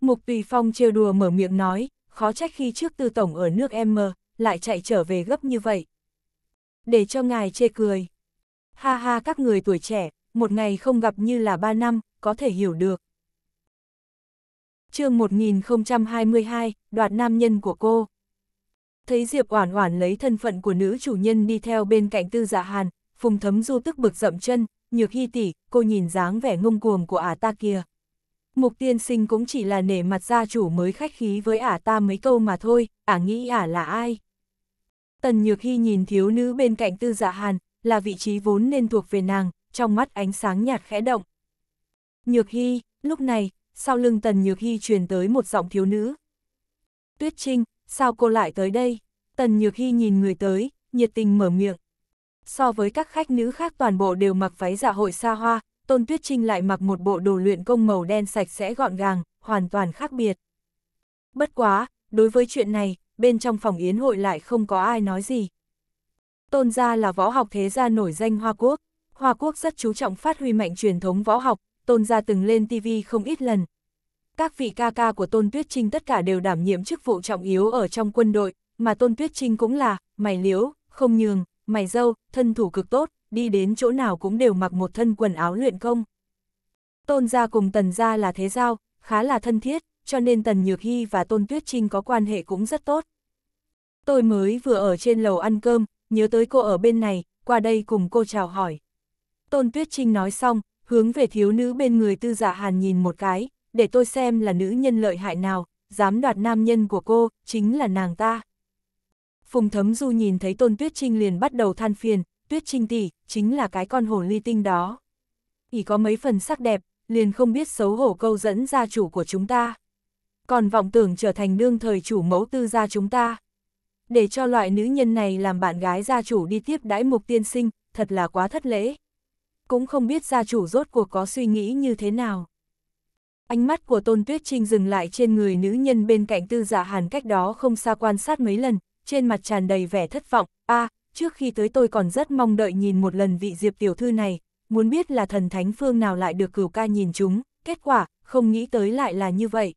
Mục Tùy Phong trêu đùa mở miệng nói, khó trách khi trước Tư tổng ở nước M lại chạy trở về gấp như vậy. Để cho ngài chê cười. Ha ha các người tuổi trẻ, một ngày không gặp như là ba năm, có thể hiểu được. chương 1022, đoạt nam nhân của cô. Thấy Diệp Oản Oản lấy thân phận của nữ chủ nhân đi theo bên cạnh Tư Dạ Hàn, Phùng Thấm Du tức bực dậm chân, nhược hy tỷ, cô nhìn dáng vẻ ngông cuồng của ả ta kia. Mục tiên sinh cũng chỉ là nể mặt gia chủ mới khách khí với ả ta mấy câu mà thôi, ả nghĩ ả là ai. Tần nhược hy nhìn thiếu nữ bên cạnh tư dạ hàn, là vị trí vốn nên thuộc về nàng, trong mắt ánh sáng nhạt khẽ động. Nhược Hy, lúc này, sau lưng Tần Nhược Hy truyền tới một giọng thiếu nữ. Tuyết Trinh, sao cô lại tới đây? Tần Nhược Hy nhìn người tới, nhiệt tình mở miệng. So với các khách nữ khác toàn bộ đều mặc váy dạ hội xa hoa, Tôn Tuyết Trinh lại mặc một bộ đồ luyện công màu đen sạch sẽ gọn gàng, hoàn toàn khác biệt. Bất quá, đối với chuyện này, bên trong phòng yến hội lại không có ai nói gì. Tôn gia là võ học thế gia nổi danh Hoa Quốc. Hoa Quốc rất chú trọng phát huy mạnh truyền thống võ học, Tôn gia từng lên TV không ít lần. Các vị ca ca của Tôn Tuyết Trinh tất cả đều đảm nhiệm chức vụ trọng yếu ở trong quân đội, mà Tôn Tuyết Trinh cũng là, mày liếu, không nhường, mày dâu, thân thủ cực tốt, đi đến chỗ nào cũng đều mặc một thân quần áo luyện công. Tôn gia cùng Tần gia là thế giao, khá là thân thiết, cho nên Tần Nhược Hy và Tôn Tuyết Trinh có quan hệ cũng rất tốt. Tôi mới vừa ở trên lầu ăn cơm, nhớ tới cô ở bên này, qua đây cùng cô chào hỏi. Tôn Tuyết Trinh nói xong, hướng về thiếu nữ bên người tư dạ hàn nhìn một cái, để tôi xem là nữ nhân lợi hại nào, dám đoạt nam nhân của cô, chính là nàng ta. Phùng thấm du nhìn thấy tôn tuyết trinh liền bắt đầu than phiền, tuyết trinh tỷ, chính là cái con hồ ly tinh đó. ỉ có mấy phần sắc đẹp, liền không biết xấu hổ câu dẫn gia chủ của chúng ta. Còn vọng tưởng trở thành đương thời chủ mẫu tư gia chúng ta. Để cho loại nữ nhân này làm bạn gái gia chủ đi tiếp đãi mục tiên sinh, thật là quá thất lễ cũng không biết gia chủ rốt cuộc có suy nghĩ như thế nào. Ánh mắt của Tôn Tuyết Trinh dừng lại trên người nữ nhân bên cạnh tư giả dạ hàn cách đó không xa quan sát mấy lần, trên mặt tràn đầy vẻ thất vọng, a à, trước khi tới tôi còn rất mong đợi nhìn một lần vị diệp tiểu thư này, muốn biết là thần thánh phương nào lại được cửu ca nhìn chúng, kết quả, không nghĩ tới lại là như vậy.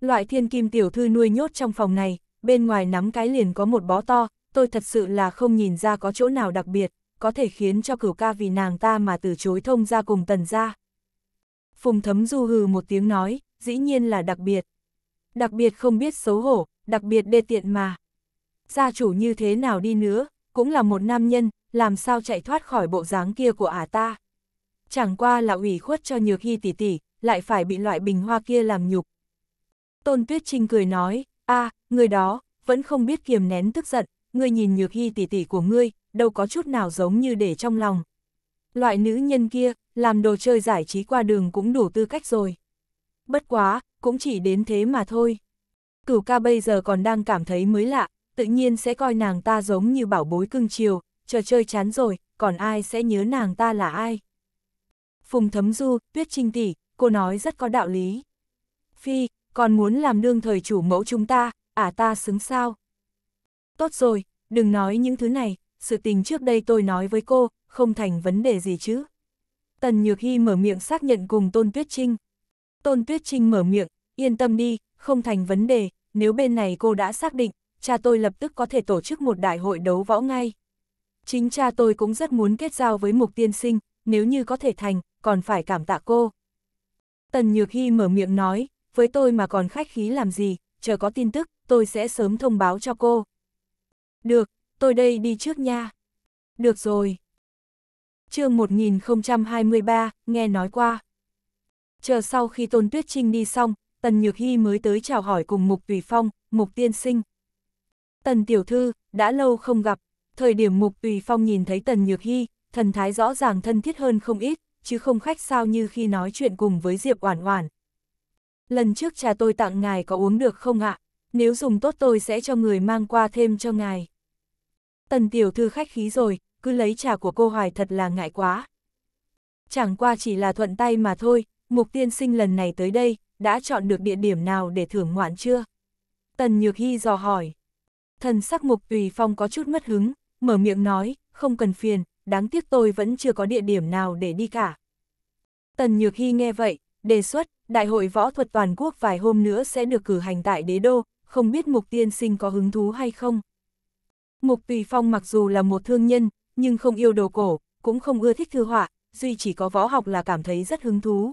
Loại thiên kim tiểu thư nuôi nhốt trong phòng này, bên ngoài nắm cái liền có một bó to, tôi thật sự là không nhìn ra có chỗ nào đặc biệt, có thể khiến cho cửu ca vì nàng ta mà từ chối thông ra cùng tần ra. Phùng thấm du hừ một tiếng nói, dĩ nhiên là đặc biệt. Đặc biệt không biết xấu hổ, đặc biệt đê tiện mà. Gia chủ như thế nào đi nữa, cũng là một nam nhân, làm sao chạy thoát khỏi bộ dáng kia của ả à ta. Chẳng qua là ủy khuất cho nhược hy tỷ tỷ, lại phải bị loại bình hoa kia làm nhục. Tôn Tuyết Trinh cười nói, a người đó, vẫn không biết kiềm nén tức giận, ngươi nhìn nhược hy tỷ tỷ của ngươi, đâu có chút nào giống như để trong lòng. Loại nữ nhân kia, làm đồ chơi giải trí qua đường cũng đủ tư cách rồi. Bất quá, cũng chỉ đến thế mà thôi. Cửu ca bây giờ còn đang cảm thấy mới lạ, tự nhiên sẽ coi nàng ta giống như bảo bối cưng chiều, trò chơi chán rồi, còn ai sẽ nhớ nàng ta là ai. Phùng Thấm Du, Tuyết Trinh Tỷ, cô nói rất có đạo lý. Phi, còn muốn làm nương thời chủ mẫu chúng ta, à ta xứng sao. Tốt rồi, đừng nói những thứ này, sự tình trước đây tôi nói với cô, không thành vấn đề gì chứ. Tần Nhược Hy mở miệng xác nhận cùng Tôn Tuyết Trinh. Tôn Tuyết Trinh mở miệng, yên tâm đi, không thành vấn đề, nếu bên này cô đã xác định, cha tôi lập tức có thể tổ chức một đại hội đấu võ ngay. Chính cha tôi cũng rất muốn kết giao với mục tiên sinh, nếu như có thể thành, còn phải cảm tạ cô. Tần Nhược Hy mở miệng nói, với tôi mà còn khách khí làm gì, chờ có tin tức, tôi sẽ sớm thông báo cho cô. Được, tôi đây đi trước nha. Được rồi. chương 1023, nghe nói qua. Chờ sau khi Tôn Tuyết Trinh đi xong, Tần Nhược Hy mới tới chào hỏi cùng Mục Tùy Phong, Mục Tiên Sinh. Tần Tiểu Thư, đã lâu không gặp, thời điểm Mục Tùy Phong nhìn thấy Tần Nhược Hy, thần thái rõ ràng thân thiết hơn không ít, chứ không khách sao như khi nói chuyện cùng với Diệp Oản Oản. Lần trước trà tôi tặng ngài có uống được không ạ? Nếu dùng tốt tôi sẽ cho người mang qua thêm cho ngài. Tần tiểu thư khách khí rồi, cứ lấy trà của cô hoài thật là ngại quá. Chẳng qua chỉ là thuận tay mà thôi, mục tiên sinh lần này tới đây, đã chọn được địa điểm nào để thưởng ngoạn chưa? Tần Nhược Hy dò hỏi. Thần sắc mục tùy phong có chút mất hứng, mở miệng nói, không cần phiền, đáng tiếc tôi vẫn chưa có địa điểm nào để đi cả. Tần Nhược Hy nghe vậy, đề xuất, Đại hội Võ thuật Toàn quốc vài hôm nữa sẽ được cử hành tại đế đô, không biết mục tiên sinh có hứng thú hay không? Mục Tùy Phong mặc dù là một thương nhân, nhưng không yêu đồ cổ, cũng không ưa thích thư họa, duy chỉ có võ học là cảm thấy rất hứng thú.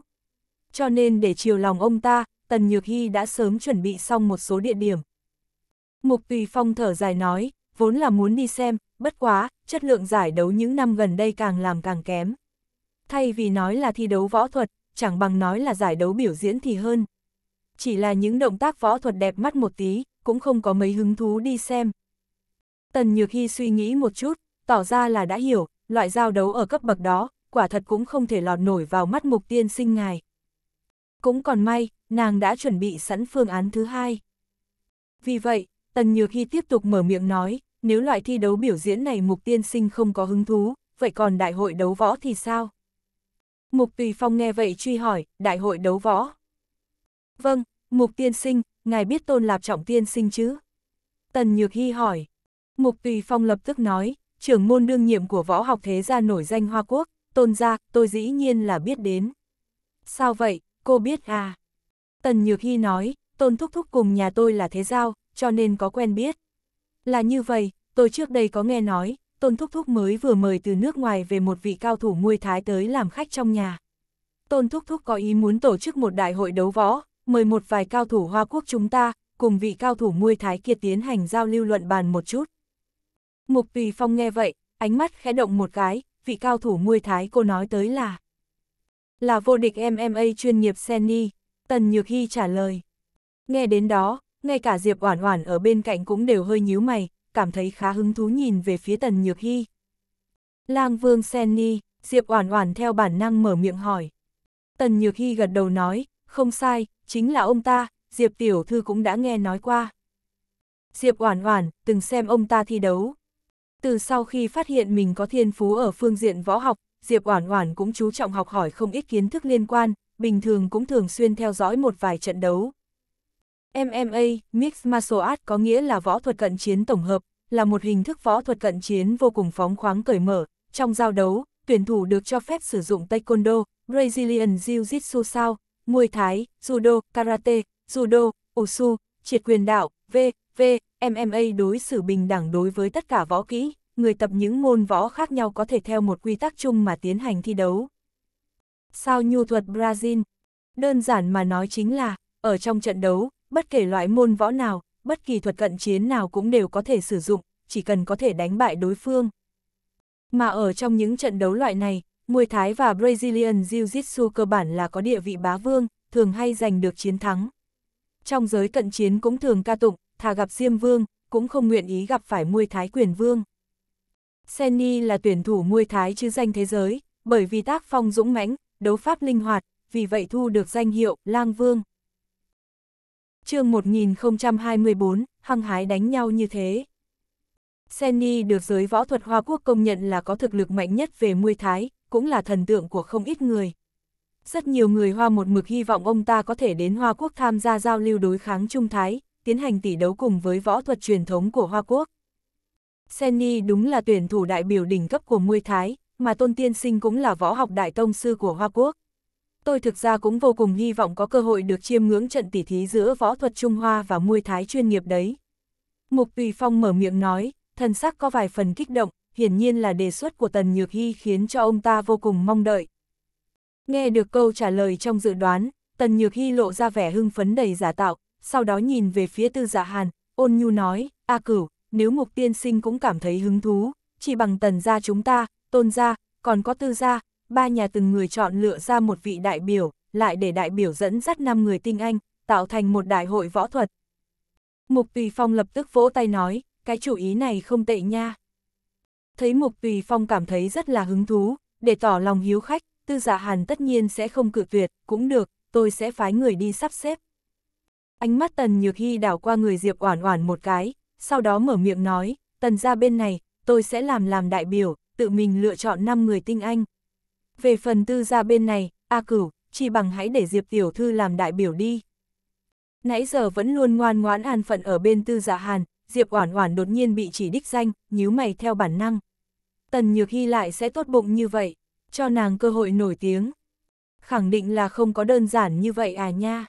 Cho nên để chiều lòng ông ta, Tần Nhược Hy đã sớm chuẩn bị xong một số địa điểm. Mục Tùy Phong thở dài nói, vốn là muốn đi xem, bất quá, chất lượng giải đấu những năm gần đây càng làm càng kém. Thay vì nói là thi đấu võ thuật, chẳng bằng nói là giải đấu biểu diễn thì hơn. Chỉ là những động tác võ thuật đẹp mắt một tí, cũng không có mấy hứng thú đi xem. Tần Nhược Hy suy nghĩ một chút, tỏ ra là đã hiểu, loại giao đấu ở cấp bậc đó, quả thật cũng không thể lọt nổi vào mắt mục tiên sinh ngài. Cũng còn may, nàng đã chuẩn bị sẵn phương án thứ hai. Vì vậy, Tần Nhược Hy tiếp tục mở miệng nói, nếu loại thi đấu biểu diễn này mục tiên sinh không có hứng thú, vậy còn đại hội đấu võ thì sao? Mục Tùy Phong nghe vậy truy hỏi, đại hội đấu võ. Vâng, mục tiên sinh, ngài biết tôn lạp trọng tiên sinh chứ? Tần Nhược Hy hỏi. Mục Tùy Phong lập tức nói, trưởng môn đương nhiệm của võ học thế gia nổi danh Hoa Quốc, tôn gia, tôi dĩ nhiên là biết đến. Sao vậy, cô biết à? Tần Nhược Hy nói, tôn thúc thúc cùng nhà tôi là thế giao, cho nên có quen biết. Là như vậy, tôi trước đây có nghe nói, tôn thúc thúc mới vừa mời từ nước ngoài về một vị cao thủ muay thái tới làm khách trong nhà. Tôn thúc thúc có ý muốn tổ chức một đại hội đấu võ, mời một vài cao thủ Hoa Quốc chúng ta, cùng vị cao thủ muay thái kia tiến hành giao lưu luận bàn một chút. Mục Tùy Phong nghe vậy, ánh mắt khẽ động một cái, vị cao thủ muôi thái cô nói tới là là vô địch MMA chuyên nghiệp Senny, Tần Nhược Hy trả lời. Nghe đến đó, ngay cả Diệp Oản Oản ở bên cạnh cũng đều hơi nhíu mày, cảm thấy khá hứng thú nhìn về phía Tần Nhược Hy. Lang Vương Senny, Diệp Oản Oản theo bản năng mở miệng hỏi. Tần Nhược Hy gật đầu nói, không sai, chính là ông ta, Diệp Tiểu Thư cũng đã nghe nói qua. Diệp Oản Oản từng xem ông ta thi đấu, từ sau khi phát hiện mình có thiên phú ở phương diện võ học, Diệp Oản Oản cũng chú trọng học hỏi không ít kiến thức liên quan, bình thường cũng thường xuyên theo dõi một vài trận đấu. MMA, Mixed Martial Arts có nghĩa là võ thuật cận chiến tổng hợp, là một hình thức võ thuật cận chiến vô cùng phóng khoáng cởi mở. Trong giao đấu, tuyển thủ được cho phép sử dụng Taekwondo, Brazilian Jiu-Jitsu sao, Muay Thái, Judo, Karate, Judo, Usu, triệt quyền đạo, V, V, MMA đối xử bình đẳng đối với tất cả võ kỹ, người tập những môn võ khác nhau có thể theo một quy tắc chung mà tiến hành thi đấu. Sao nhu thuật Brazil? Đơn giản mà nói chính là, ở trong trận đấu, bất kể loại môn võ nào, bất kỳ thuật cận chiến nào cũng đều có thể sử dụng, chỉ cần có thể đánh bại đối phương. Mà ở trong những trận đấu loại này, Muay Thái và Brazilian Jiu-Jitsu cơ bản là có địa vị bá vương, thường hay giành được chiến thắng. Trong giới cận chiến cũng thường ca tụng, thà gặp Diêm Vương, cũng không nguyện ý gặp phải Muay Thái Quyền Vương. Senny là tuyển thủ Muay Thái chứ danh thế giới, bởi vì tác phong dũng mãnh, đấu pháp linh hoạt, vì vậy thu được danh hiệu Lang Vương. chương 1024, hăng hái đánh nhau như thế. Senny được giới võ thuật Hoa Quốc công nhận là có thực lực mạnh nhất về Muay Thái, cũng là thần tượng của không ít người. Rất nhiều người Hoa một mực hy vọng ông ta có thể đến Hoa Quốc tham gia giao lưu đối kháng Trung Thái, tiến hành tỷ đấu cùng với võ thuật truyền thống của Hoa Quốc. Senny đúng là tuyển thủ đại biểu đỉnh cấp của Muay Thái, mà Tôn Tiên Sinh cũng là võ học đại tông sư của Hoa Quốc. Tôi thực ra cũng vô cùng hy vọng có cơ hội được chiêm ngưỡng trận tỷ thí giữa võ thuật Trung Hoa và Muay Thái chuyên nghiệp đấy. Mục Tùy Phong mở miệng nói, thần sắc có vài phần kích động, hiển nhiên là đề xuất của Tần Nhược Hy khiến cho ông ta vô cùng mong đợi. Nghe được câu trả lời trong dự đoán, Tần Nhược Hy lộ ra vẻ hưng phấn đầy giả tạo, sau đó nhìn về phía tư dạ hàn, ôn nhu nói, A cửu, nếu mục tiên sinh cũng cảm thấy hứng thú, chỉ bằng tần gia chúng ta, tôn gia, còn có tư gia, ba nhà từng người chọn lựa ra một vị đại biểu, lại để đại biểu dẫn dắt năm người tinh anh, tạo thành một đại hội võ thuật. Mục Tùy Phong lập tức vỗ tay nói, cái chủ ý này không tệ nha. Thấy Mục Tùy Phong cảm thấy rất là hứng thú, để tỏ lòng hiếu khách, tư giả dạ hàn tất nhiên sẽ không cự tuyệt, cũng được, tôi sẽ phái người đi sắp xếp. Ánh mắt Tần Nhược Hy đảo qua người Diệp Oản Oản một cái, sau đó mở miệng nói, Tần gia bên này, tôi sẽ làm làm đại biểu, tự mình lựa chọn 5 người tinh anh. Về phần tư gia bên này, A Cửu, chỉ bằng hãy để Diệp Tiểu Thư làm đại biểu đi. Nãy giờ vẫn luôn ngoan ngoãn an phận ở bên tư gia hàn, Diệp Oản Oản đột nhiên bị chỉ đích danh, nhíu mày theo bản năng. Tần Nhược Hy lại sẽ tốt bụng như vậy, cho nàng cơ hội nổi tiếng. Khẳng định là không có đơn giản như vậy à nha.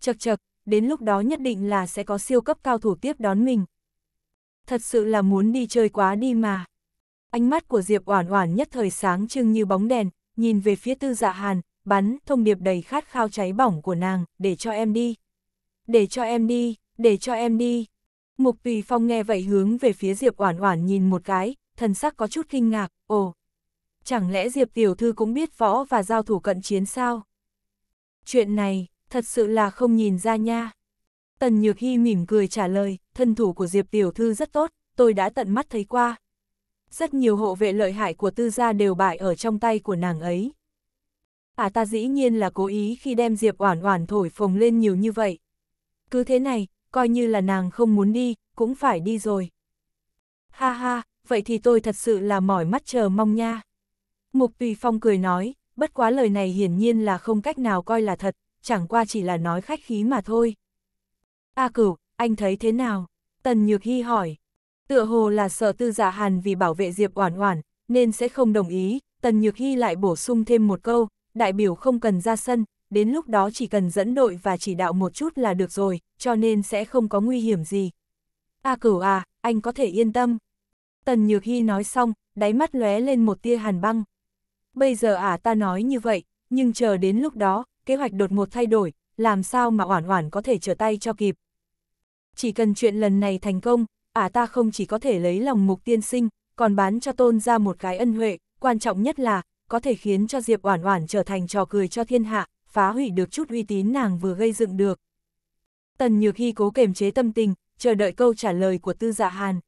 Chậc chậc, đến lúc đó nhất định là sẽ có siêu cấp cao thủ tiếp đón mình. Thật sự là muốn đi chơi quá đi mà. Ánh mắt của Diệp Oản Oản nhất thời sáng trưng như bóng đèn, nhìn về phía Tư Dạ Hàn, bắn thông điệp đầy khát khao cháy bỏng của nàng, để cho em đi. Để cho em đi, để cho em đi. Mục Tùy Phong nghe vậy hướng về phía Diệp Oản Oản nhìn một cái, thần sắc có chút kinh ngạc, ồ. Chẳng lẽ Diệp tiểu thư cũng biết võ và giao thủ cận chiến sao? Chuyện này, thật sự là không nhìn ra nha. Tần Nhược Hy mỉm cười trả lời, thân thủ của Diệp Tiểu Thư rất tốt, tôi đã tận mắt thấy qua. Rất nhiều hộ vệ lợi hại của tư gia đều bại ở trong tay của nàng ấy. À ta dĩ nhiên là cố ý khi đem Diệp Oản Oản thổi phồng lên nhiều như vậy. Cứ thế này, coi như là nàng không muốn đi, cũng phải đi rồi. Ha ha, vậy thì tôi thật sự là mỏi mắt chờ mong nha. Mục Tùy Phong cười nói, bất quá lời này hiển nhiên là không cách nào coi là thật, chẳng qua chỉ là nói khách khí mà thôi. A cửu, anh thấy thế nào? Tần Nhược Hy hỏi. Tựa hồ là sợ tư giả dạ hàn vì bảo vệ Diệp Oản Oản, nên sẽ không đồng ý, Tần Nhược Hy lại bổ sung thêm một câu, đại biểu không cần ra sân, đến lúc đó chỉ cần dẫn đội và chỉ đạo một chút là được rồi, cho nên sẽ không có nguy hiểm gì. A cửu à, anh có thể yên tâm. Tần Nhược Hy nói xong, đáy mắt lóe lên một tia hàn băng. Bây giờ à ta nói như vậy, nhưng chờ đến lúc đó, kế hoạch đột ngột thay đổi, làm sao mà Oản Oản có thể trở tay cho kịp. Chỉ cần chuyện lần này thành công, ả ta không chỉ có thể lấy lòng mục tiên sinh, còn bán cho tôn ra một cái ân huệ, quan trọng nhất là, có thể khiến cho Diệp Oản Oản trở thành trò cười cho thiên hạ, phá hủy được chút uy tín nàng vừa gây dựng được. Tần Nhược Hy cố kềm chế tâm tình, chờ đợi câu trả lời của Tư Dạ Hàn.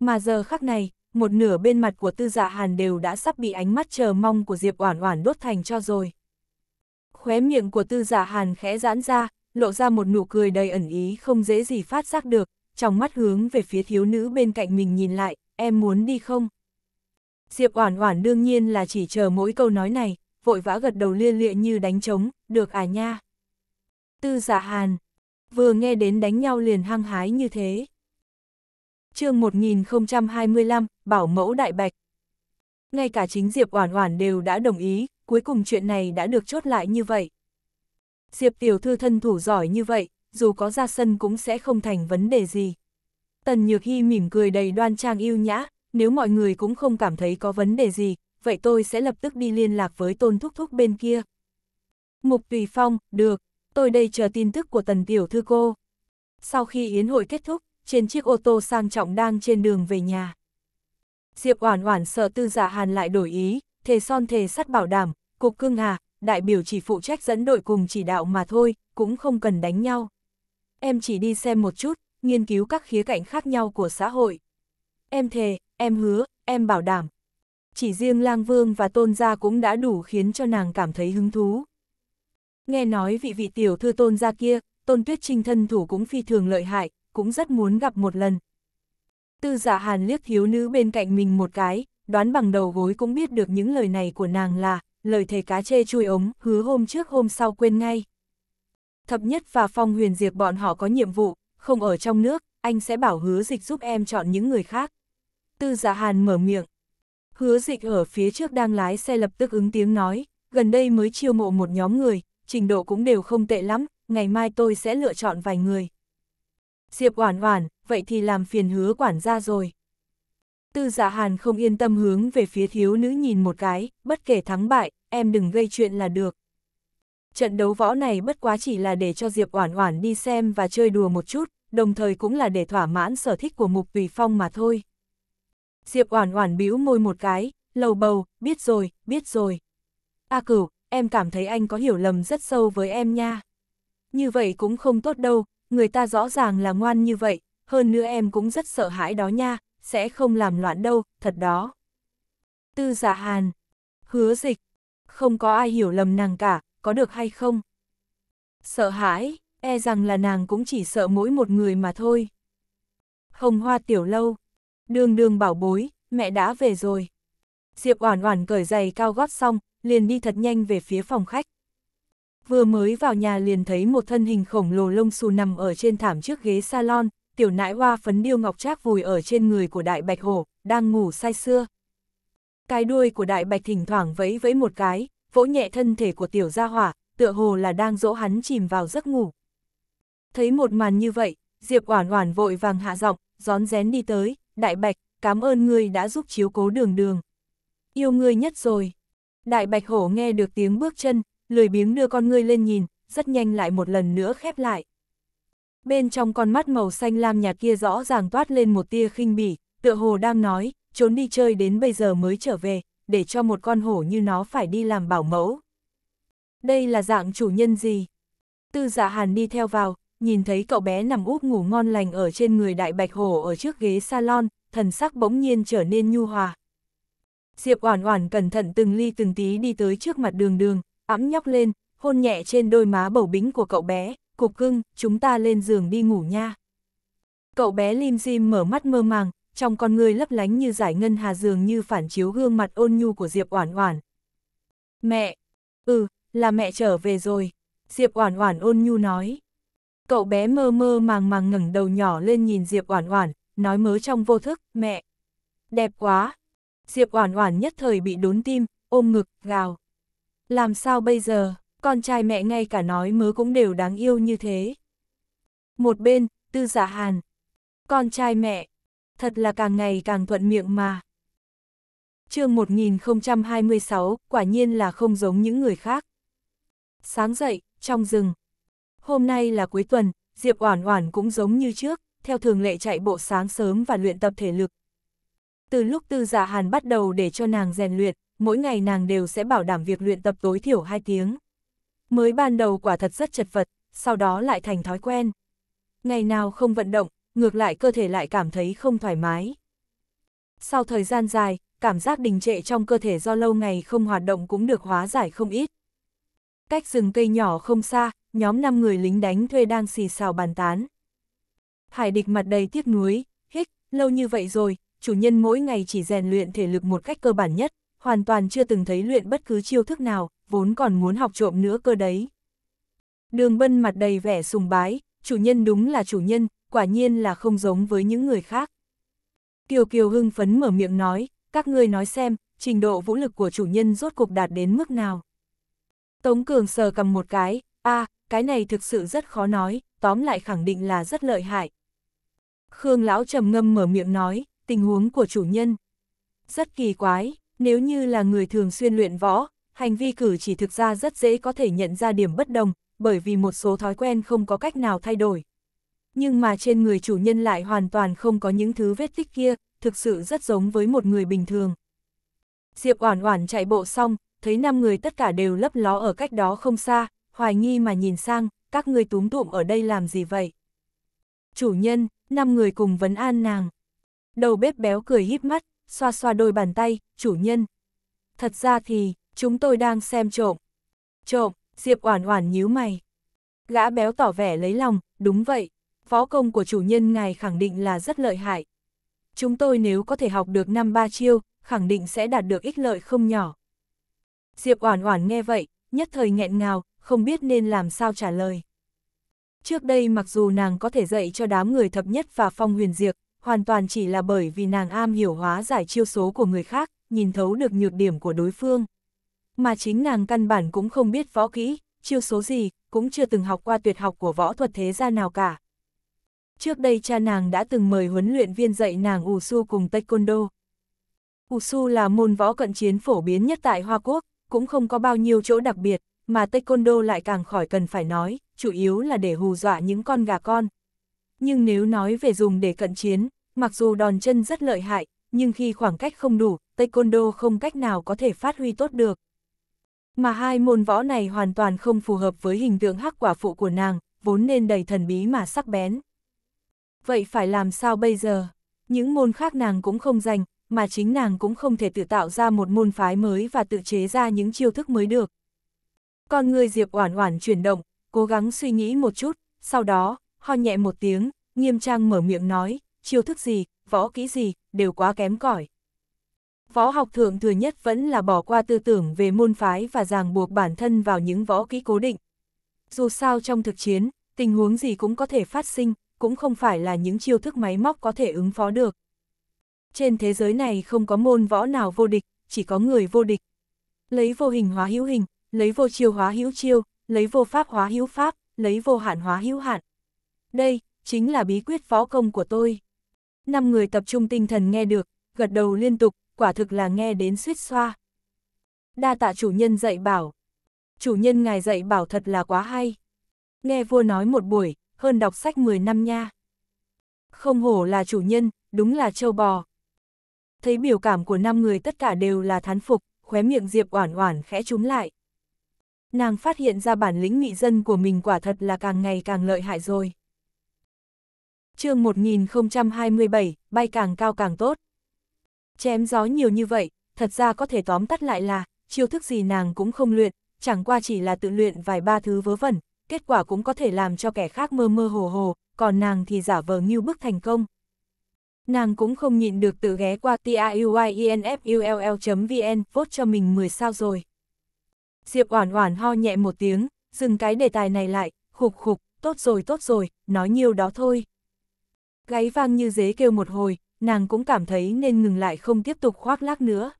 Mà giờ khắc này, một nửa bên mặt của Tư Dạ Hàn đều đã sắp bị ánh mắt chờ mong của Diệp Oản Oản đốt thành cho rồi. Khóe miệng của tư giả hàn khẽ giãn ra, lộ ra một nụ cười đầy ẩn ý không dễ gì phát giác được, trong mắt hướng về phía thiếu nữ bên cạnh mình nhìn lại, em muốn đi không? Diệp Oản Oản đương nhiên là chỉ chờ mỗi câu nói này, vội vã gật đầu liên lịa như đánh trống, được à nha. Tư Giả Hàn, vừa nghe đến đánh nhau liền hăng hái như thế. Chương 1025, Bảo mẫu đại bạch. Ngay cả chính Diệp Oản Oản đều đã đồng ý, cuối cùng chuyện này đã được chốt lại như vậy. Diệp tiểu thư thân thủ giỏi như vậy, dù có ra sân cũng sẽ không thành vấn đề gì. Tần Nhược Hy mỉm cười đầy đoan trang yêu nhã, nếu mọi người cũng không cảm thấy có vấn đề gì, vậy tôi sẽ lập tức đi liên lạc với Tôn Thúc Thúc bên kia. Mục Tùy Phong, được, tôi đây chờ tin tức của Tần Tiểu Thư cô. Sau khi yến hội kết thúc, trên chiếc ô tô sang trọng đang trên đường về nhà. Diệp Oản Oản sợ Tư giả dạ Hàn lại đổi ý, thề son thề sắt bảo đảm, cục cưng à đại biểu chỉ phụ trách dẫn đội cùng chỉ đạo mà thôi, cũng không cần đánh nhau. Em chỉ đi xem một chút, nghiên cứu các khía cạnh khác nhau của xã hội. Em thề, em hứa, em bảo đảm. Chỉ riêng lang vương và tôn gia cũng đã đủ khiến cho nàng cảm thấy hứng thú. Nghe nói vị vị tiểu thư tôn gia kia, tôn tuyết trinh thân thủ cũng phi thường lợi hại, cũng rất muốn gặp một lần. Tư giả dạ hàn liếc thiếu nữ bên cạnh mình một cái, đoán bằng đầu gối cũng biết được những lời này của nàng là, lời thề cá chê chui ống, hứa hôm trước hôm sau quên ngay. Thập nhất và Phong Huyền Diệp bọn họ có nhiệm vụ, không ở trong nước, anh sẽ bảo hứa dịch giúp em chọn những người khác. Tư giả dạ hàn mở miệng. Hứa dịch ở phía trước đang lái xe lập tức ứng tiếng nói, gần đây mới chiêu mộ một nhóm người, trình độ cũng đều không tệ lắm, ngày mai tôi sẽ lựa chọn vài người. Diệp oản oản, vậy thì làm phiền hứa quản gia rồi. Tư giả dạ hàn không yên tâm hướng về phía thiếu nữ nhìn một cái, bất kể thắng bại, em đừng gây chuyện là được. Trận đấu võ này bất quá chỉ là để cho Diệp Oản Oản đi xem và chơi đùa một chút, đồng thời cũng là để thỏa mãn sở thích của Mục Tùy Phong mà thôi. Diệp Oản Oản bĩu môi một cái, lầu bầu, biết rồi, biết rồi. A Cửu, em cảm thấy anh có hiểu lầm rất sâu với em nha. Như vậy cũng không tốt đâu, người ta rõ ràng là ngoan như vậy, hơn nữa em cũng rất sợ hãi đó nha, sẽ không làm loạn đâu, thật đó. Tư giả dạ hàn, hứa dịch, không có ai hiểu lầm nàng cả, có được hay không? Sợ hãi, e rằng là nàng cũng chỉ sợ mỗi một người mà thôi. Hồng hoa tiểu lâu, đường đường bảo bối, mẹ đã về rồi. Diệp Oản Oản cởi giày cao gót xong, liền đi thật nhanh về phía phòng khách. Vừa mới vào nhà liền thấy một thân hình khổng lồ lông xù nằm ở trên thảm trước ghế salon, tiểu nãi hoa phấn điêu ngọc trác vùi ở trên người của đại bạch hổ, đang ngủ say sưa. Cái đuôi của đại bạch thỉnh thoảng vẫy vẫy một cái, vỗ nhẹ thân thể của tiểu gia hỏa, tựa hồ là đang dỗ hắn chìm vào giấc ngủ. Thấy một màn như vậy, Diệp Oản Oản vội vàng hạ giọng, rón rén đi tới, "Đại Bạch, cảm ơn ngươi đã giúp chiếu cố Đường Đường. Yêu ngươi nhất rồi." Đại Bạch Hổ nghe được tiếng bước chân, lười biếng đưa con ngươi lên nhìn, rất nhanh lại một lần nữa khép lại bên trong con mắt màu xanh lam nhạt kia rõ ràng toát lên một tia khinh bỉ, tựa hồ đang nói, trốn đi chơi đến bây giờ mới trở về, để cho một con hổ như nó phải đi làm bảo mẫu. Đây là dạng chủ nhân gì? Tư dạ hàn đi theo vào, nhìn thấy cậu bé nằm úp ngủ ngon lành ở trên người đại bạch hổ ở trước ghế salon, thần sắc bỗng nhiên trở nên nhu hòa. Diệp Oản Oản cẩn thận từng ly từng tí đi tới trước mặt Đường Đường, ấm nhóc lên, hôn nhẹ trên đôi má bầu bính của cậu bé, cục cưng, chúng ta lên giường đi ngủ nha. Cậu bé Lim Jim mở mắt mơ màng, trong con người lấp lánh như giải ngân hà giường như phản chiếu gương mặt ôn nhu của Diệp Oản Oản. Mẹ! Ừ, là mẹ trở về rồi. Diệp Oản Oản ôn nhu nói. Cậu bé mơ mơ màng màng ngẩng đầu nhỏ lên nhìn Diệp Oản Oản, nói mớ trong vô thức, mẹ. Đẹp quá. Diệp Oản Oản nhất thời bị đốn tim, ôm ngực, gào. Làm sao bây giờ? con trai mẹ ngay cả nói mớ cũng đều đáng yêu như thế. Một bên, tư giả dạ hàn. Con trai mẹ, thật là càng ngày càng thuận miệng mà. chương 1026, quả nhiên là không giống những người khác. Sáng dậy, trong rừng. Hôm nay là cuối tuần, Diệp Oản Oản cũng giống như trước, theo thường lệ chạy bộ sáng sớm và luyện tập thể lực. Từ lúc Tư giả dạ Hàn bắt đầu để cho nàng rèn luyện, mỗi ngày nàng đều sẽ bảo đảm việc luyện tập tối thiểu 2 tiếng. Mới ban đầu quả thật rất chật vật, sau đó lại thành thói quen. Ngày nào không vận động, ngược lại cơ thể lại cảm thấy không thoải mái. Sau thời gian dài, cảm giác đình trệ trong cơ thể do lâu ngày không hoạt động cũng được hóa giải không ít. Cách rừng cây nhỏ không xa, nhóm 5 người lính đánh thuê đang xì xào bàn tán. Hải địch mặt đầy tiếc nuối, hích, lâu như vậy rồi, chủ nhân mỗi ngày chỉ rèn luyện thể lực một cách cơ bản nhất, hoàn toàn chưa từng thấy luyện bất cứ chiêu thức nào, vốn còn muốn học trộm nữa cơ đấy. Đường bân mặt đầy vẻ sùng bái, chủ nhân đúng là chủ nhân, quả nhiên là không giống với những người khác. Kiều Kiều hưng phấn mở miệng nói, các ngươi nói xem, trình độ vũ lực của chủ nhân rốt cục đạt đến mức nào. Tống Cường sờ cầm một cái, a à, cái này thực sự rất khó nói, tóm lại khẳng định là rất lợi hại. Khương Lão trầm ngâm mở miệng nói, tình huống của chủ nhân. Rất kỳ quái, nếu như là người thường xuyên luyện võ, hành vi cử chỉ thực ra rất dễ có thể nhận ra điểm bất đồng, bởi vì một số thói quen không có cách nào thay đổi. Nhưng mà trên người chủ nhân lại hoàn toàn không có những thứ vết tích kia, thực sự rất giống với một người bình thường. Diệp Oản Oản chạy bộ xong, thấy năm người tất cả đều lấp ló ở cách đó không xa, hoài nghi mà nhìn sang, các ngươi túm tụm ở đây làm gì vậy? Chủ nhân, năm người cùng vấn an nàng. Đầu bếp béo cười híp mắt, xoa xoa đôi bàn tay, chủ nhân. Thật ra thì, chúng tôi đang xem trộm. Trộm, Diệp Oản Oản nhíu mày. Gã béo tỏ vẻ lấy lòng, đúng vậy, phó công của chủ nhân ngài khẳng định là rất lợi hại. Chúng tôi nếu có thể học được năm ba chiêu, khẳng định sẽ đạt được ích lợi không nhỏ. Diệp Oản Oản nghe vậy, nhất thời nghẹn ngào, không biết nên làm sao trả lời. Trước đây mặc dù nàng có thể dạy cho đám người thập nhất và phong huyền diệt, hoàn toàn chỉ là bởi vì nàng am hiểu hóa giải chiêu số của người khác, nhìn thấu được nhược điểm của đối phương mà chính nàng căn bản cũng không biết võ kỹ, chiêu số gì, cũng chưa từng học qua tuyệt học của võ thuật thế gia nào cả. Trước đây cha nàng đã từng mời huấn luyện viên dạy nàng ủ su cùng taekwondo. Ủ su là môn võ cận chiến phổ biến nhất tại Hoa Quốc, cũng không có bao nhiêu chỗ đặc biệt, mà taekwondo lại càng khỏi cần phải nói, chủ yếu là để hù dọa những con gà con. Nhưng nếu nói về dùng để cận chiến, mặc dù đòn chân rất lợi hại, nhưng khi khoảng cách không đủ, taekwondo không cách nào có thể phát huy tốt được. Mà hai môn võ này hoàn toàn không phù hợp với hình tượng hắc quả phụ của nàng, vốn nên đầy thần bí mà sắc bén. Vậy phải làm sao bây giờ? Những môn khác nàng cũng không dành, mà chính nàng cũng không thể tự tạo ra một môn phái mới và tự chế ra những chiêu thức mới được. Con người Diệp Oản Oản chuyển động, cố gắng suy nghĩ một chút, sau đó, ho nhẹ một tiếng, nghiêm trang mở miệng nói, chiêu thức gì, võ kỹ gì, đều quá kém cỏi. Võ học thượng thừa nhất vẫn là bỏ qua tư tưởng về môn phái và ràng buộc bản thân vào những võ kỹ cố định. Dù sao trong thực chiến, tình huống gì cũng có thể phát sinh, cũng không phải là những chiêu thức máy móc có thể ứng phó được. Trên thế giới này không có môn võ nào vô địch, chỉ có người vô địch. Lấy vô hình hóa hữu hình, lấy vô chiêu hóa hữu chiêu, lấy vô pháp hóa hữu pháp, lấy vô hạn hóa hữu hạn. Đây, chính là bí quyết võ công của tôi. Năm người tập trung tinh thần nghe được, gật đầu liên tục, quả thực là nghe đến suýt xoa. Đa tạ chủ nhân dạy bảo. Chủ nhân ngài dạy bảo thật là quá hay. Nghe vua nói một buổi, hơn đọc sách 10 năm nha. Không hổ là chủ nhân, đúng là châu bò. Thấy biểu cảm của năm người tất cả đều là thán phục, khóe miệng Diệp Oản Oản khẽ trúng lại. Nàng phát hiện ra bản lĩnh nghị dân của mình quả thật là càng ngày càng lợi hại rồi. Chương 1027, bay càng cao càng tốt. Chém gió nhiều như vậy, thật ra có thể tóm tắt lại là, chiêu thức gì nàng cũng không luyện, chẳng qua chỉ là tự luyện vài ba thứ vớ vẩn, kết quả cũng có thể làm cho kẻ khác mơ mơ hồ hồ, còn nàng thì giả vờ như bức thành công. Nàng cũng không nhịn được tự ghé qua tiuyenfull.vn vote cho mình 10 sao rồi. Diệp Oản Oản ho nhẹ một tiếng, dừng cái đề tài này lại, khục khục, tốt rồi tốt rồi, nói nhiều đó thôi. Gáy vang như dế kêu một hồi, nàng cũng cảm thấy nên ngừng lại không tiếp tục khoác lác nữa.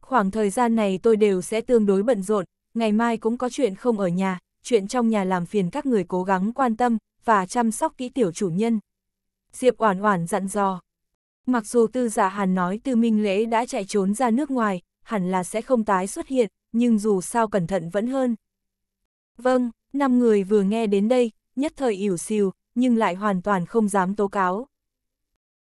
Khoảng thời gian này tôi đều sẽ tương đối bận rộn, ngày mai cũng có chuyện không ở nhà, chuyện trong nhà làm phiền các người cố gắng quan tâm và chăm sóc kỹ tiểu chủ nhân. Diệp Oản Oản dặn dò. Mặc dù Tư Dạ Hàn nói Tư Minh Lễ đã chạy trốn ra nước ngoài, hẳn là sẽ không tái xuất hiện, nhưng dù sao cẩn thận vẫn hơn. Vâng, năm người vừa nghe đến đây, nhất thời ỉu xìu, nhưng lại hoàn toàn không dám tố cáo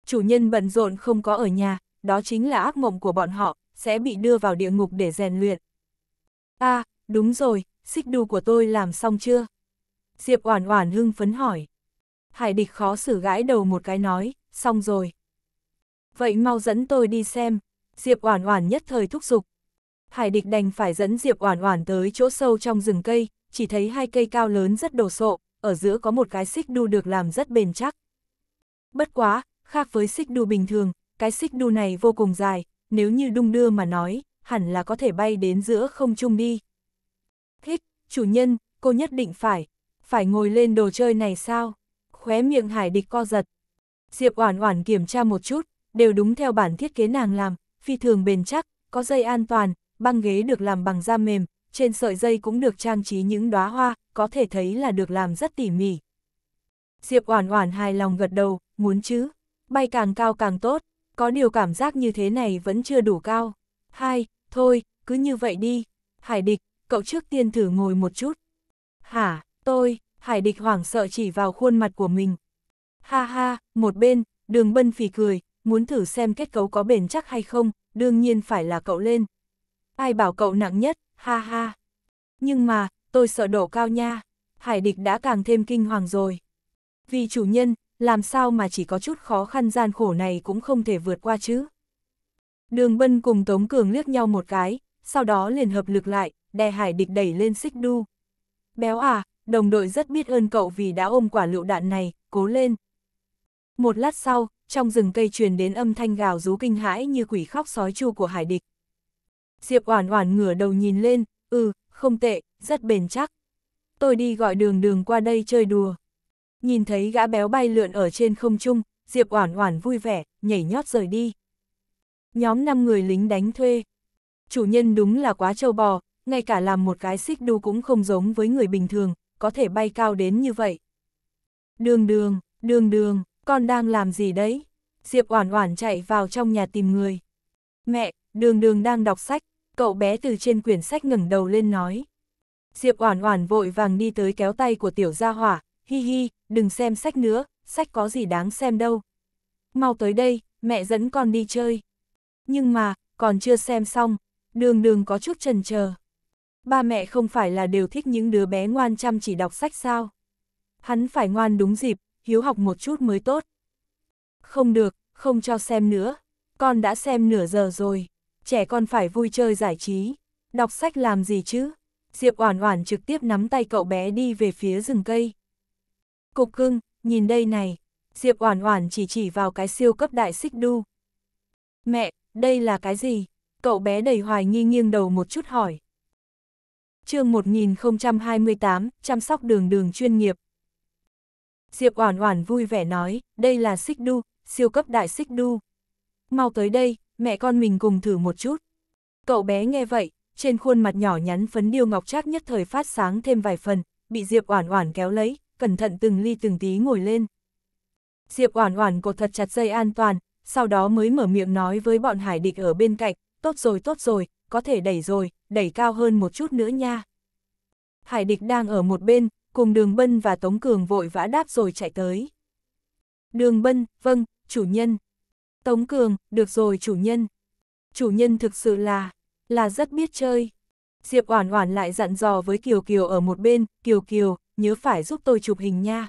chủ nhân bận rộn không có ở nhà, đó chính là ác mộng của bọn họ, sẽ bị đưa vào địa ngục để rèn luyện. a à, đúng rồi, xích đu của tôi làm xong chưa? Diệp Oản Oản hưng phấn hỏi. Hải địch khó xử gãi đầu một cái nói, xong rồi. Vậy mau dẫn tôi đi xem, Diệp Oản Oản nhất thời thúc giục. Hải địch đành phải dẫn Diệp Oản Oản tới chỗ sâu trong rừng cây, chỉ thấy hai cây cao lớn rất đồ sộ, ở giữa có một cái xích đu được làm rất bền chắc. Bất quá, Khác với xích đu bình thường, cái xích đu này vô cùng dài, nếu như đung đưa mà nói, hẳn là có thể bay đến giữa không trung đi. Thích, chủ nhân, cô nhất định phải, phải ngồi lên đồ chơi này sao? Khóe miệng hải địch co giật. Diệp Oản Oản kiểm tra một chút, đều đúng theo bản thiết kế nàng làm, phi thường bền chắc, có dây an toàn, băng ghế được làm bằng da mềm, trên sợi dây cũng được trang trí những đóa hoa, có thể thấy là được làm rất tỉ mỉ. Diệp Oản Oản hài lòng gật đầu, muốn chứ? Bay càng cao càng tốt, có điều cảm giác như thế này vẫn chưa đủ cao. Hai, thôi, cứ như vậy đi. Hải địch, cậu trước tiên thử ngồi một chút. Hả, tôi, hải địch hoảng sợ chỉ vào khuôn mặt của mình. Ha ha, một bên, đường bân phì cười, muốn thử xem kết cấu có bền chắc hay không, đương nhiên phải là cậu lên. Ai bảo cậu nặng nhất, ha ha. Nhưng mà, tôi sợ đổ cao nha. Hải địch đã càng thêm kinh hoàng rồi. Vì chủ nhân, làm sao mà chỉ có chút khó khăn gian khổ này cũng không thể vượt qua chứ. Đường Bân cùng Tống Cường liếc nhau một cái, sau đó liền hợp lực lại, đè hải địch đẩy lên xích đu. Béo à, đồng đội rất biết ơn cậu vì đã ôm quả lựu đạn này, cố lên. Một lát sau, trong rừng cây truyền đến âm thanh gào rú kinh hãi như quỷ khóc sói chu của hải địch. Diệp oản oản ngửa đầu nhìn lên, ừ, không tệ, rất bền chắc. Tôi đi gọi đường đường qua đây chơi đùa. Nhìn thấy gã béo bay lượn ở trên không trung, Diệp Oản Oản vui vẻ, nhảy nhót rời đi. Nhóm 5 người lính đánh thuê. Chủ nhân đúng là quá trâu bò, ngay cả làm một cái xích đu cũng không giống với người bình thường, có thể bay cao đến như vậy. Đường đường, đường đường, con đang làm gì đấy? Diệp Oản Oản chạy vào trong nhà tìm người. Mẹ, đường đường đang đọc sách, cậu bé từ trên quyển sách ngẩng đầu lên nói. Diệp Oản Oản vội vàng đi tới kéo tay của tiểu gia hỏa, hi hi, đừng xem sách nữa, sách có gì đáng xem đâu. Mau tới đây, mẹ dẫn con đi chơi. Nhưng mà, còn chưa xem xong, đường đường có chút trần chờ Ba mẹ không phải là đều thích những đứa bé ngoan chăm chỉ đọc sách sao? Hắn phải ngoan đúng dịp, hiếu học một chút mới tốt. Không được, không cho xem nữa. Con đã xem nửa giờ rồi. Trẻ con phải vui chơi giải trí. Đọc sách làm gì chứ? Diệp Oản Oản trực tiếp nắm tay cậu bé đi về phía rừng cây. Cục cưng, nhìn đây này. Diệp Oản Oản chỉ chỉ vào cái siêu cấp đại xích đu. Mẹ, đây là cái gì? Cậu bé đầy hoài nghi nghiêng đầu một chút hỏi. chương 1028, chăm sóc đường đường chuyên nghiệp. Diệp Oản Oản vui vẻ nói, đây là xích đu, siêu cấp đại xích đu. Mau tới đây, mẹ con mình cùng thử một chút. Cậu bé nghe vậy, trên khuôn mặt nhỏ nhắn phấn điêu ngọc trác nhất thời phát sáng thêm vài phần, bị Diệp Oản Oản kéo lấy, cẩn thận từng ly từng tí ngồi lên. Diệp Oản Oản cột thật chặt dây an toàn, sau đó mới mở miệng nói với bọn hải địch ở bên cạnh, tốt rồi tốt rồi, có thể đẩy rồi, đẩy cao hơn một chút nữa nha. Hải địch đang ở một bên, cùng đường bân và Tống Cường vội vã đáp rồi chạy tới. Đường bân, vâng, chủ nhân. Tống Cường, được rồi chủ nhân. Chủ nhân thực sự là, là rất biết chơi. Diệp Oản Oản lại dặn dò với Kiều Kiều ở một bên, Kiều Kiều, nhớ phải giúp tôi chụp hình nha.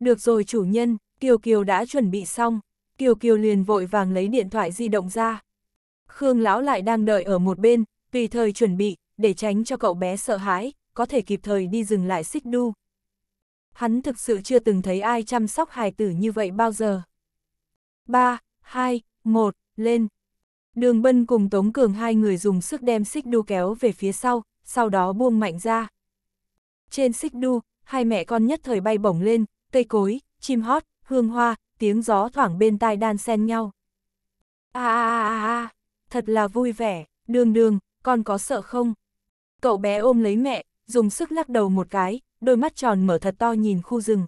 Được rồi chủ nhân, Kiều Kiều đã chuẩn bị xong, Kiều Kiều liền vội vàng lấy điện thoại di động ra. Khương lão lại đang đợi ở một bên, tùy thời chuẩn bị, để tránh cho cậu bé sợ hãi, có thể kịp thời đi dừng lại xích đu. Hắn thực sự chưa từng thấy ai chăm sóc hài tử như vậy bao giờ. 3, 2, 1, lên. Đường Bân cùng Tống Cường hai người dùng sức đem xích đu kéo về phía sau, sau đó buông mạnh ra. Trên xích đu, hai mẹ con nhất thời bay bổng lên, cây cối, chim hót, hương hoa, tiếng gió thoảng bên tai đan xen nhau. a a a a, thật là vui vẻ, đường đường, con có sợ không? Cậu bé ôm lấy mẹ, dùng sức lắc đầu một cái, đôi mắt tròn mở thật to nhìn khu rừng.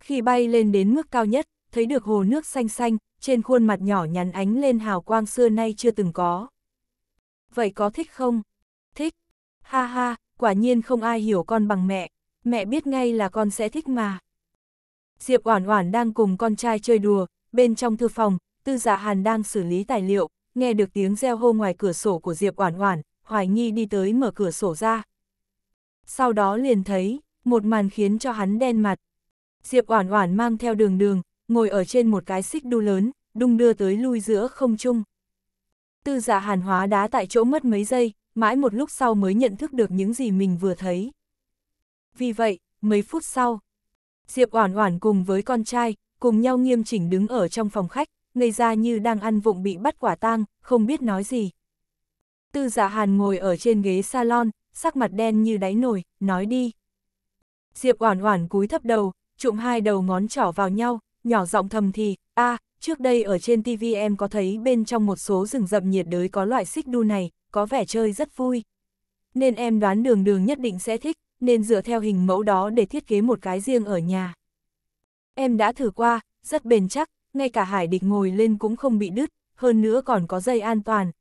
Khi bay lên đến mức cao nhất, thấy được hồ nước xanh xanh, trên khuôn mặt nhỏ nhắn ánh lên hào quang xưa nay chưa từng có. Vậy có thích không? Thích. Ha ha, quả nhiên không ai hiểu con bằng mẹ, mẹ biết ngay là con sẽ thích mà. Diệp Oản Oản đang cùng con trai chơi đùa, bên trong thư phòng, Tư Dạ Hàn đang xử lý tài liệu, nghe được tiếng reo hô ngoài cửa sổ của Diệp Oản Oản, hoài nghi đi tới mở cửa sổ ra. Sau đó liền thấy, một màn khiến cho hắn đen mặt. Diệp Oản Oản mang theo Đường Đường, ngồi ở trên một cái xích đu lớn, đung đưa tới lui giữa không trung. Tư Dạ Hàn hóa đá tại chỗ mất mấy giây, mãi một lúc sau mới nhận thức được những gì mình vừa thấy. Vì vậy, mấy phút sau, Diệp Oản Oản cùng với con trai, cùng nhau nghiêm chỉnh đứng ở trong phòng khách, ngây ra như đang ăn vụng bị bắt quả tang, không biết nói gì. Tư Dạ Hàn ngồi ở trên ghế salon, sắc mặt đen như đáy nồi, nói đi. Diệp Oản Oản cúi thấp đầu, chụm hai đầu ngón trỏ vào nhau, nhỏ giọng thầm thì, "A, trước đây ở trên TV em có thấy bên trong một số rừng rậm nhiệt đới có loại xích đu này, có vẻ chơi rất vui. Nên em đoán đường đường nhất định sẽ thích, nên dựa theo hình mẫu đó để thiết kế một cái riêng ở nhà. Em đã thử qua, rất bền chắc, ngay cả hải địch ngồi lên cũng không bị đứt, hơn nữa còn có dây an toàn.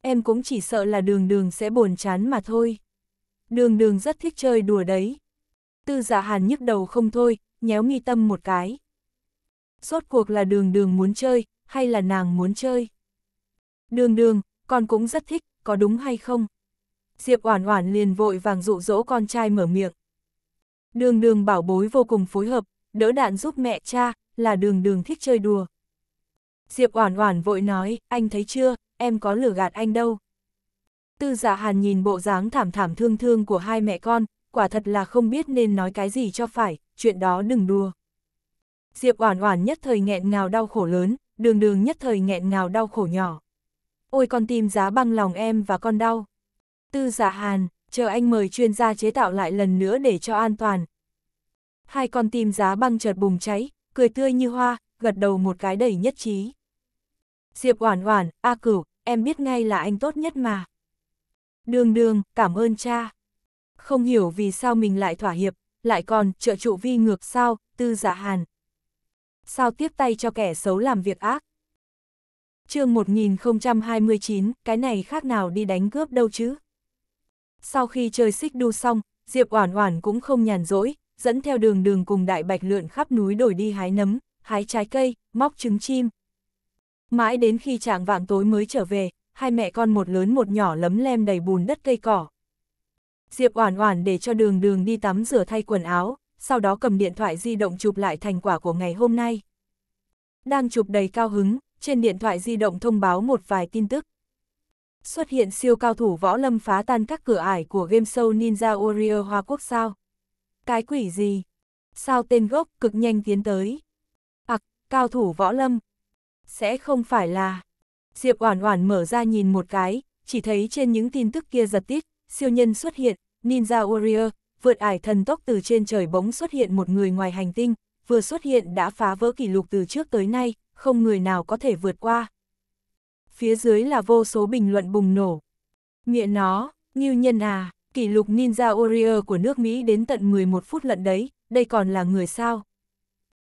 Em cũng chỉ sợ là đường đường sẽ buồn chán mà thôi. Đường đường rất thích chơi đùa đấy. Tư giả dạ hàn nhức đầu không thôi, nhéo nghi tâm một cái rốt cuộc là đường đường muốn chơi, hay là nàng muốn chơi. Đường đường, con cũng rất thích, có đúng hay không? Diệp Oản Oản liền vội vàng dụ dỗ con trai mở miệng. Đường đường bảo bối vô cùng phối hợp, đỡ đạn giúp mẹ cha, là đường đường thích chơi đùa. Diệp Oản Oản vội nói, anh thấy chưa, em có lửa gạt anh đâu. Tư giả dạ Hàn nhìn bộ dáng thảm thảm thương thương của hai mẹ con, quả thật là không biết nên nói cái gì cho phải, chuyện đó đừng đùa. Diệp Oản Oản nhất thời nghẹn ngào đau khổ lớn, Đường Đường nhất thời nghẹn ngào đau khổ nhỏ. Ôi con tim giá băng lòng em và con đau. Tư Dạ Hàn, chờ anh mời chuyên gia chế tạo lại lần nữa để cho an toàn. Hai con tim giá băng chợt bùng cháy, cười tươi như hoa, gật đầu một cái đầy nhất trí. Diệp Oản Oản, A Cửu, em biết ngay là anh tốt nhất mà. Đường Đường, cảm ơn cha. Không hiểu vì sao mình lại thỏa hiệp, lại còn trợ trụ vi ngược sao, Tư Dạ Hàn, sao tiếp tay cho kẻ xấu làm việc ác. chương 1029, cái này khác nào đi đánh cướp đâu chứ. Sau khi chơi xích đu xong, Diệp Oản Oản cũng không nhàn rỗi, dẫn theo đường đường cùng đại bạch lượn khắp núi đổi đi hái nấm, hái trái cây, móc trứng chim. Mãi đến khi trạng vạng tối mới trở về, hai mẹ con một lớn một nhỏ lấm lem đầy bùn đất cây cỏ. Diệp Oản Oản để cho đường đường đi tắm rửa thay quần áo, sau đó cầm điện thoại di động chụp lại thành quả của ngày hôm nay. Đang chụp đầy cao hứng, trên điện thoại di động thông báo một vài tin tức. Xuất hiện siêu cao thủ võ lâm phá tan các cửa ải của game show Ninja Warrior Hoa Quốc sao? Cái quỷ gì? Sao tên gốc cực nhanh tiến tới? Ặc, à, cao thủ võ lâm. Sẽ không phải là... Diệp Oản Oản mở ra nhìn một cái, chỉ thấy trên những tin tức kia giật tít, siêu nhân xuất hiện, Ninja Warrior, vượt ải thần tốc từ trên trời bỗng xuất hiện một người ngoài hành tinh, vừa xuất hiện đã phá vỡ kỷ lục từ trước tới nay, không người nào có thể vượt qua. Phía dưới là vô số bình luận bùng nổ. Miệng nó, nghiêu nhân à, kỷ lục Ninja Warrior của nước Mỹ đến tận 11 phút lận đấy, đây còn là người sao.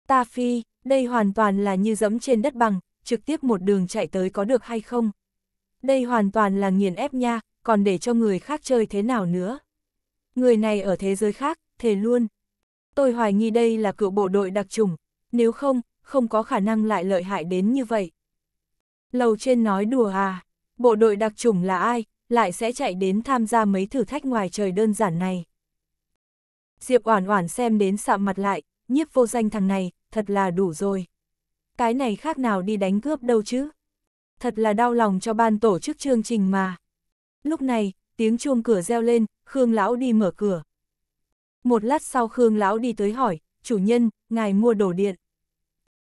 Ta phi, đây hoàn toàn là như dẫm trên đất bằng, trực tiếp một đường chạy tới có được hay không. Đây hoàn toàn là nghiền ép nha, còn để cho người khác chơi thế nào nữa người này ở thế giới khác, thề luôn. Tôi hoài nghi đây là cựu bộ đội đặc trùng, nếu không, không có khả năng lại lợi hại đến như vậy. Lầu trên nói đùa à, bộ đội đặc trùng là ai, lại sẽ chạy đến tham gia mấy thử thách ngoài trời đơn giản này. Diệp Oản Oản xem đến sạm mặt lại, nhiếp vô danh thằng này, thật là đủ rồi. Cái này khác nào đi đánh cướp đâu chứ. Thật là đau lòng cho ban tổ chức chương trình mà. Lúc này, tiếng chuông cửa reo lên, Khương Lão đi mở cửa. Một lát sau Khương Lão đi tới hỏi, chủ nhân, ngài mua đồ điện.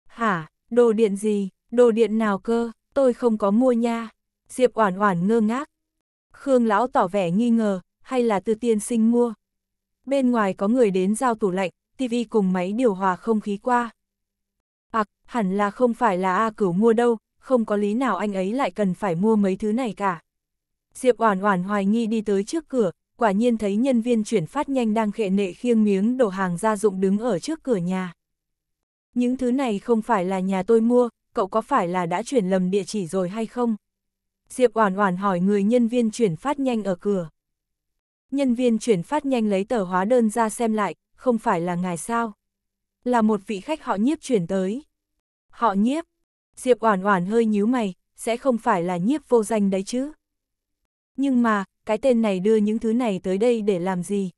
Hả, đồ điện gì, đồ điện nào cơ, tôi không có mua nha. Diệp Oản Oản ngơ ngác. Khương Lão tỏ vẻ nghi ngờ, hay là tư tiên sinh mua. Bên ngoài có người đến giao tủ lạnh, tivi cùng máy điều hòa không khí qua. À, hẳn là không phải là A Cửu mua đâu, không có lý nào anh ấy lại cần phải mua mấy thứ này cả. Diệp Oản Oản hoài nghi đi tới trước cửa, quả nhiên thấy nhân viên chuyển phát nhanh đang khệ nệ khiêng miếng đồ hàng gia dụng đứng ở trước cửa nhà. Những thứ này không phải là nhà tôi mua, cậu có phải là đã chuyển lầm địa chỉ rồi hay không? Diệp Oản Oản hỏi người nhân viên chuyển phát nhanh ở cửa. Nhân viên chuyển phát nhanh lấy tờ hóa đơn ra xem lại, không phải là ngài sao? Là một vị khách họ Nhiếp chuyển tới. Họ Nhiếp? Diệp Oản Oản hơi nhíu mày, sẽ không phải là Nhiếp vô danh đấy chứ? Nhưng mà, cái tên này đưa những thứ này tới đây để làm gì?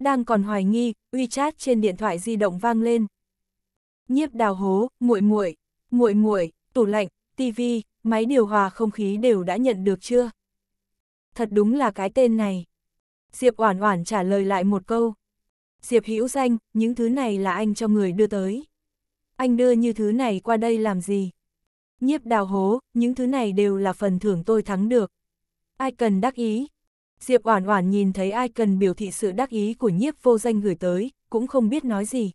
Đang còn hoài nghi, WeChat trên điện thoại di động vang lên. Nhiếp đào hố, muội muội, muội muội, tủ lạnh, tivi, máy điều hòa không khí đều đã nhận được chưa? Thật đúng là cái tên này. Diệp Oản Oản trả lời lại một câu. Diệp Hữu Danh, những thứ này là anh cho người đưa tới. Anh đưa như thứ này qua đây làm gì? Nhiếp Đào Hố, những thứ này đều là phần thưởng tôi thắng được. Ai cần đắc ý. Diệp Oản Oản nhìn thấy ai cần biểu thị sự đắc ý của nhiếp vô danh gửi tới, cũng không biết nói gì.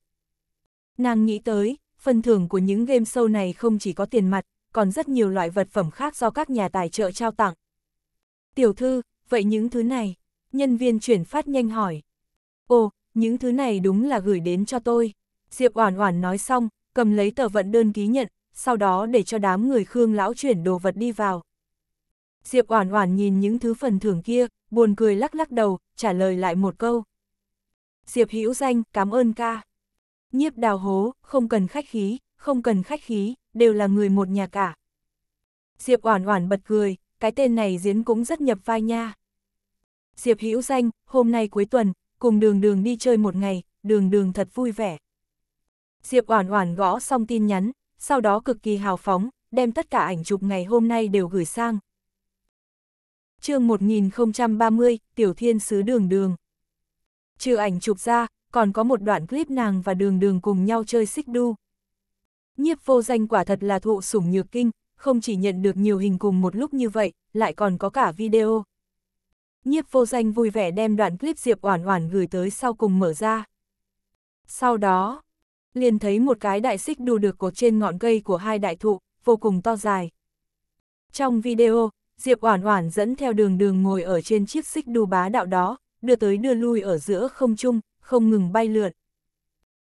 Nàng nghĩ tới, phần thưởng của những game show này không chỉ có tiền mặt, còn rất nhiều loại vật phẩm khác do các nhà tài trợ trao tặng. Tiểu thư, vậy những thứ này? Nhân viên chuyển phát nhanh hỏi. Ồ, những thứ này đúng là gửi đến cho tôi. Diệp Oản Oản nói xong, cầm lấy tờ vận đơn ký nhận, sau đó để cho đám người Khương lão chuyển đồ vật đi vào. Diệp Oản Oản nhìn những thứ phần thưởng kia, buồn cười lắc lắc đầu, trả lời lại một câu. Diệp Hữu Danh, cảm ơn ca. Nhiếp Đào Hố, không cần khách khí, không cần khách khí, đều là người một nhà cả. Diệp Oản Oản bật cười, cái tên này diễn cũng rất nhập vai nha. Diệp Hữu Danh, hôm nay cuối tuần, cùng Đường Đường đi chơi một ngày, Đường Đường thật vui vẻ. Diệp Oản Oản gõ xong tin nhắn, sau đó cực kỳ hào phóng, đem tất cả ảnh chụp ngày hôm nay đều gửi sang, chương 1030, Tiểu Thiên Sứ Đường Đường. Trừ ảnh chụp ra, còn có một đoạn clip nàng và Đường Đường cùng nhau chơi xích đu. Nhiếp vô danh quả thật là thụ sủng nhược kinh, không chỉ nhận được nhiều hình cùng một lúc như vậy, lại còn có cả video. Nhiếp vô danh vui vẻ đem đoạn clip Diệp Oản Oản gửi tới sau cùng mở ra. Sau đó, liền thấy một cái đại xích đu được cột trên ngọn cây của hai đại thụ, vô cùng to dài. Trong video, Diệp Oản Oản dẫn theo đường đường ngồi ở trên chiếc xích đu bá đạo đó, đưa tới đưa lui ở giữa không trung, không ngừng bay lượn.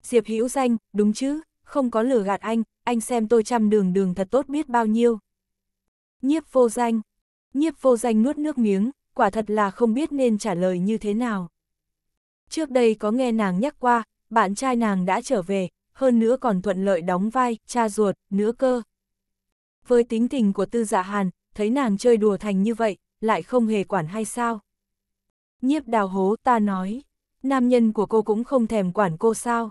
Diệp Hữu Danh, đúng chứ, không có lừa gạt anh, anh xem tôi chăm đường đường thật tốt biết bao nhiêu. Nhiếp vô danh. Nhiếp vô danh nuốt nước miếng, quả thật là không biết nên trả lời như thế nào. Trước đây có nghe nàng nhắc qua, bạn trai nàng đã trở về, hơn nữa còn thuận lợi đóng vai, cha ruột, nữa cơ. Với tính tình của tư dạ hàn, thấy nàng chơi đùa thành như vậy, lại không hề quản hay sao. Nhiếp đào hố ta nói, nam nhân của cô cũng không thèm quản cô sao.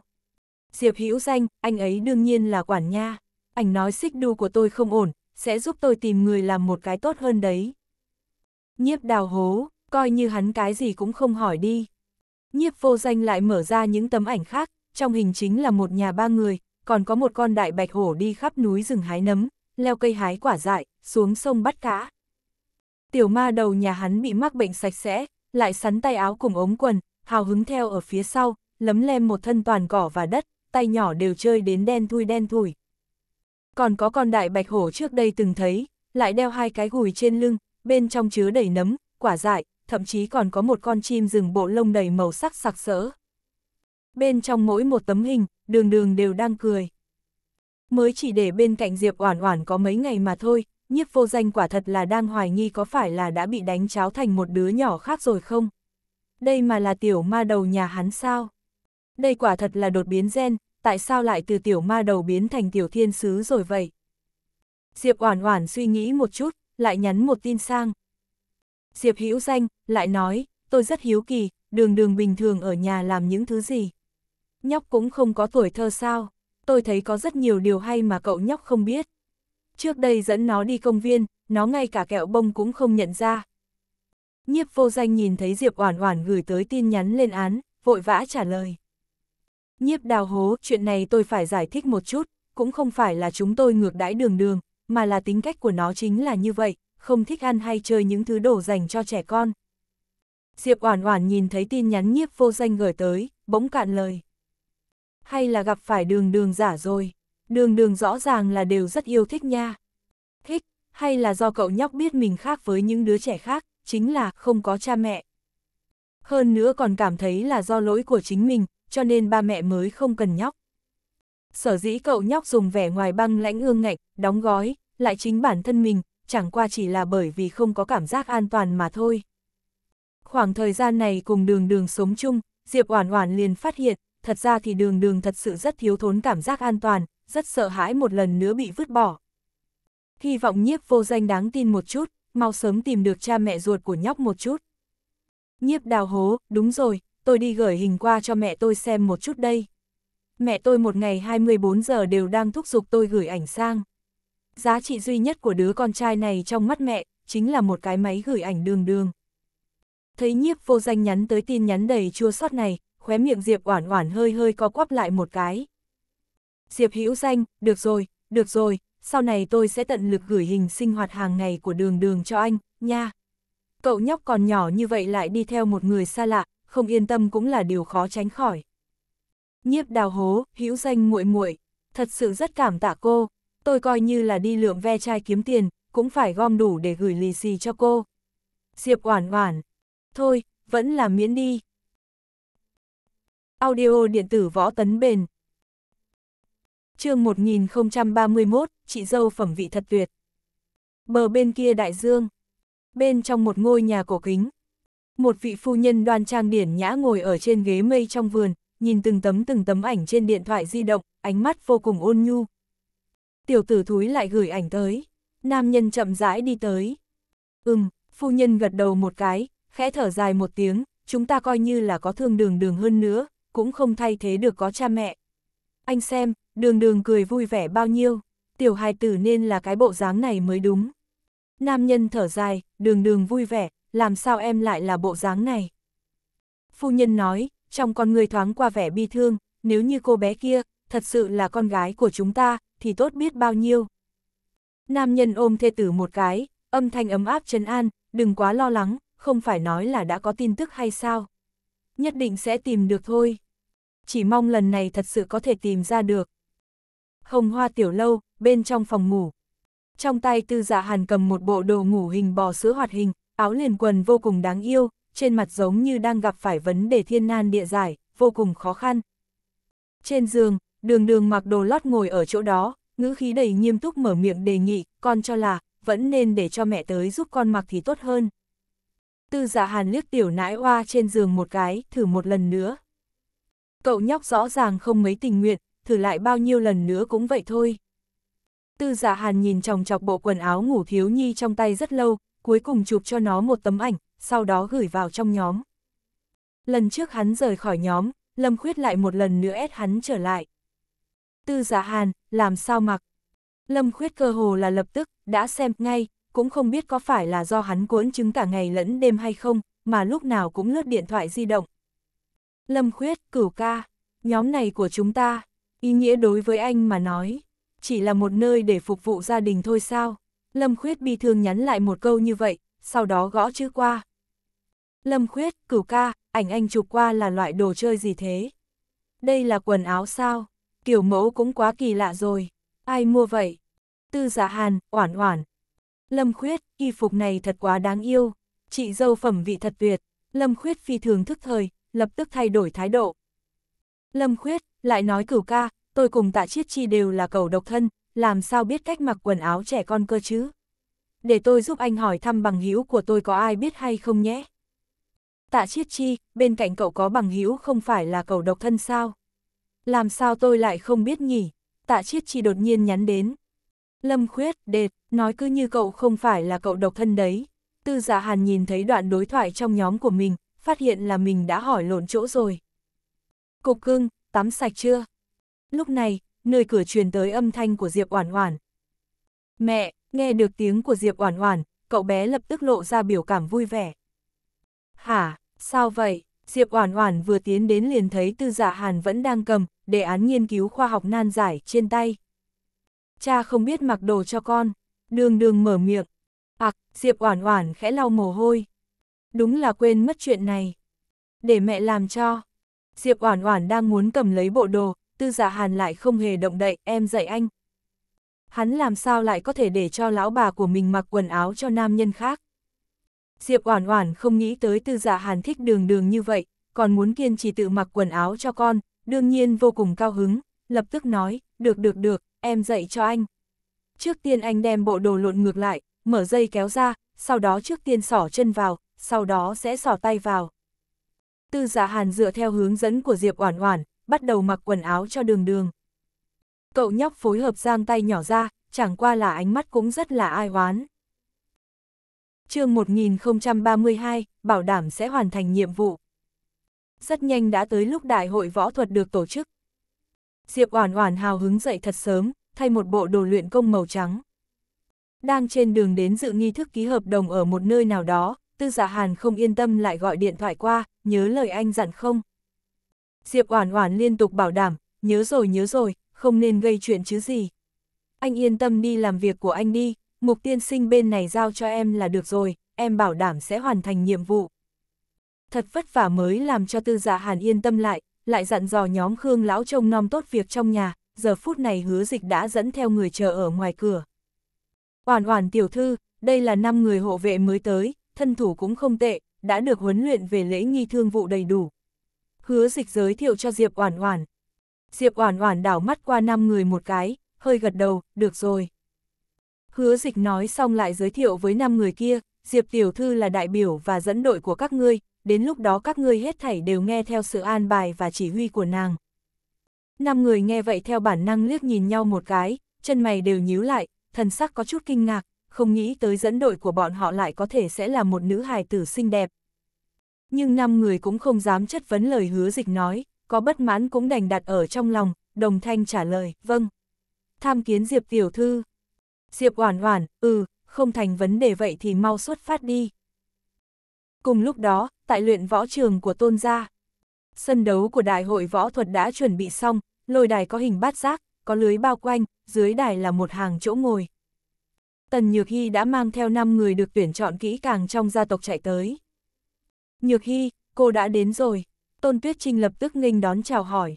Diệp hữu danh, anh ấy đương nhiên là quản nha. Anh nói xích đu của tôi không ổn, sẽ giúp tôi tìm người làm một cái tốt hơn đấy. Nhiếp đào hố, coi như hắn cái gì cũng không hỏi đi. Nhiếp vô danh lại mở ra những tấm ảnh khác, trong hình chính là một nhà ba người, còn có một con đại bạch hổ đi khắp núi rừng hái nấm, leo cây hái quả dại, xuống sông bắt cá. Tiểu ma đầu nhà hắn bị mắc bệnh sạch sẽ, lại sắn tay áo cùng ống quần, hào hứng theo ở phía sau, lấm lem một thân toàn cỏ và đất, tay nhỏ đều chơi đến đen thui đen thui. Còn có con đại bạch hổ trước đây từng thấy, lại đeo hai cái gùi trên lưng, bên trong chứa đầy nấm, quả dại, thậm chí còn có một con chim rừng bộ lông đầy màu sắc sặc sỡ. Bên trong mỗi một tấm hình, đường đường đều đang cười. Mới chỉ để bên cạnh Diệp Oản Oản có mấy ngày mà thôi, nhiếp vô danh quả thật là đang hoài nghi có phải là đã bị đánh cháo thành một đứa nhỏ khác rồi không? Đây mà là tiểu ma đầu nhà hắn sao? Đây quả thật là đột biến gen, tại sao lại từ tiểu ma đầu biến thành tiểu thiên sứ rồi vậy? Diệp Oản Oản suy nghĩ một chút, lại nhắn một tin sang. Diệp Hữu Danh lại nói, tôi rất hiếu kỳ, đường đường bình thường ở nhà làm những thứ gì? Nhóc cũng không có tuổi thơ sao? Tôi thấy có rất nhiều điều hay mà cậu nhóc không biết trước đây dẫn nó đi công viên, nó ngay cả kẹo bông cũng không nhận ra. Nhiếp vô danh nhìn thấy Diệp Oản Oản gửi tới tin nhắn lên án, vội vã trả lời. Nhiếp đào hố, chuyện này tôi phải giải thích một chút, cũng không phải là chúng tôi ngược đãi đường đường, mà là tính cách của nó chính là như vậy, không thích ăn hay chơi những thứ đồ dành cho trẻ con. Diệp Oản Oản nhìn thấy tin nhắn nhiếp vô danh gửi tới, bỗng cạn lời. Hay là gặp phải đường đường giả rồi đường đường rõ ràng là đều rất yêu thích nha. Thích, hay là do cậu nhóc biết mình khác với những đứa trẻ khác, chính là không có cha mẹ. Hơn nữa còn cảm thấy là do lỗi của chính mình, cho nên ba mẹ mới không cần nhóc. Sở dĩ cậu nhóc dùng vẻ ngoài băng lãnh ương ngạnh, đóng gói, lại chính bản thân mình, chẳng qua chỉ là bởi vì không có cảm giác an toàn mà thôi. Khoảng thời gian này cùng đường đường sống chung, Diệp Oản Oản liền phát hiện, thật ra thì đường đường thật sự rất thiếu thốn cảm giác an toàn, rất sợ hãi một lần nữa bị vứt bỏ. Hy vọng nhiếp vô danh đáng tin một chút, mau sớm tìm được cha mẹ ruột của nhóc một chút. Nhiếp đào hố, đúng rồi, tôi đi gửi hình qua cho mẹ tôi xem một chút đây. Mẹ tôi một ngày 24 giờ đều đang thúc giục tôi gửi ảnh sang. Giá trị duy nhất của đứa con trai này trong mắt mẹ, chính là một cái máy gửi ảnh đường đường. Thấy nhiếp vô danh nhắn tới tin nhắn đầy chua xót này, khóe miệng Diệp oản oản hơi hơi co quắp lại một cái. Diệp Hữu Danh, được rồi, được rồi, sau này tôi sẽ tận lực gửi hình sinh hoạt hàng ngày của đường đường cho anh, nha. Cậu nhóc còn nhỏ như vậy lại đi theo một người xa lạ, không yên tâm cũng là điều khó tránh khỏi. Nhiếp đào hố, hữu danh muội muội thật sự rất cảm tạ cô, tôi coi như là đi lượm ve chai kiếm tiền, cũng phải gom đủ để gửi lì xì cho cô. Diệp oản oản, thôi, vẫn là miễn đi. Audio điện tử võ tấn bền chương 1031, chị dâu phẩm vị thật tuyệt. Bờ bên kia đại dương, bên trong một ngôi nhà cổ kính, một vị phu nhân đoan trang điển nhã ngồi ở trên ghế mây trong vườn, nhìn từng tấm từng tấm ảnh trên điện thoại di động, ánh mắt vô cùng ôn nhu. Tiểu tử thúi lại gửi ảnh tới, nam nhân chậm rãi đi tới. Ừm, phu nhân gật đầu một cái, khẽ thở dài một tiếng, chúng ta coi như là có thương đường đường hơn nữa, cũng không thay thế được có cha mẹ. Anh xem, đường đường cười vui vẻ bao nhiêu, tiểu hài tử nên là cái bộ dáng này mới đúng. Nam nhân thở dài, đường đường vui vẻ, làm sao em lại là bộ dáng này? Phu nhân nói, trong con người thoáng qua vẻ bi thương, nếu như cô bé kia, thật sự là con gái của chúng ta, thì tốt biết bao nhiêu. Nam nhân ôm thê tử một cái, âm thanh ấm áp trấn an, đừng quá lo lắng, không phải nói là đã có tin tức hay sao. Nhất định sẽ tìm được thôi. Chỉ mong lần này thật sự có thể tìm ra được hồng hoa tiểu lâu, bên trong phòng ngủ. Trong tay tư dạ hàn cầm một bộ đồ ngủ hình bò sữa hoạt hình, áo liền quần vô cùng đáng yêu, trên mặt giống như đang gặp phải vấn đề thiên nan địa giải, vô cùng khó khăn. Trên giường, đường đường mặc đồ lót ngồi ở chỗ đó, ngữ khí đầy nghiêm túc mở miệng đề nghị, con cho là, vẫn nên để cho mẹ tới giúp con mặc thì tốt hơn. Tư giả dạ hàn liếc tiểu nãi hoa trên giường một cái, thử một lần nữa. Cậu nhóc rõ ràng không mấy tình nguyện, thử lại bao nhiêu lần nữa cũng vậy thôi. Tư giả dạ hàn nhìn chòng chọc bộ quần áo ngủ thiếu nhi trong tay rất lâu, cuối cùng chụp cho nó một tấm ảnh, sau đó gửi vào trong nhóm. Lần trước hắn rời khỏi nhóm, Lâm Khuyết lại một lần nữa ép hắn trở lại. Tư giả dạ hàn, làm sao mặc? Lâm Khuyết cơ hồ là lập tức, đã xem ngay, cũng không biết có phải là do hắn cuốn chứng cả ngày lẫn đêm hay không, mà lúc nào cũng lướt điện thoại di động. Lâm Khuyết, cửu ca, nhóm này của chúng ta, Ý nghĩa đối với anh mà nói, chỉ là một nơi để phục vụ gia đình thôi sao? Lâm Khuyết bi thương nhắn lại một câu như vậy, sau đó gõ chữ qua. Lâm Khuyết, cửu ca, ảnh anh chụp qua là loại đồ chơi gì thế? Đây là quần áo sao? Kiểu mẫu cũng quá kỳ lạ rồi. Ai mua vậy? Tư giả dạ hàn, oản oản. Lâm Khuyết, y phục này thật quá đáng yêu. Chị dâu phẩm vị thật tuyệt. Lâm Khuyết phi thường thức thời, lập tức thay đổi thái độ. Lâm Khuyết, lại nói cửu ca, tôi cùng tạ chiết chi đều là cầu độc thân, làm sao biết cách mặc quần áo trẻ con cơ chứ? Để tôi giúp anh hỏi thăm bằng hữu của tôi có ai biết hay không nhé? Tạ chiết chi, bên cạnh cậu có bằng hữu không phải là cầu độc thân sao? Làm sao tôi lại không biết nhỉ? Tạ chiết chi đột nhiên nhắn đến. Lâm khuyết, đệt, nói cứ như cậu không phải là cậu độc thân đấy. Tư giả dạ hàn nhìn thấy đoạn đối thoại trong nhóm của mình, phát hiện là mình đã hỏi lộn chỗ rồi. Cục cưng, tắm sạch chưa? Lúc này, nơi cửa truyền tới âm thanh của Diệp Oản Oản. Mẹ, nghe được tiếng của Diệp Oản Oản, cậu bé lập tức lộ ra biểu cảm vui vẻ. Hả, sao vậy? Diệp Oản Oản vừa tiến đến liền thấy Tư Dạ Hàn vẫn đang cầm đề án nghiên cứu khoa học nan giải trên tay. Cha không biết mặc đồ cho con, Đường Đường mở miệng. Ặc, à, Diệp Oản Oản khẽ lau mồ hôi. Đúng là quên mất chuyện này. Để mẹ làm cho. Diệp Oản Oản đang muốn cầm lấy bộ đồ, Tư Dạ Hàn lại không hề động đậy, "Em dạy anh." Hắn làm sao lại có thể để cho lão bà của mình mặc quần áo cho nam nhân khác? Diệp Oản Oản không nghĩ tới Tư Dạ Hàn thích đường đường như vậy, còn muốn kiên trì tự mặc quần áo cho con, đương nhiên vô cùng cao hứng, lập tức nói, "Được được được, em dạy cho anh." Trước tiên anh đem bộ đồ lộn ngược lại, mở dây kéo ra, sau đó trước tiên xỏ chân vào, sau đó sẽ xỏ tay vào. Tư giả dạ Hàn dựa theo hướng dẫn của Diệp Oản Oản, bắt đầu mặc quần áo cho Đường Đường. Cậu nhóc phối hợp giang tay nhỏ ra, chẳng qua là ánh mắt cũng rất là ai oán. Chương 1032, bảo đảm sẽ hoàn thành nhiệm vụ. Rất nhanh đã tới lúc đại hội võ thuật được tổ chức. Diệp Oản Oản hào hứng dậy thật sớm, thay một bộ đồ luyện công màu trắng. Đang trên đường đến dự nghi thức ký hợp đồng ở một nơi nào đó, Tư giả dạ Hàn không yên tâm lại gọi điện thoại qua, nhớ lời anh dặn không? Diệp Oản Oản liên tục bảo đảm, nhớ rồi nhớ rồi, không nên gây chuyện chứ gì. Anh yên tâm đi làm việc của anh đi, mục tiên sinh bên này giao cho em là được rồi, em bảo đảm sẽ hoàn thành nhiệm vụ. Thật vất vả mới làm cho tư giả dạ hàn yên tâm lại, lại dặn dò nhóm Khương lão trông nom tốt việc trong nhà, giờ phút này hứa dịch đã dẫn theo người chờ ở ngoài cửa. Oản oản tiểu thư, đây là năm người hộ vệ mới tới, thân thủ cũng không tệ, đã được huấn luyện về lễ nghi thương vụ đầy đủ. Hứa dịch giới thiệu cho Diệp Oản Oản. Diệp Oản Oản đảo mắt qua năm người một cái, hơi gật đầu, được rồi. Hứa dịch nói xong lại giới thiệu với năm người kia, Diệp Tiểu Thư là đại biểu và dẫn đội của các ngươi, đến lúc đó các ngươi hết thảy đều nghe theo sự an bài và chỉ huy của nàng. Năm người nghe vậy theo bản năng liếc nhìn nhau một cái, chân mày đều nhíu lại, thần sắc có chút kinh ngạc, không nghĩ tới dẫn đội của bọn họ lại có thể sẽ là một nữ hài tử xinh đẹp. Nhưng năm người cũng không dám chất vấn lời hứa dịch nói, có bất mãn cũng đành đặt ở trong lòng, đồng thanh trả lời, vâng. Tham kiến Diệp tiểu thư. Diệp oản oản, ừ, không thành vấn đề vậy thì mau xuất phát đi. Cùng lúc đó, tại luyện võ trường của tôn gia, sân đấu của đại hội võ thuật đã chuẩn bị xong, lôi đài có hình bát giác, có lưới bao quanh, dưới đài là một hàng chỗ ngồi. Tần Nhược Hy đã mang theo 5 người được tuyển chọn kỹ càng trong gia tộc chạy tới. Nhược Hy, cô đã đến rồi. Tôn Tuyết Trinh lập tức nghênh đón chào hỏi.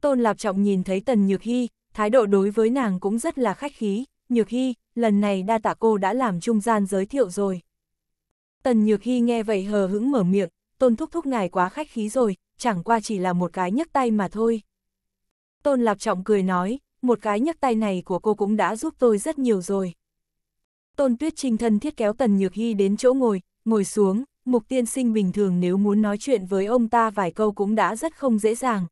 Tôn Lạp Trọng nhìn thấy Tần Nhược Hy, thái độ đối với nàng cũng rất là khách khí. Nhược Hy, lần này đa tạ cô đã làm trung gian giới thiệu rồi. Tần Nhược Hy nghe vậy hờ hững mở miệng, Tôn Thúc Thúc ngài quá khách khí rồi, chẳng qua chỉ là một cái nhấc tay mà thôi. Tôn Lạp Trọng cười nói, một cái nhấc tay này của cô cũng đã giúp tôi rất nhiều rồi. Tôn Tuyết Trinh thân thiết kéo Tần Nhược Hy đến chỗ ngồi, ngồi xuống, Mục Tiên Sinh bình thường nếu muốn nói chuyện với ông ta vài câu cũng đã rất không dễ dàng.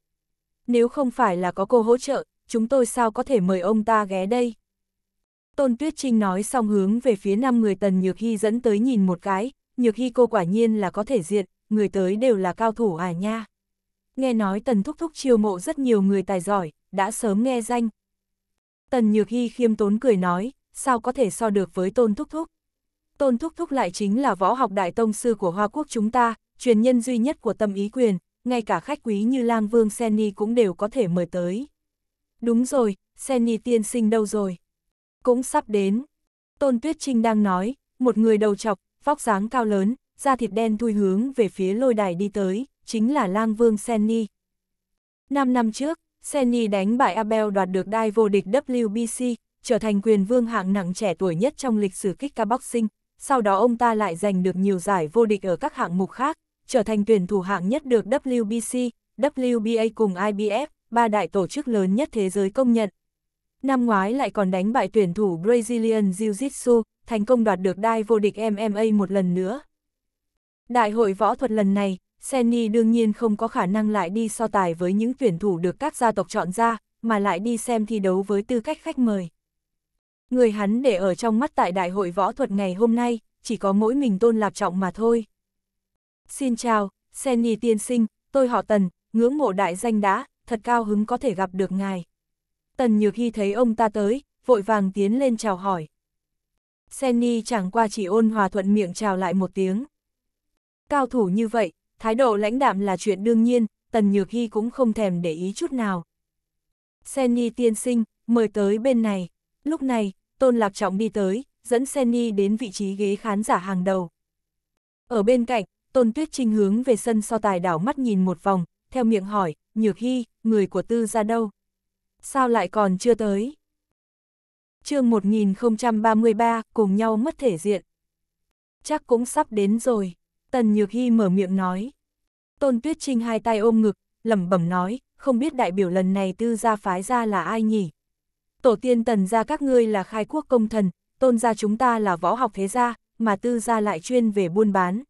Nếu không phải là có cô hỗ trợ, chúng tôi sao có thể mời ông ta ghé đây? Tôn Tuyết Trinh nói xong hướng về phía năm người Tần Nhược Hy dẫn tới nhìn một cái, Nhược Hy cô quả nhiên là có thể diện, người tới đều là cao thủ à nha. Nghe nói Tần Thúc Thúc chiêu mộ rất nhiều người tài giỏi, đã sớm nghe danh. Tần Nhược Hy khiêm tốn cười nói, sao có thể so được với Tôn Thúc Thúc. Tôn Thúc Thúc lại chính là võ học đại tông sư của Hoa Quốc chúng ta, truyền nhân duy nhất của tâm ý quyền, ngay cả khách quý như Lang Vương Senny cũng đều có thể mời tới. Đúng rồi, Senny tiên sinh đâu rồi? Cũng sắp đến. Tôn Tuyết Trinh đang nói, một người đầu chọc, vóc dáng cao lớn, da thịt đen thui hướng về phía lôi đài đi tới, chính là Lang Vương Senny. Năm năm trước, Senny đánh bại Abel đoạt được đai vô địch WBC, trở thành quyền vương hạng nặng trẻ tuổi nhất trong lịch sử kickboxing, sau đó ông ta lại giành được nhiều giải vô địch ở các hạng mục khác, trở thành tuyển thủ hạng nhất được WBC, WBA cùng IBF, ba đại tổ chức lớn nhất thế giới công nhận. Năm ngoái lại còn đánh bại tuyển thủ Brazilian Jiu-Jitsu, thành công đoạt được đai vô địch MMA một lần nữa. Đại hội võ thuật lần này, Senny đương nhiên không có khả năng lại đi so tài với những tuyển thủ được các gia tộc chọn ra, mà lại đi xem thi đấu với tư cách khách mời. Người hắn để ở trong mắt tại đại hội võ thuật ngày hôm nay, chỉ có mỗi mình tôn lạp trọng mà thôi. Xin chào, Senny tiên sinh, tôi họ Tần, ngưỡng mộ đại danh đã, thật cao hứng có thể gặp được ngài. Tần Nhược Hy thấy ông ta tới, vội vàng tiến lên chào hỏi. Senny chẳng qua chỉ ôn hòa thuận miệng chào lại một tiếng. Cao thủ như vậy, thái độ lãnh đạm là chuyện đương nhiên, Tần Nhược Hy cũng không thèm để ý chút nào. Senny tiên sinh, mời tới bên này. Lúc này, Tôn Lạc Trọng đi tới, dẫn Senny đến vị trí ghế khán giả hàng đầu. Ở bên cạnh, Tôn Tuyết Trinh hướng về sân so tài đảo mắt nhìn một vòng, theo miệng hỏi, Nhược Hy, người của Tư ra đâu? Sao lại còn chưa tới? chương 1033, cùng nhau mất thể diện. Chắc cũng sắp đến rồi, Tần Nhược Hy mở miệng nói. Tôn Tuyết Trinh hai tay ôm ngực, lẩm bẩm nói, không biết đại biểu lần này Tư ra phái ra là ai nhỉ? tổ tiên tần gia các ngươi là khai quốc công thần, tôn gia chúng ta là võ học thế gia, mà tư gia lại chuyên về buôn bán.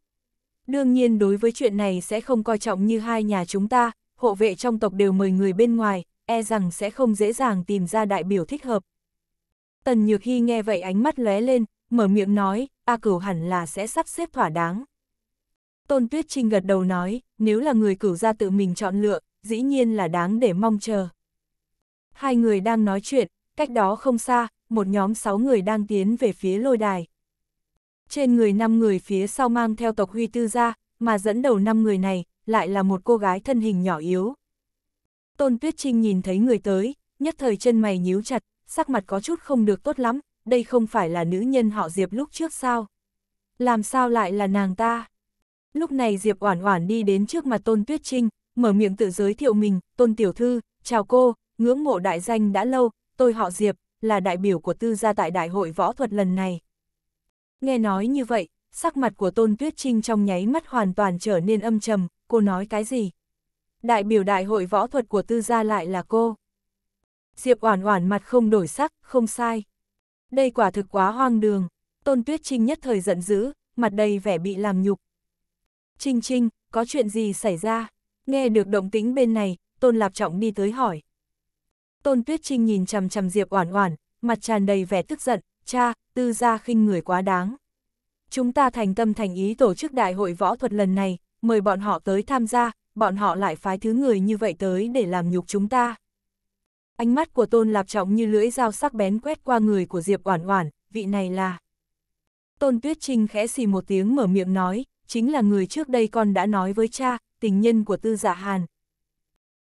Đương nhiên đối với chuyện này sẽ không coi trọng như hai nhà chúng ta, hộ vệ trong tộc đều mời người bên ngoài, e rằng sẽ không dễ dàng tìm ra đại biểu thích hợp. Tần Nhược Hy nghe vậy ánh mắt lóe lên, mở miệng nói, A Cửu hẳn là sẽ sắp xếp thỏa đáng. Tôn Tuyết Trinh gật đầu nói, nếu là người cửu gia tự mình chọn lựa, dĩ nhiên là đáng để mong chờ. Hai người đang nói chuyện, cách đó không xa, một nhóm 6 người đang tiến về phía lôi đài. Trên người 5 người phía sau mang theo tộc huy tư ra, mà dẫn đầu 5 người này, lại là một cô gái thân hình nhỏ yếu. Tôn Tuyết Trinh nhìn thấy người tới, nhất thời chân mày nhíu chặt, sắc mặt có chút không được tốt lắm, đây không phải là nữ nhân họ Diệp lúc trước sao? Làm sao lại là nàng ta? Lúc này Diệp Oản Oản đi đến trước mặt Tôn Tuyết Trinh, mở miệng tự giới thiệu mình, "Tôn tiểu thư, chào cô, ngưỡng mộ đại danh đã lâu, tôi họ Diệp, là đại biểu của tư gia tại đại hội võ thuật lần này. Nghe nói như vậy, sắc mặt của Tôn Tuyết Trinh trong nháy mắt hoàn toàn trở nên âm trầm, cô nói cái gì? Đại biểu đại hội võ thuật của tư gia lại là cô. Diệp Oản Oản mặt không đổi sắc, không sai. Đây quả thực quá hoang đường, Tôn Tuyết Trinh nhất thời giận dữ, mặt đầy vẻ bị làm nhục. Trinh Trinh, có chuyện gì xảy ra? Nghe được động tĩnh bên này, Tôn Lạp Trọng đi tới hỏi. Tôn Tuyết Trinh nhìn chằm chằm Diệp Oản Oản, mặt tràn đầy vẻ tức giận, "Cha, tư gia khinh người quá đáng. Chúng ta thành tâm thành ý tổ chức đại hội võ thuật lần này, mời bọn họ tới tham gia, bọn họ lại phái thứ người như vậy tới để làm nhục chúng ta." Ánh mắt của Tôn Lạp Trọng như lưỡi dao sắc bén quét qua người của Diệp Oản Oản, vị này là Tôn Tuyết Trinh khẽ xì một tiếng mở miệng nói, chính là người trước đây con đã nói với cha, tình nhân của Tư Gia Hàn.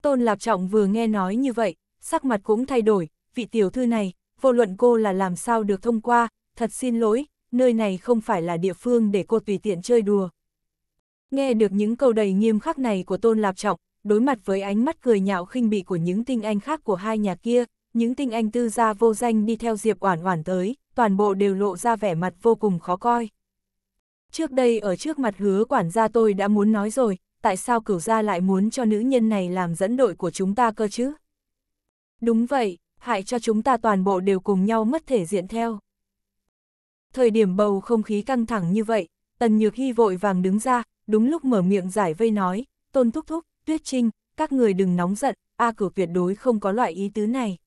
Tôn Lạp Trọng vừa nghe nói như vậy, sắc mặt cũng thay đổi, vị tiểu thư này, vô luận cô là làm sao được thông qua, thật xin lỗi, nơi này không phải là địa phương để cô tùy tiện chơi đùa. Nghe được những câu đầy nghiêm khắc này của Tôn Lạp Trọng, đối mặt với ánh mắt cười nhạo khinh bị của những tinh anh khác của hai nhà kia, những tinh anh tư gia vô danh đi theo Diệp Oản Oản tới, toàn bộ đều lộ ra vẻ mặt vô cùng khó coi. Trước đây ở trước mặt hứa quản gia tôi đã muốn nói rồi, tại sao cửu gia lại muốn cho nữ nhân này làm dẫn đội của chúng ta cơ chứ? Đúng vậy, hại cho chúng ta toàn bộ đều cùng nhau mất thể diện theo. Thời điểm bầu không khí căng thẳng như vậy, Tần Nhược Hy vội vàng đứng ra, đúng lúc mở miệng giải vây nói, Tôn Thúc Thúc, Tuyết Trinh, các người đừng nóng giận, A à, cử tuyệt đối không có loại ý tứ này.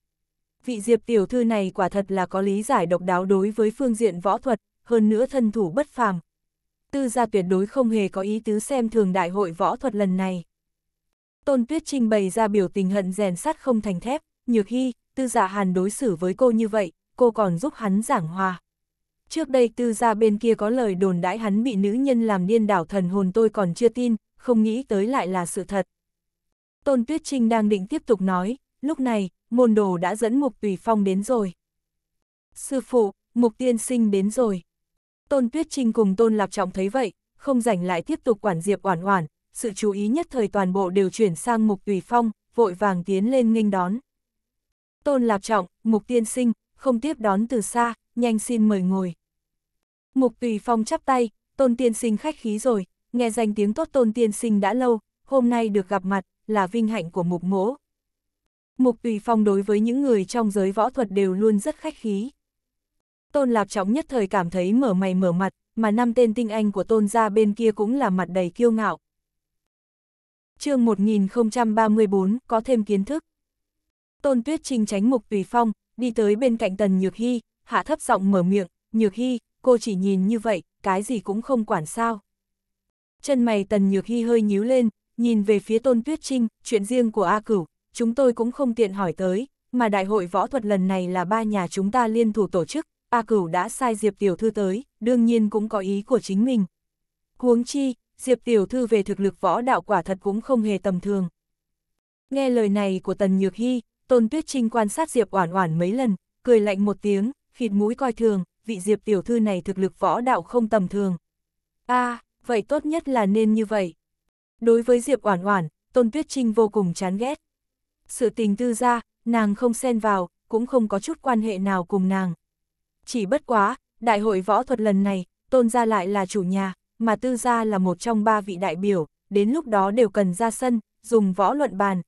Vị diệp tiểu thư này quả thật là có lý giải độc đáo đối với phương diện võ thuật, hơn nữa thân thủ bất phàm. Tư gia tuyệt đối không hề có ý tứ xem thường đại hội võ thuật lần này. Tôn Tuyết Trinh bày ra biểu tình hận rèn sắt không thành thép nhược hy, tư dạ hàn đối xử với cô như vậy, cô còn giúp hắn giảng hòa. Trước đây tư gia dạ bên kia có lời đồn đãi hắn bị nữ nhân làm điên đảo thần hồn tôi còn chưa tin, không nghĩ tới lại là sự thật. Tôn Tuyết Trinh đang định tiếp tục nói, lúc này, môn đồ đã dẫn Mục Tùy Phong đến rồi. Sư phụ, Mục Tiên Sinh đến rồi. Tôn Tuyết Trinh cùng Tôn Lạp Trọng thấy vậy, không rảnh lại tiếp tục quản diệp oản oản, sự chú ý nhất thời toàn bộ đều chuyển sang Mục Tùy Phong, vội vàng tiến lên nghênh đón. Tôn Lạp Trọng, Mục Tiên Sinh, không tiếp đón từ xa, nhanh xin mời ngồi. Mục Tùy Phong chắp tay, Tôn Tiên Sinh khách khí rồi, nghe danh tiếng tốt Tôn Tiên Sinh đã lâu, hôm nay được gặp mặt, là vinh hạnh của Mục Mỗ. Mục Tùy Phong đối với những người trong giới võ thuật đều luôn rất khách khí. Tôn Lạp Trọng nhất thời cảm thấy mở mày mở mặt, mà năm tên tinh anh của Tôn gia bên kia cũng là mặt đầy kiêu ngạo. Chương 1034 có thêm kiến thức. Tôn Tuyết Trinh tránh mục tùy phong, đi tới bên cạnh Tần Nhược Hy, hạ thấp giọng mở miệng, Nhược Hy, cô chỉ nhìn như vậy, cái gì cũng không quản sao. Chân mày Tần Nhược Hy hơi nhíu lên, nhìn về phía Tôn Tuyết Trinh, chuyện riêng của A Cửu, chúng tôi cũng không tiện hỏi tới, mà đại hội võ thuật lần này là ba nhà chúng ta liên thủ tổ chức, A Cửu đã sai Diệp Tiểu Thư tới, đương nhiên cũng có ý của chính mình. Huống chi, Diệp Tiểu Thư về thực lực võ đạo quả thật cũng không hề tầm thường. Nghe lời này của Tần Nhược Hy, Tôn Tuyết Trinh quan sát Diệp Oản Oản mấy lần, cười lạnh một tiếng, khịt mũi coi thường, vị Diệp tiểu thư này thực lực võ đạo không tầm thường. A, à, vậy tốt nhất là nên như vậy. Đối với Diệp Oản Oản, Tôn Tuyết Trinh vô cùng chán ghét. Sự tình tư gia, nàng không xen vào, cũng không có chút quan hệ nào cùng nàng. Chỉ bất quá, đại hội võ thuật lần này, Tôn gia lại là chủ nhà, mà tư gia là một trong ba vị đại biểu, đến lúc đó đều cần ra sân, dùng võ luận bàn,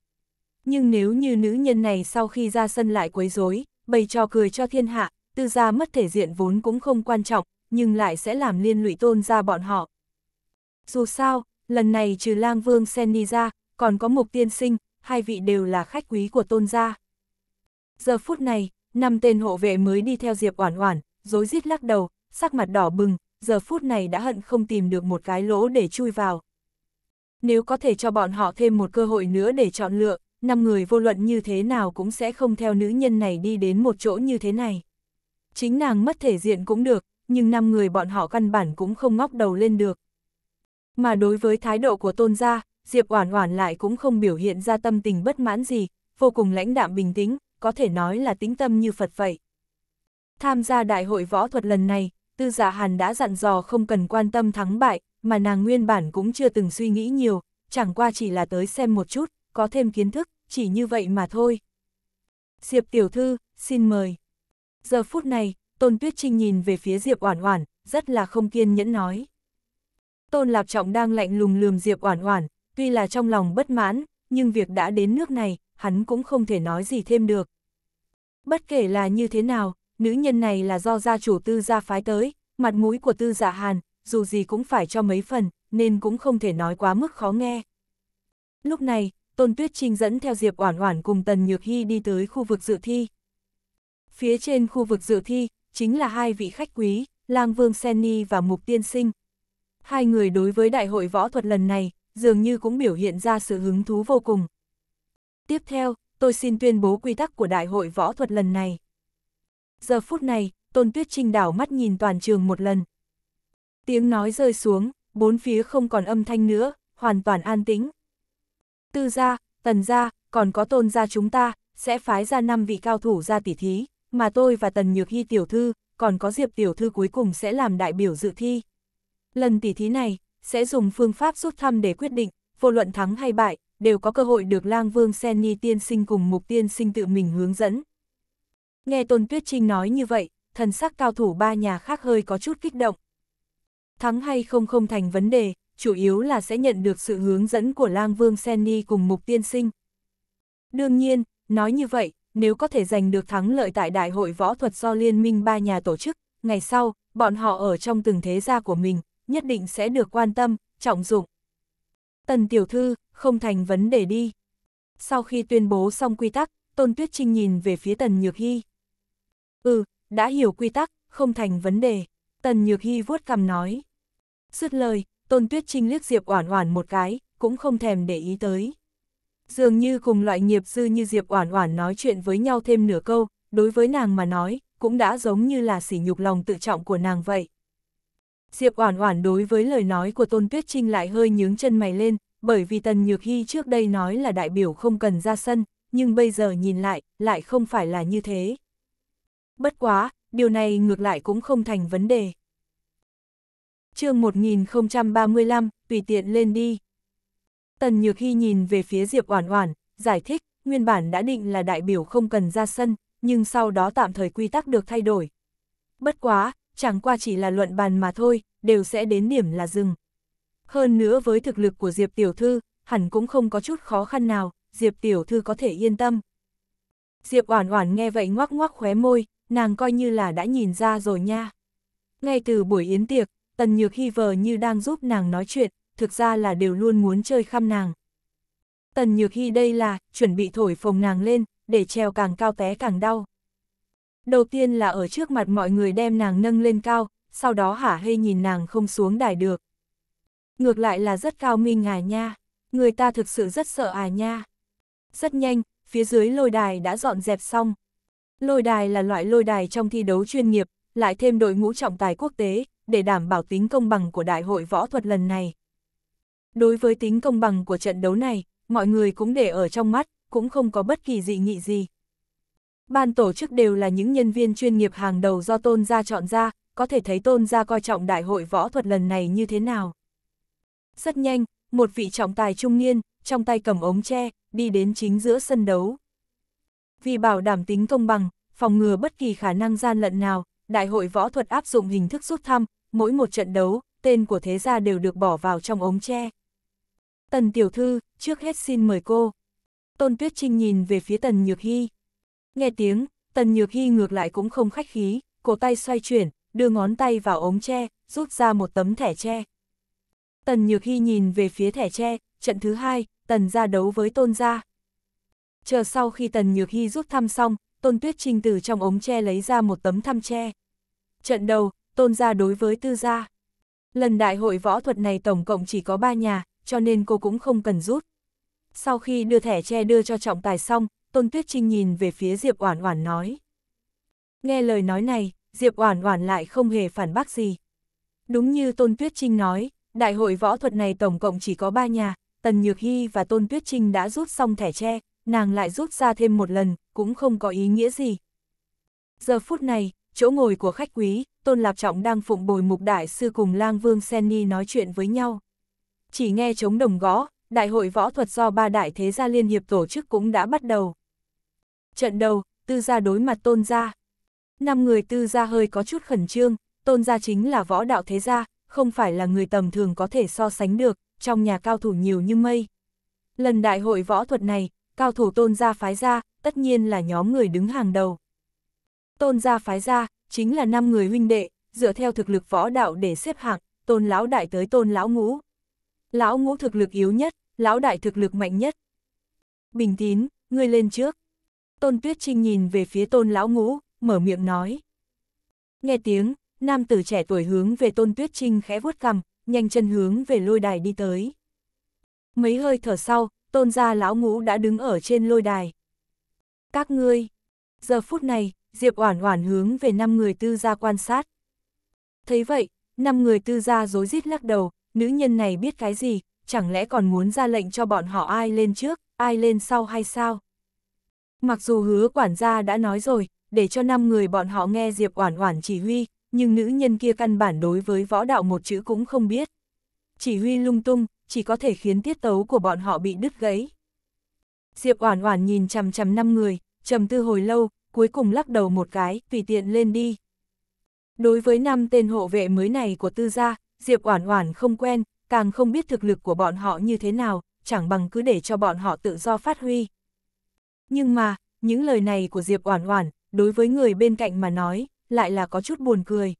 nhưng nếu như nữ nhân này sau khi ra sân lại quấy rối, bày trò cười cho thiên hạ, tư gia mất thể diện vốn cũng không quan trọng, nhưng lại sẽ làm liên lụy tôn ra bọn họ. Dù sao, lần này trừ lang vương Senni ra, còn có mục tiên sinh, hai vị đều là khách quý của tôn gia. Giờ phút này, năm tên hộ vệ mới đi theo Diệp Oản Oản, rối rít lắc đầu, sắc mặt đỏ bừng, giờ phút này đã hận không tìm được một cái lỗ để chui vào. Nếu có thể cho bọn họ thêm một cơ hội nữa để chọn lựa, năm người vô luận như thế nào cũng sẽ không theo nữ nhân này đi đến một chỗ như thế này. Chính nàng mất thể diện cũng được, nhưng năm người bọn họ căn bản cũng không ngóc đầu lên được. Mà đối với thái độ của tôn gia, Diệp Oản Oản lại cũng không biểu hiện ra tâm tình bất mãn gì, vô cùng lãnh đạm bình tĩnh, có thể nói là tính tâm như Phật vậy. Tham gia đại hội võ thuật lần này, Tư giả dạ Hàn đã dặn dò không cần quan tâm thắng bại, mà nàng nguyên bản cũng chưa từng suy nghĩ nhiều, chẳng qua chỉ là tới xem một chút, có thêm kiến thức, chỉ như vậy mà thôi. Diệp tiểu thư, xin mời. Giờ phút này, Tôn Tuyết Trinh nhìn về phía Diệp Oản Oản, rất là không kiên nhẫn nói. Tôn Lạp Trọng đang lạnh lùng lườm Diệp Oản Oản, tuy là trong lòng bất mãn, nhưng việc đã đến nước này, hắn cũng không thể nói gì thêm được. Bất kể là như thế nào, nữ nhân này là do gia chủ tư gia phái tới, mặt mũi của tư giả dạ hàn, dù gì cũng phải cho mấy phần, nên cũng không thể nói quá mức khó nghe. Lúc này, Tôn Tuyết Trinh dẫn theo Diệp Oản Oản cùng Tần Nhược Hy đi tới khu vực dự thi. Phía trên khu vực dự thi, chính là hai vị khách quý, Lang Vương Senni và Mục Tiên Sinh. Hai người đối với đại hội võ thuật lần này, dường như cũng biểu hiện ra sự hứng thú vô cùng. Tiếp theo, tôi xin tuyên bố quy tắc của đại hội võ thuật lần này. Giờ phút này, Tôn Tuyết Trinh đảo mắt nhìn toàn trường một lần. Tiếng nói rơi xuống, bốn phía không còn âm thanh nữa, hoàn toàn an tĩnh, tư gia, tần gia, còn có tôn gia chúng ta, sẽ phái ra năm vị cao thủ ra tỉ thí, mà tôi và tần nhược hy tiểu thư, còn có diệp tiểu thư cuối cùng sẽ làm đại biểu dự thi. Lần tỉ thí này, sẽ dùng phương pháp rút thăm để quyết định, vô luận thắng hay bại, đều có cơ hội được lang vương sen ni tiên sinh cùng mục tiên sinh tự mình hướng dẫn. Nghe Tôn Tuyết Trinh nói như vậy, thần sắc cao thủ ba nhà khác hơi có chút kích động. Thắng hay không không thành vấn đề, chủ yếu là sẽ nhận được sự hướng dẫn của lang vương Senni cùng mục tiên sinh. Đương nhiên, nói như vậy, nếu có thể giành được thắng lợi tại Đại hội Võ thuật do Liên minh ba nhà tổ chức, ngày sau, bọn họ ở trong từng thế gia của mình, nhất định sẽ được quan tâm, trọng dụng. Tần tiểu thư, không thành vấn đề đi. Sau khi tuyên bố xong quy tắc, Tôn Tuyết Trinh nhìn về phía Tần Nhược Hy. Ừ, đã hiểu quy tắc, không thành vấn đề. Tần Nhược Hy vuốt cằm nói. Dứt lời, Tôn Tuyết Trinh liếc Diệp Oản Oản một cái, cũng không thèm để ý tới. Dường như cùng loại nghiệp dư như Diệp Oản Oản nói chuyện với nhau thêm nửa câu, đối với nàng mà nói, cũng đã giống như là sỉ nhục lòng tự trọng của nàng vậy. Diệp Oản Oản đối với lời nói của Tôn Tuyết Trinh lại hơi nhướng chân mày lên, bởi vì Tần Nhược Hy trước đây nói là đại biểu không cần ra sân, nhưng bây giờ nhìn lại, lại không phải là như thế. Bất quá, điều này ngược lại cũng không thành vấn đề chương 1035, tùy tiện lên đi. Tần Nhược Hy nhìn về phía Diệp Oản Oản, giải thích, nguyên bản đã định là đại biểu không cần ra sân, nhưng sau đó tạm thời quy tắc được thay đổi. Bất quá, chẳng qua chỉ là luận bàn mà thôi, đều sẽ đến điểm là dừng. Hơn nữa với thực lực của Diệp Tiểu Thư, hẳn cũng không có chút khó khăn nào, Diệp Tiểu Thư có thể yên tâm. Diệp Oản Oản nghe vậy ngoác ngoác khóe môi, nàng coi như là đã nhìn ra rồi nha. Ngay từ buổi yến tiệc, Tần Nhược Hy vờ như đang giúp nàng nói chuyện, thực ra là đều luôn muốn chơi khăm nàng. Tần Nhược Hy đây là, chuẩn bị thổi phồng nàng lên, để treo càng cao té càng đau. Đầu tiên là ở trước mặt mọi người đem nàng nâng lên cao, sau đó hả hê nhìn nàng không xuống đài được. Ngược lại là rất cao minh à nha, người ta thực sự rất sợ à nha. Rất nhanh, phía dưới lôi đài đã dọn dẹp xong. Lôi đài là loại lôi đài trong thi đấu chuyên nghiệp, lại thêm đội ngũ trọng tài quốc tế, để đảm bảo tính công bằng của đại hội võ thuật lần này. Đối với tính công bằng của trận đấu này, mọi người cũng để ở trong mắt, cũng không có bất kỳ dị nghị gì. Ban tổ chức đều là những nhân viên chuyên nghiệp hàng đầu do tôn gia chọn ra, có thể thấy tôn gia coi trọng đại hội võ thuật lần này như thế nào. Rất nhanh, một vị trọng tài trung niên, trong tay cầm ống tre, đi đến chính giữa sân đấu. Vì bảo đảm tính công bằng, phòng ngừa bất kỳ khả năng gian lận nào, đại hội võ thuật áp dụng hình thức rút thăm, mỗi một trận đấu, tên của thế gia đều được bỏ vào trong ống tre. Tần tiểu thư, trước hết xin mời cô. Tôn Tuyết Trinh nhìn về phía Tần Nhược Hy. Nghe tiếng, Tần Nhược Hy ngược lại cũng không khách khí, cổ tay xoay chuyển, đưa ngón tay vào ống tre, rút ra một tấm thẻ tre. Tần Nhược Hy nhìn về phía thẻ tre, trận thứ hai, Tần ra đấu với Tôn ra. Chờ sau khi Tần Nhược Hy rút thăm xong, Tôn Tuyết Trinh từ trong ống tre lấy ra một tấm thăm tre. Trận đầu, Tôn gia đối với Tư gia. Lần đại hội võ thuật này tổng cộng chỉ có ba nhà, cho nên cô cũng không cần rút. Sau khi đưa thẻ tre đưa cho trọng tài xong, Tôn Tuyết Trinh nhìn về phía Diệp Oản Oản nói. Nghe lời nói này, Diệp Oản Oản lại không hề phản bác gì. Đúng như Tôn Tuyết Trinh nói, đại hội võ thuật này tổng cộng chỉ có ba nhà, Tần Nhược Hy và Tôn Tuyết Trinh đã rút xong thẻ tre, nàng lại rút ra thêm một lần, cũng không có ý nghĩa gì. Giờ phút này, chỗ ngồi của khách quý, Tôn Lạp Trọng đang phụng bồi mục đại sư cùng lang vương Senni nói chuyện với nhau. Chỉ nghe chống đồng gõ, đại hội võ thuật do ba đại thế gia liên hiệp tổ chức cũng đã bắt đầu. Trận đầu, tư gia đối mặt tôn gia. Năm người tư gia hơi có chút khẩn trương, tôn gia chính là võ đạo thế gia, không phải là người tầm thường có thể so sánh được, trong nhà cao thủ nhiều như mây. Lần đại hội võ thuật này, cao thủ tôn gia phái gia, tất nhiên là nhóm người đứng hàng đầu. Tôn gia phái gia, chính là năm người huynh đệ, dựa theo thực lực võ đạo để xếp hạng, tôn lão đại tới tôn lão ngũ. Lão ngũ thực lực yếu nhất, lão đại thực lực mạnh nhất. Bình tín, ngươi lên trước. Tôn Tuyết Trinh nhìn về phía tôn lão ngũ, mở miệng nói. Nghe tiếng, nam tử trẻ tuổi hướng về tôn Tuyết Trinh khẽ vuốt cằm, nhanh chân hướng về lôi đài đi tới. Mấy hơi thở sau, tôn gia lão ngũ đã đứng ở trên lôi đài. Các ngươi, giờ phút này, Diệp Oản Oản hướng về năm người tư gia quan sát. Thấy vậy, năm người tư gia rối rít lắc đầu, nữ nhân này biết cái gì, chẳng lẽ còn muốn ra lệnh cho bọn họ ai lên trước, ai lên sau hay sao? Mặc dù hứa quản gia đã nói rồi, để cho năm người bọn họ nghe Diệp Oản Oản chỉ huy, nhưng nữ nhân kia căn bản đối với võ đạo một chữ cũng không biết. Chỉ huy lung tung, chỉ có thể khiến tiết tấu của bọn họ bị đứt gãy. Diệp Oản Oản nhìn chằm chằm năm người, trầm tư hồi lâu, cuối cùng lắc đầu một cái, tùy tiện lên đi. Đối với năm tên hộ vệ mới này của Tư gia, Diệp Oản Oản không quen, càng không biết thực lực của bọn họ như thế nào, chẳng bằng cứ để cho bọn họ tự do phát huy. Nhưng mà, những lời này của Diệp Oản Oản, đối với người bên cạnh mà nói, lại là có chút buồn cười.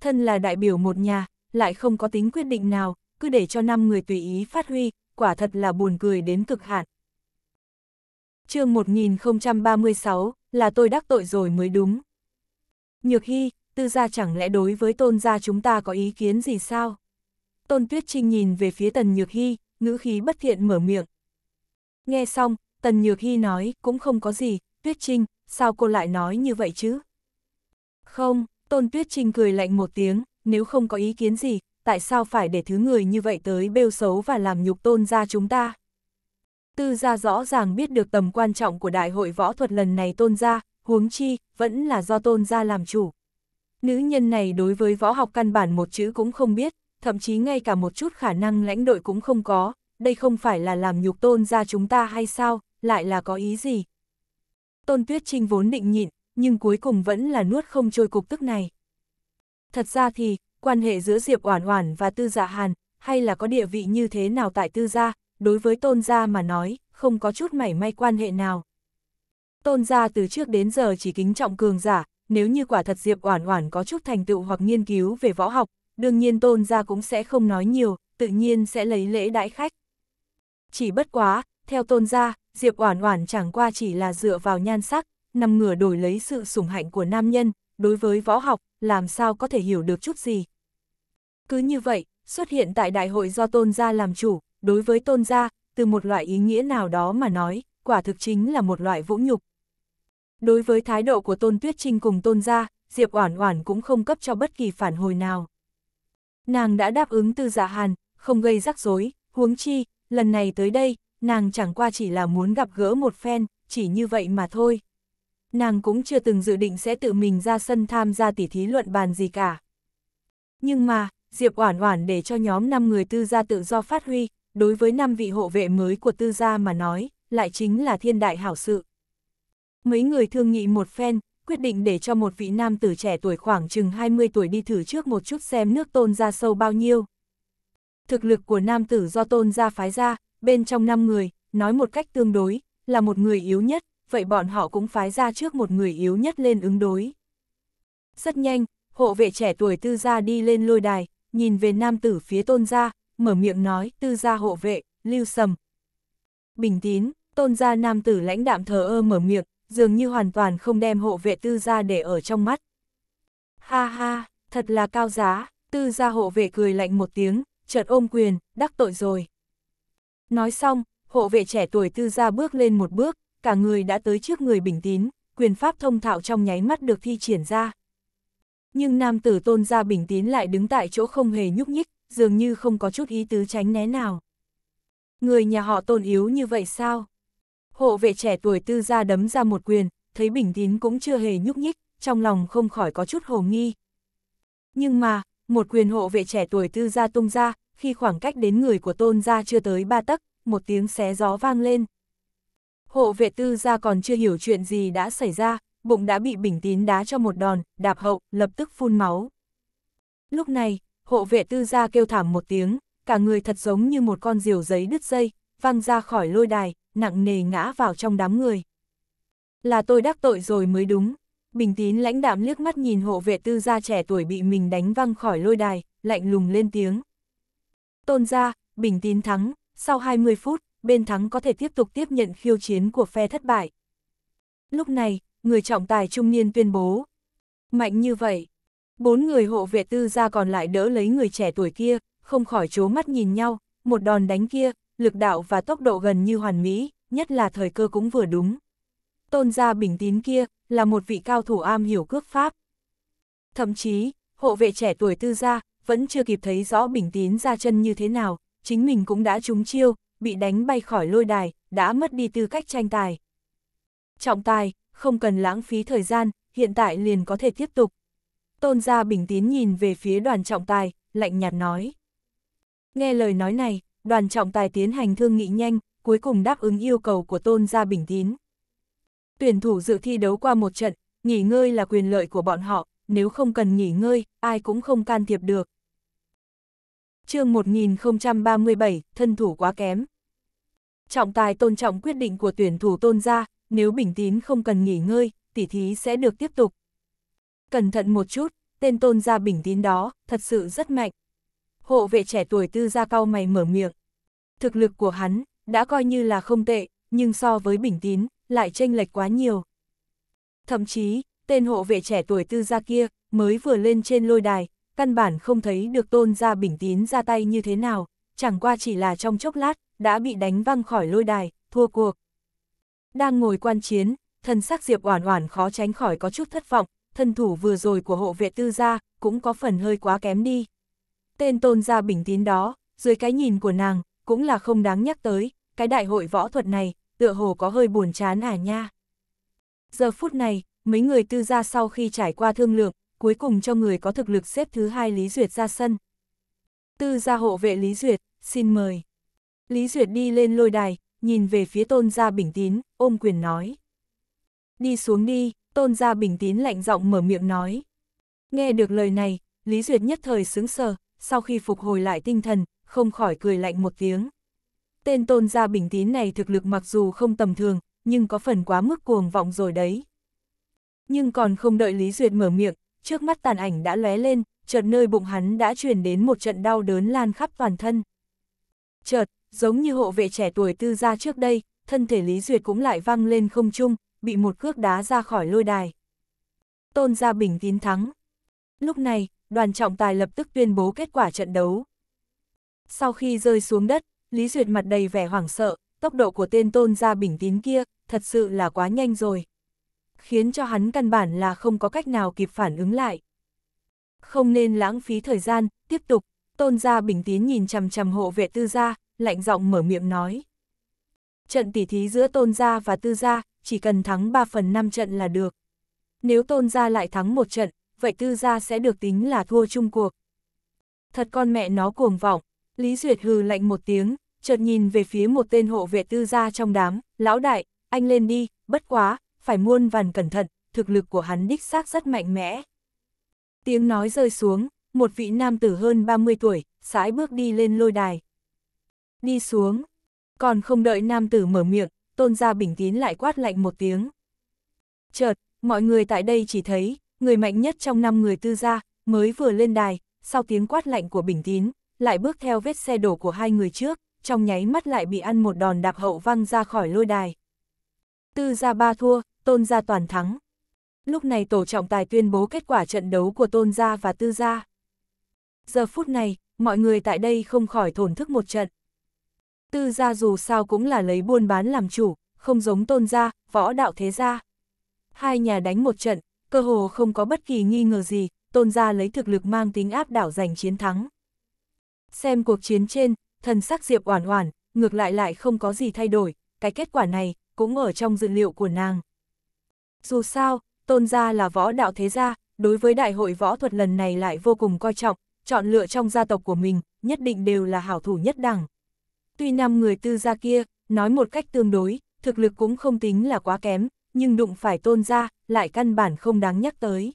Thân là đại biểu một nhà, lại không có tính quyết định nào, cứ để cho năm người tùy ý phát huy, quả thật là buồn cười đến cực hạn. chương 1036, là tôi đắc tội rồi mới đúng. Nhược Hy, tư gia chẳng lẽ đối với tôn gia chúng ta có ý kiến gì sao? Tôn Tuyết Trinh nhìn về phía Tần Nhược Hy, ngữ khí bất thiện mở miệng. Nghe xong, Tần Nhược Hy nói cũng không có gì, Tuyết Trinh, sao cô lại nói như vậy chứ? Không, Tôn Tuyết Trinh cười lạnh một tiếng, nếu không có ý kiến gì, tại sao phải để thứ người như vậy tới bêu xấu và làm nhục tôn gia chúng ta? Tư gia rõ ràng biết được tầm quan trọng của đại hội võ thuật lần này tôn gia, huống chi, vẫn là do tôn gia làm chủ. Nữ nhân này đối với võ học căn bản một chữ cũng không biết, thậm chí ngay cả một chút khả năng lãnh đội cũng không có, đây không phải là làm nhục tôn gia chúng ta hay sao, lại là có ý gì? Tôn Tuyết Trinh vốn định nhịn, nhưng cuối cùng vẫn là nuốt không trôi cục tức này. Thật ra thì, quan hệ giữa Diệp Oản Oản và Tư Dạ Hàn, hay là có địa vị như thế nào tại Tư gia, đối với Tôn gia mà nói, không có chút mảy may quan hệ nào. Tôn gia từ trước đến giờ chỉ kính trọng cường giả, nếu như quả thật Diệp Oản Oản có chút thành tựu hoặc nghiên cứu về võ học, đương nhiên Tôn gia cũng sẽ không nói nhiều, tự nhiên sẽ lấy lễ đãi khách. Chỉ bất quá, theo Tôn gia, Diệp Oản Oản chẳng qua chỉ là dựa vào nhan sắc, nằm ngửa đổi lấy sự sủng hạnh của nam nhân, đối với võ học, làm sao có thể hiểu được chút gì. Cứ như vậy, xuất hiện tại đại hội do tôn gia làm chủ, đối với tôn gia, từ một loại ý nghĩa nào đó mà nói, quả thực chính là một loại vũ nhục. Đối với thái độ của tôn tuyết trinh cùng tôn gia, Diệp Oản Oản cũng không cấp cho bất kỳ phản hồi nào. Nàng đã đáp ứng Tư Dạ Hàn, không gây rắc rối, huống chi, lần này tới đây, nàng chẳng qua chỉ là muốn gặp gỡ một phen, chỉ như vậy mà thôi. Nàng cũng chưa từng dự định sẽ tự mình ra sân tham gia tỉ thí luận bàn gì cả. Nhưng mà, Diệp Oản Oản để cho nhóm 5 người tư gia tự do phát huy, đối với 5 vị hộ vệ mới của tư gia mà nói, lại chính là thiên đại hảo sự. Mấy người thương nghị một phen, quyết định để cho một vị nam tử trẻ tuổi khoảng chừng 20 tuổi đi thử trước một chút xem nước tôn ra sâu bao nhiêu. Thực lực của nam tử do tôn gia phái ra, bên trong 5 người, nói một cách tương đối, là một người yếu nhất, vậy bọn họ cũng phái ra trước một người yếu nhất lên ứng đối. Rất nhanh, hộ vệ trẻ tuổi tư gia đi lên lôi đài, nhìn về nam tử phía tôn gia, mở miệng nói, tư gia hộ vệ, lưu sầm. Bình tín, tôn gia nam tử lãnh đạm thờ ơ mở miệng, dường như hoàn toàn không đem hộ vệ tư gia để ở trong mắt. Ha ha, thật là cao giá, tư gia hộ vệ cười lạnh một tiếng, chợt ôm quyền, đắc tội rồi. Nói xong, hộ vệ trẻ tuổi tư gia bước lên một bước, cả người đã tới trước người bình tín, quyền pháp thông thạo trong nháy mắt được thi triển ra, nhưng nam tử tôn gia bình tín lại đứng tại chỗ không hề nhúc nhích, dường như không có chút ý tứ tránh né nào. Người nhà họ tôn yếu như vậy sao? Hộ vệ trẻ tuổi tư gia đấm ra một quyền, thấy bình tín cũng chưa hề nhúc nhích, trong lòng không khỏi có chút hồ nghi. Nhưng mà, một quyền hộ vệ trẻ tuổi tư gia tung ra, khi khoảng cách đến người của tôn gia chưa tới ba tấc, một tiếng xé gió vang lên. Hộ vệ tư gia còn chưa hiểu chuyện gì đã xảy ra, bụng đã bị bình tín đá cho một đòn, đạp hậu, lập tức phun máu. Lúc này, hộ vệ tư gia kêu thảm một tiếng, cả người thật giống như một con diều giấy đứt dây, văng ra khỏi lôi đài, nặng nề ngã vào trong đám người. Là tôi đắc tội rồi mới đúng. Bình tín lãnh đạm liếc mắt nhìn hộ vệ tư gia trẻ tuổi bị mình đánh văng khỏi lôi đài, lạnh lùng lên tiếng. Tôn gia, bình tín thắng, sau 20 phút, bên thắng có thể tiếp tục tiếp nhận khiêu chiến của phe thất bại. Lúc này, người trọng tài trung niên tuyên bố. Mạnh như vậy, bốn người hộ vệ tư gia còn lại đỡ lấy người trẻ tuổi kia, không khỏi chố mắt nhìn nhau, một đòn đánh kia, lực đạo và tốc độ gần như hoàn mỹ, nhất là thời cơ cũng vừa đúng. Tôn gia bình tín kia, là một vị cao thủ am hiểu cước pháp. Thậm chí, hộ vệ trẻ tuổi tư gia, vẫn chưa kịp thấy rõ bình tín ra chân như thế nào, chính mình cũng đã trúng chiêu, bị đánh bay khỏi lôi đài, đã mất đi tư cách tranh tài. Trọng tài, không cần lãng phí thời gian, hiện tại liền có thể tiếp tục. Tôn gia bình tín nhìn về phía đoàn trọng tài, lạnh nhạt nói. Nghe lời nói này, đoàn trọng tài tiến hành thương nghị nhanh, cuối cùng đáp ứng yêu cầu của tôn gia bình tín. Tuyển thủ dự thi đấu qua một trận, nghỉ ngơi là quyền lợi của bọn họ, nếu không cần nghỉ ngơi, ai cũng không can thiệp được. chương 1037, thân thủ quá kém. Trọng tài tôn trọng quyết định của tuyển thủ tôn gia, nếu bình tín không cần nghỉ ngơi, tỉ thí sẽ được tiếp tục. Cẩn thận một chút, tên tôn gia bình tín đó, thật sự rất mạnh. Hộ vệ trẻ tuổi tư gia cao mày mở miệng. Thực lực của hắn, đã coi như là không tệ, nhưng so với bình tín, lại chênh lệch quá nhiều. Thậm chí, tên hộ vệ trẻ tuổi tư gia kia, mới vừa lên trên lôi đài, căn bản không thấy được tôn gia bình tín ra tay như thế nào, chẳng qua chỉ là trong chốc lát, đã bị đánh văng khỏi lôi đài, thua cuộc. Đang ngồi quan chiến, thân sắc Diệp Oản Oản khó tránh khỏi có chút thất vọng, thân thủ vừa rồi của hộ vệ tư gia cũng có phần hơi quá kém đi. Tên tôn gia bình tín đó, dưới cái nhìn của nàng, cũng là không đáng nhắc tới, cái đại hội võ thuật này, tựa hồ có hơi buồn chán à nha. Giờ phút này, mấy người tư gia sau khi trải qua thương lượng, cuối cùng cho người có thực lực xếp thứ hai Lý Duyệt ra sân. Tư gia hộ vệ Lý Duyệt, xin mời. Lý Duyệt đi lên lôi đài, nhìn về phía tôn gia bình tín, ôm quyền nói. Đi xuống đi, tôn gia bình tín lạnh giọng mở miệng nói. Nghe được lời này, Lý Duyệt nhất thời sướng sờ, sau khi phục hồi lại tinh thần, không khỏi cười lạnh một tiếng. Tên tôn gia bình tín này thực lực mặc dù không tầm thường, nhưng có phần quá mức cuồng vọng rồi đấy. Nhưng còn không đợi Lý Duyệt mở miệng, trước mắt tàn ảnh đã lóe lên, chợt nơi bụng hắn đã truyền đến một trận đau đớn lan khắp toàn thân. Chợt, giống như hộ vệ trẻ tuổi tư gia trước đây, thân thể Lý Duyệt cũng lại văng lên không trung, bị một cước đá ra khỏi lôi đài. Tôn Gia Bình tín thắng. Lúc này, đoàn trọng tài lập tức tuyên bố kết quả trận đấu. Sau khi rơi xuống đất, Lý Duyệt mặt đầy vẻ hoảng sợ, tốc độ của tên Tôn Gia Bình tín kia thật sự là quá nhanh rồi. Khiến cho hắn căn bản là không có cách nào kịp phản ứng lại. Không nên lãng phí thời gian, tiếp tục, tôn gia bình tín nhìn chằm chằm hộ vệ tư gia, lạnh giọng mở miệng nói. Trận tỉ thí giữa tôn gia và tư gia, chỉ cần thắng 3 phần 5 trận là được. Nếu tôn gia lại thắng một trận, vậy tư gia sẽ được tính là thua chung cuộc. Thật con mẹ nó cuồng vọng, Lý Duyệt hừ lạnh một tiếng, chợt nhìn về phía một tên hộ vệ tư gia trong đám, lão đại, anh lên đi, bất quá, phải muôn vàn cẩn thận, thực lực của hắn đích xác rất mạnh mẽ. Tiếng nói rơi xuống, một vị nam tử hơn 30 tuổi, sải bước đi lên lôi đài. Đi xuống, còn không đợi nam tử mở miệng, tôn gia bình tín lại quát lạnh một tiếng. Chợt, mọi người tại đây chỉ thấy, người mạnh nhất trong năm người tư gia, mới vừa lên đài, sau tiếng quát lạnh của bình tín, lại bước theo vết xe đổ của hai người trước, trong nháy mắt lại bị ăn một đòn đạp hậu văng ra khỏi lôi đài. Tư gia ba thua, tôn gia toàn thắng. Lúc này tổ trọng tài tuyên bố kết quả trận đấu của tôn gia và tư gia giờ phút này, mọi người tại đây không khỏi thổn thức một trận. Tư gia dù sao cũng là lấy buôn bán làm chủ, không giống tôn gia, võ đạo thế gia. Hai nhà đánh một trận, cơ hồ không có bất kỳ nghi ngờ gì, tôn gia lấy thực lực mang tính áp đảo giành chiến thắng. Xem cuộc chiến trên, thần sắc Diệp Oản Oản, ngược lại lại không có gì thay đổi, cái kết quả này cũng ở trong dự liệu của nàng. Dù sao, tôn gia là võ đạo thế gia, đối với đại hội võ thuật lần này lại vô cùng coi trọng, chọn lựa trong gia tộc của mình, nhất định đều là hảo thủ nhất đẳng. Tuy năm người tư gia kia, nói một cách tương đối, thực lực cũng không tính là quá kém, nhưng đụng phải tôn gia, lại căn bản không đáng nhắc tới.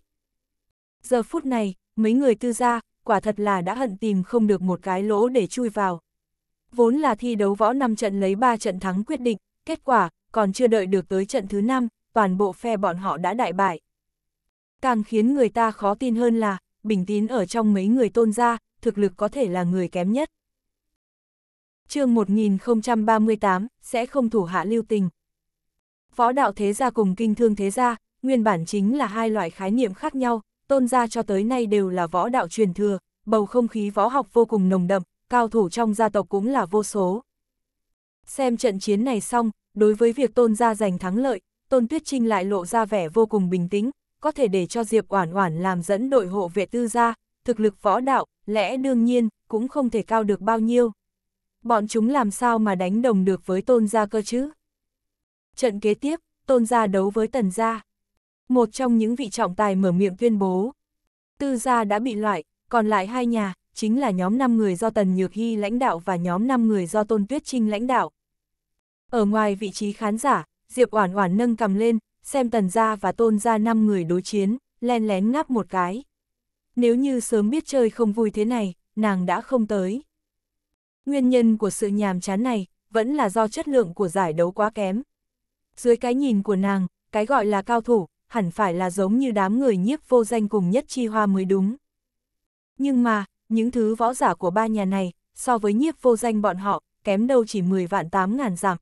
Giờ phút này, mấy người tư gia, quả thật là đã hận tìm không được một cái lỗ để chui vào. Vốn là thi đấu võ 5 trận lấy 3 trận thắng quyết định, kết quả, còn chưa đợi được tới trận thứ 5, toàn bộ phe bọn họ đã đại bại. Càng khiến người ta khó tin hơn là, bình tín ở trong mấy người tôn gia, thực lực có thể là người kém nhất. chương 1038, sẽ không thủ hạ lưu tình. Võ đạo thế gia cùng kinh thương thế gia, nguyên bản chính là hai loại khái niệm khác nhau, tôn gia cho tới nay đều là võ đạo truyền thừa, bầu không khí võ học vô cùng nồng đậm, cao thủ trong gia tộc cũng là vô số. Xem trận chiến này xong, đối với việc tôn gia giành thắng lợi, tôn tuyết trinh lại lộ ra vẻ vô cùng bình tĩnh, có thể để cho Diệp Oản Oản làm dẫn đội hộ vệ tư gia, thực lực võ đạo, lẽ đương nhiên, cũng không thể cao được bao nhiêu. Bọn chúng làm sao mà đánh đồng được với tôn gia cơ chứ? Trận kế tiếp, tôn gia đấu với tần gia. Một trong những vị trọng tài mở miệng tuyên bố. Tư gia đã bị loại, còn lại hai nhà, chính là nhóm 5 người do Tần Nhược Hy lãnh đạo và nhóm 5 người do Tôn Tuyết Trinh lãnh đạo. Ở ngoài vị trí khán giả, Diệp Oản Oản nâng cầm lên, xem tần gia và tôn gia năm người đối chiến, len lén ngáp một cái. Nếu như sớm biết chơi không vui thế này, nàng đã không tới. Nguyên nhân của sự nhàm chán này, vẫn là do chất lượng của giải đấu quá kém. Dưới cái nhìn của nàng, cái gọi là cao thủ, hẳn phải là giống như đám người nhiếp vô danh cùng nhất chi hoa mới đúng. Nhưng mà, những thứ võ giả của ba nhà này, so với nhiếp vô danh bọn họ, kém đâu chỉ 10 vạn 8 ngàn giảm.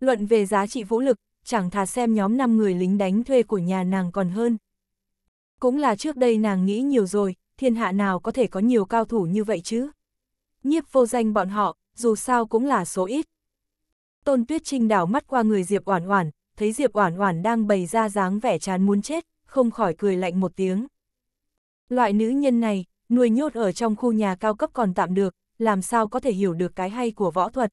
Luận về giá trị vũ lực, chẳng thà xem nhóm 5 người lính đánh thuê của nhà nàng còn hơn. Cũng là trước đây nàng nghĩ nhiều rồi, thiên hạ nào có thể có nhiều cao thủ như vậy chứ. Nhiếp vô danh bọn họ, dù sao cũng là số ít. Tôn Tuyết Trinh đảo mắt qua người Diệp Oản Oản, thấy Diệp Oản Oản đang bày ra dáng vẻ chán muốn chết, không khỏi cười lạnh một tiếng. Loại nữ nhân này, nuôi nhốt ở trong khu nhà cao cấp còn tạm được, làm sao có thể hiểu được cái hay của võ thuật.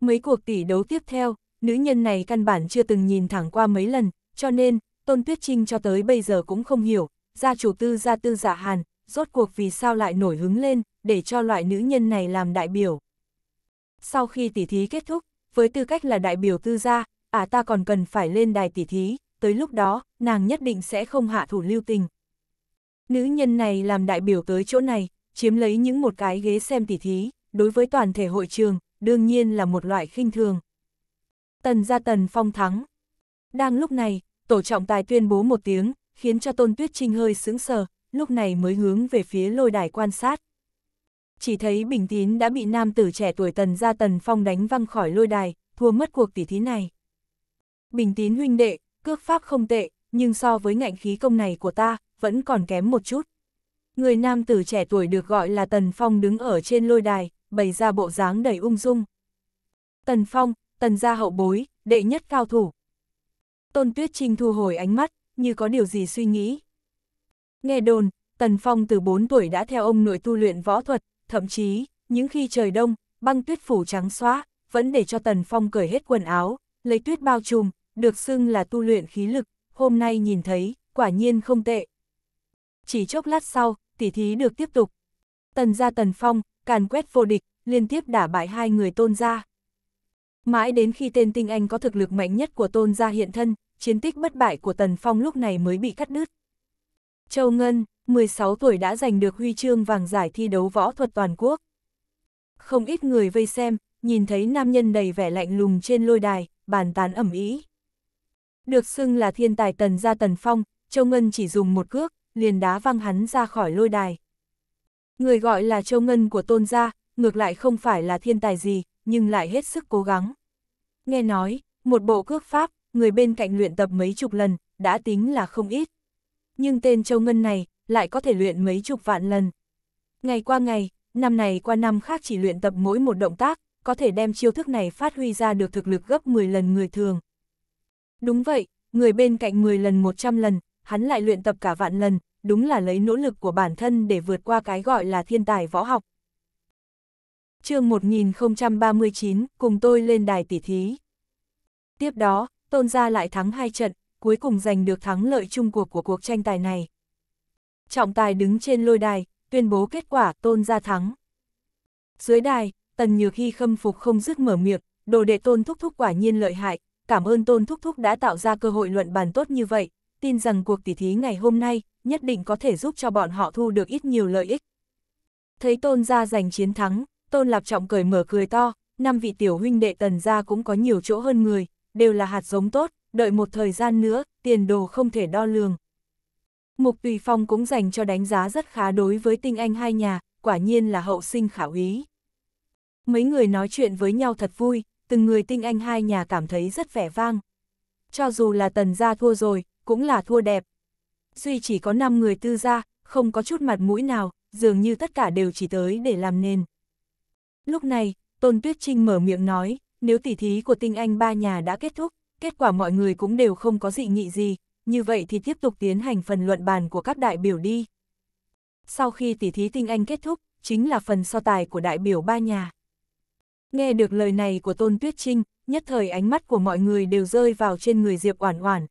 Mấy cuộc tỷ đấu tiếp theo, Nữ nhân này căn bản chưa từng nhìn thẳng qua mấy lần, cho nên, Tôn Tuyết Trinh cho tới bây giờ cũng không hiểu, gia chủ tư gia tư giả dạ hàn, rốt cuộc vì sao lại nổi hứng lên, để cho loại nữ nhân này làm đại biểu. Sau khi tỉ thí kết thúc, với tư cách là đại biểu tư gia, à ta còn cần phải lên đài tỉ thí, tới lúc đó, nàng nhất định sẽ không hạ thủ lưu tình. Nữ nhân này làm đại biểu tới chỗ này, chiếm lấy những một cái ghế xem tỉ thí, đối với toàn thể hội trường, đương nhiên là một loại khinh thường. Tần gia tần phong thắng. Đang lúc này, tổ trọng tài tuyên bố một tiếng, khiến cho Tôn Tuyết Trinh hơi sững sờ, lúc này mới hướng về phía lôi đài quan sát. Chỉ thấy Bình Tín đã bị nam tử trẻ tuổi Tần gia Tần Phong đánh văng khỏi lôi đài, thua mất cuộc tỷ thí này. Bình Tín huynh đệ, cước pháp không tệ, nhưng so với ngạnh khí công này của ta, vẫn còn kém một chút. Người nam tử trẻ tuổi được gọi là Tần Phong đứng ở trên lôi đài, bày ra bộ dáng đầy ung dung. Tần Phong, tần gia hậu bối, đệ nhất cao thủ. Tôn Tuyết Trinh thu hồi ánh mắt, như có điều gì suy nghĩ. Nghe đồn, Tần Phong từ 4 tuổi đã theo ông nội tu luyện võ thuật, thậm chí, những khi trời đông, băng tuyết phủ trắng xóa, vẫn để cho Tần Phong cởi hết quần áo, lấy tuyết bao trùm, được xưng là tu luyện khí lực, hôm nay nhìn thấy, quả nhiên không tệ. Chỉ chốc lát sau, tỉ thí được tiếp tục. Tần gia Tần Phong, càn quét vô địch, liên tiếp đả bại hai người tôn gia. Mãi đến khi tên tinh anh có thực lực mạnh nhất của tôn gia hiện thân, chiến tích bất bại của Tần Phong lúc này mới bị cắt đứt. Châu Ngân, 16 tuổi đã giành được huy chương vàng giải thi đấu võ thuật toàn quốc. Không ít người vây xem, nhìn thấy nam nhân đầy vẻ lạnh lùng trên lôi đài, bàn tán ẩm ý. Được xưng là thiên tài Tần gia Tần Phong, Châu Ngân chỉ dùng một cước, liền đá văng hắn ra khỏi lôi đài. Người gọi là Châu Ngân của tôn gia, ngược lại không phải là thiên tài gì, nhưng lại hết sức cố gắng. Nghe nói, một bộ cước pháp, người bên cạnh luyện tập mấy chục lần, đã tính là không ít. Nhưng tên Châu Ngân này, lại có thể luyện mấy chục vạn lần. Ngày qua ngày, năm này qua năm khác chỉ luyện tập mỗi một động tác, có thể đem chiêu thức này phát huy ra được thực lực gấp 10 lần người thường. Đúng vậy, người bên cạnh 10 lần 100 lần, hắn lại luyện tập cả vạn lần, đúng là lấy nỗ lực của bản thân để vượt qua cái gọi là thiên tài võ học chương 1039, cùng tôi lên đài tỉ thí. Tiếp đó, Tôn Gia lại thắng hai trận, cuối cùng giành được thắng lợi chung cuộc của cuộc tranh tài này. Trọng tài đứng trên lôi đài, tuyên bố kết quả Tôn Gia thắng. Dưới đài, Tần Nhược Hy khâm phục không dứt mở miệng, đồ đệ Tôn Thúc Thúc quả nhiên lợi hại, cảm ơn Tôn Thúc Thúc đã tạo ra cơ hội luận bàn tốt như vậy, tin rằng cuộc tỉ thí ngày hôm nay nhất định có thể giúp cho bọn họ thu được ít nhiều lợi ích. Thấy Tôn Gia giành chiến thắng, Tôn Lạp Trọng cười mở cười to, năm vị tiểu huynh đệ tần gia cũng có nhiều chỗ hơn người, đều là hạt giống tốt, đợi một thời gian nữa, tiền đồ không thể đo lường. Mục Tùy Phong cũng dành cho đánh giá rất khá đối với tinh anh hai nhà, quả nhiên là hậu sinh khảo ý. Mấy người nói chuyện với nhau thật vui, từng người tinh anh hai nhà cảm thấy rất vẻ vang. Cho dù là tần gia thua rồi, cũng là thua đẹp. Duy chỉ có 5 người tư gia, không có chút mặt mũi nào, dường như tất cả đều chỉ tới để làm nền. Lúc này, Tôn Tuyết Trinh mở miệng nói, nếu tỉ thí của tinh anh ba nhà đã kết thúc, kết quả mọi người cũng đều không có dị nghị gì, như vậy thì tiếp tục tiến hành phần luận bàn của các đại biểu đi. Sau khi tỉ thí tinh anh kết thúc, chính là phần so tài của đại biểu ba nhà. Nghe được lời này của Tôn Tuyết Trinh, nhất thời ánh mắt của mọi người đều rơi vào trên người Diệp Oản Oản.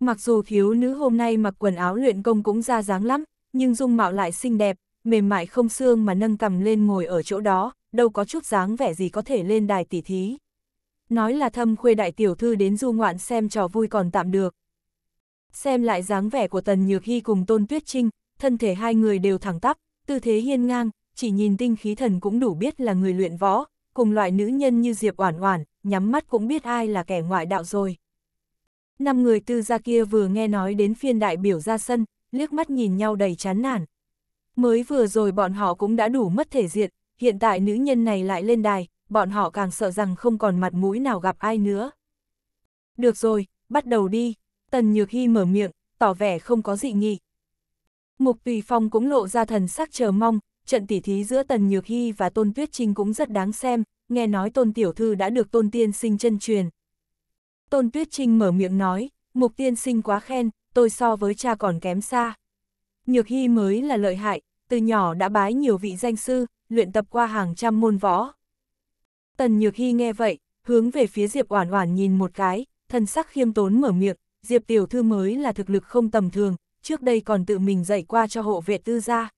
Mặc dù thiếu nữ hôm nay mặc quần áo luyện công cũng ra dáng lắm, nhưng dung mạo lại xinh đẹp, mềm mại không xương mà nâng cầm lên ngồi ở chỗ đó, đâu có chút dáng vẻ gì có thể lên đài tỉ thí. Nói là thâm khuê đại tiểu thư đến du ngoạn xem trò vui còn tạm được. Xem lại dáng vẻ của Tần Nhược Hy cùng Tôn Tuyết Trinh, thân thể hai người đều thẳng tắp, tư thế hiên ngang, chỉ nhìn tinh khí thần cũng đủ biết là người luyện võ, cùng loại nữ nhân như Diệp Oản Oản, nhắm mắt cũng biết ai là kẻ ngoại đạo rồi. Năm người tư gia kia vừa nghe nói đến phiên đại biểu ra sân, liếc mắt nhìn nhau đầy chán nản, Mới vừa rồi bọn họ cũng đã đủ mất thể diện, hiện tại nữ nhân này lại lên đài, bọn họ càng sợ rằng không còn mặt mũi nào gặp ai nữa. Được rồi, bắt đầu đi, Tần Nhược Hy mở miệng, tỏ vẻ không có dị nghị. Mục Tùy Phong cũng lộ ra thần sắc chờ mong, trận tỉ thí giữa Tần Nhược Hy và Tôn Tuyết Trinh cũng rất đáng xem, nghe nói Tôn Tiểu Thư đã được Tôn Tiên Sinh chân truyền. Tôn Tuyết Trinh mở miệng nói, Mục Tiên Sinh quá khen, tôi so với cha còn kém xa. Nhược Hy mới là lợi hại, từ nhỏ đã bái nhiều vị danh sư, luyện tập qua hàng trăm môn võ. Tần Nhược Hy nghe vậy, hướng về phía Diệp Oản Oản nhìn một cái, thân sắc khiêm tốn mở miệng, Diệp tiểu thư mới là thực lực không tầm thường, trước đây còn tự mình dạy qua cho hộ vệ tư gia.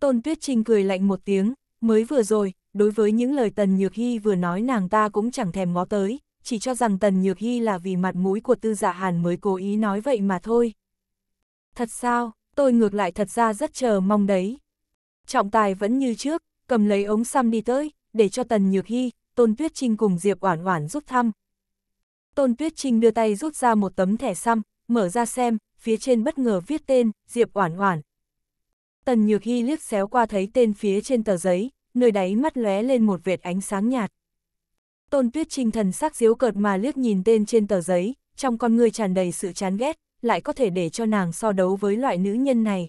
Tôn Tuyết Trinh cười lạnh một tiếng, mới vừa rồi, đối với những lời Tần Nhược Hy vừa nói nàng ta cũng chẳng thèm ngó tới, chỉ cho rằng Tần Nhược Hy là vì mặt mũi của tư dạ hàn mới cố ý nói vậy mà thôi. Thật sao, tôi ngược lại thật ra rất chờ mong đấy. Trọng tài vẫn như trước, cầm lấy ống xăm đi tới, để cho Tần Nhược Hy, Tôn Tuyết Trinh cùng Diệp Oản Oản rút thăm. Tôn Tuyết Trinh đưa tay rút ra một tấm thẻ xăm, mở ra xem, phía trên bất ngờ viết tên, Diệp Oản Oản. Tần Nhược Hy liếc xéo qua thấy tên phía trên tờ giấy, nơi đáy mắt lóe lên một vệt ánh sáng nhạt. Tôn Tuyết Trinh thần sắc diếu cợt mà liếc nhìn tên trên tờ giấy, trong con người tràn đầy sự chán ghét, lại có thể để cho nàng so đấu với loại nữ nhân này.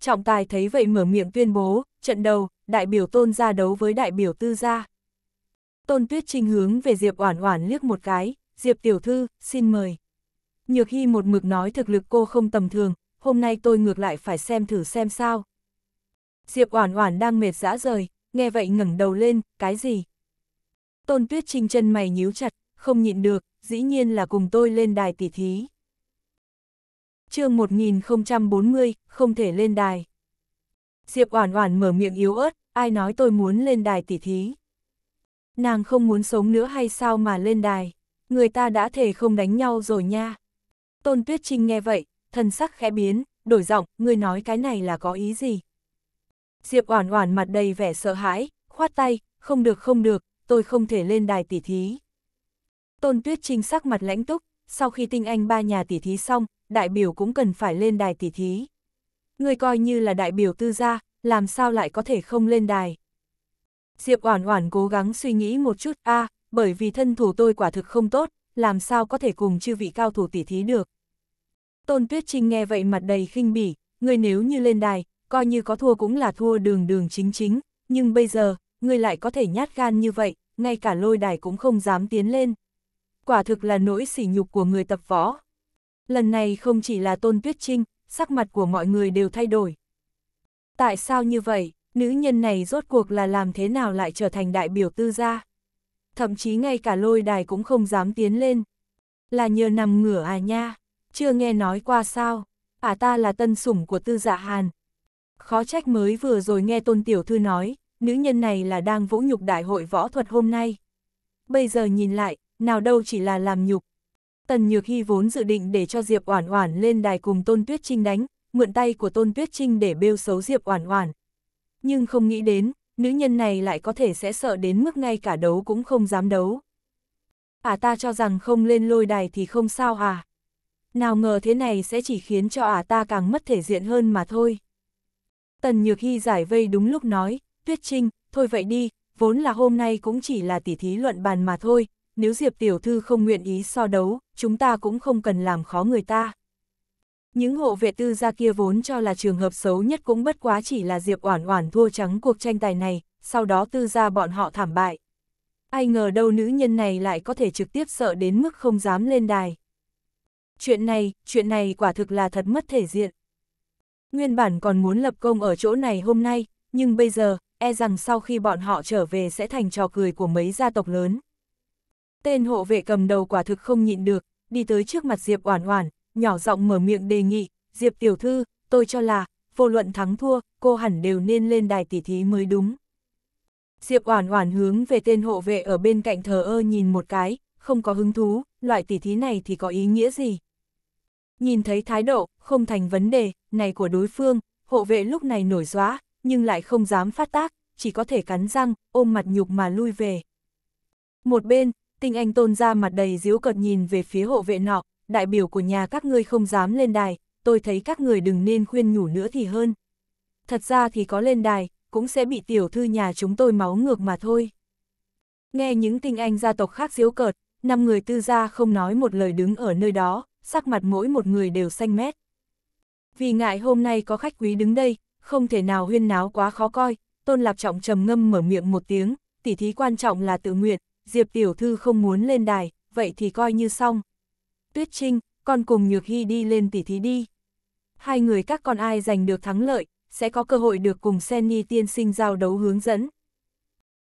Trọng tài thấy vậy mở miệng tuyên bố, trận đầu, đại biểu tôn gia đấu với đại biểu tư gia. Tôn Tuyết Trinh hướng về Diệp Oản Oản liếc một cái, "Diệp tiểu thư, xin mời." Nhược hy một mực nói thực lực cô không tầm thường, hôm nay tôi ngược lại phải xem thử xem sao. Diệp Oản Oản đang mệt dã rời, nghe vậy ngẩng đầu lên, "Cái gì?" Tôn Tuyết Trinh chân mày nhíu chặt, không nhịn được, dĩ nhiên là cùng tôi lên đài tỷ thí chương 1040, không thể lên đài. Diệp Oản Oản mở miệng yếu ớt, ai nói tôi muốn lên đài tỉ thí. Nàng không muốn sống nữa hay sao mà lên đài, người ta đã thể không đánh nhau rồi nha. Tôn Tuyết Trinh nghe vậy, thần sắc khẽ biến, đổi giọng, ngươi nói cái này là có ý gì? Diệp Oản Oản mặt đầy vẻ sợ hãi, khoát tay, không được không được, tôi không thể lên đài tỉ thí. Tôn Tuyết Trinh sắc mặt lãnh túc, sau khi tinh anh ba nhà tỉ thí xong, đại biểu cũng cần phải lên đài tỉ thí. Người coi như là đại biểu tư gia, làm sao lại có thể không lên đài. Diệp Oản Oản cố gắng suy nghĩ một chút, a, bởi vì thân thủ tôi quả thực không tốt, làm sao có thể cùng chư vị cao thủ tỉ thí được. Tôn Tuyết Trinh nghe vậy mặt đầy khinh bỉ, người nếu như lên đài, coi như có thua cũng là thua đường đường chính chính, nhưng bây giờ, người lại có thể nhát gan như vậy, ngay cả lôi đài cũng không dám tiến lên. Quả thực là nỗi sỉ nhục của người tập võ lần này không chỉ là Tôn Tuyết Trinh, sắc mặt của mọi người đều thay đổi. Tại sao như vậy, nữ nhân này rốt cuộc là làm thế nào lại trở thành đại biểu tư gia? Thậm chí ngay cả lôi đài cũng không dám tiến lên. Là nhờ nằm ngửa à nha, chưa nghe nói qua sao, à ta là tân sủng của tư dạ Hàn. Khó trách mới vừa rồi nghe Tôn Tiểu Thư nói, nữ nhân này là đang vũ nhục đại hội võ thuật hôm nay. Bây giờ nhìn lại, nào đâu chỉ là làm nhục, Tần Nhược Hy vốn dự định để cho Diệp Oản Oản lên đài cùng Tôn Tuyết Trinh đánh, mượn tay của Tôn Tuyết Trinh để bêu xấu Diệp Oản Oản. Nhưng không nghĩ đến, nữ nhân này lại có thể sẽ sợ đến mức ngay cả đấu cũng không dám đấu. À ta cho rằng không lên lôi đài thì không sao à. Nào ngờ thế này sẽ chỉ khiến cho à ta càng mất thể diện hơn mà thôi. Tần Nhược Hy giải vây đúng lúc nói, Tuyết Trinh, thôi vậy đi, vốn là hôm nay cũng chỉ là tỉ thí luận bàn mà thôi, nếu Diệp Tiểu Thư không nguyện ý so đấu, chúng ta cũng không cần làm khó người ta. Những hộ vệ tư gia kia vốn cho là trường hợp xấu nhất cũng bất quá chỉ là Diệp Oản Oản thua trắng cuộc tranh tài này, sau đó tư gia bọn họ thảm bại. Ai ngờ đâu nữ nhân này lại có thể trực tiếp sợ đến mức không dám lên đài. Chuyện này, chuyện này quả thực là thật mất thể diện. Nguyên bản còn muốn lập công ở chỗ này hôm nay, nhưng bây giờ, e rằng sau khi bọn họ trở về sẽ thành trò cười của mấy gia tộc lớn. Tên hộ vệ cầm đầu quả thực không nhịn được, đi tới trước mặt Diệp Oản Oản, nhỏ giọng mở miệng đề nghị, "Diệp tiểu thư, tôi cho là, vô luận thắng thua, cô hẳn đều nên lên đài tỷ thí mới đúng." Diệp Oản Oản hướng về tên hộ vệ ở bên cạnh thờ ơ nhìn một cái, không có hứng thú, loại tỷ thí này thì có ý nghĩa gì? Nhìn thấy thái độ, không thành vấn đề, này của đối phương, hộ vệ lúc này nổi gióa, nhưng lại không dám phát tác, chỉ có thể cắn răng, ôm mặt nhục mà lui về. Một bên, Tinh Anh Tôn ra mặt đầy díu cợt nhìn về phía hộ vệ nọ, đại biểu của nhà các ngươi không dám lên đài, tôi thấy các người đừng nên khuyên nhủ nữa thì hơn. Thật ra thì có lên đài, cũng sẽ bị tiểu thư nhà chúng tôi máu ngược mà thôi. Nghe những tinh anh gia tộc khác diếu cợt, năm người tư gia không nói một lời đứng ở nơi đó, sắc mặt mỗi một người đều xanh mét. Vì ngại hôm nay có khách quý đứng đây, không thể nào huyên náo quá khó coi, Tôn Lạp Trọng trầm ngâm mở miệng một tiếng, tỉ thí quan trọng là tự nguyện, Diệp Tiểu Thư không muốn lên đài, vậy thì coi như xong. Tuyết Trinh, con cùng Nhược Hy đi lên tỉ thí đi. Hai người các con ai giành được thắng lợi, sẽ có cơ hội được cùng Senny tiên sinh giao đấu hướng dẫn.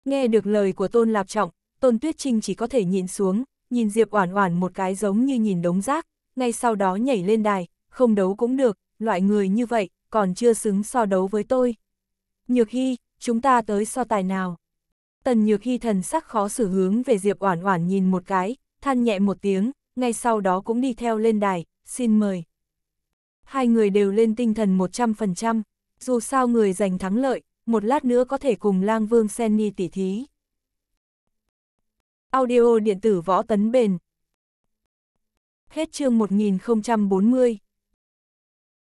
Nghe được lời của Tôn Lạp Trọng, Tôn Tuyết Trinh chỉ có thể nhìn xuống, nhìn Diệp Oản Oản một cái giống như nhìn đống rác, ngay sau đó nhảy lên đài, không đấu cũng được, loại người như vậy còn chưa xứng so đấu với tôi. Nhược Hy, chúng ta tới so tài nào? Tần Nhược Hy thần sắc khó xử hướng về Diệp Oản Oản nhìn một cái, than nhẹ một tiếng, ngay sau đó cũng đi theo lên đài, xin mời. Hai người đều lên tinh thần 100%, dù sao người giành thắng lợi, một lát nữa có thể cùng Lang Vương Senni tỉ thí. Audio điện tử võ tấn bền. Hết chương 1040.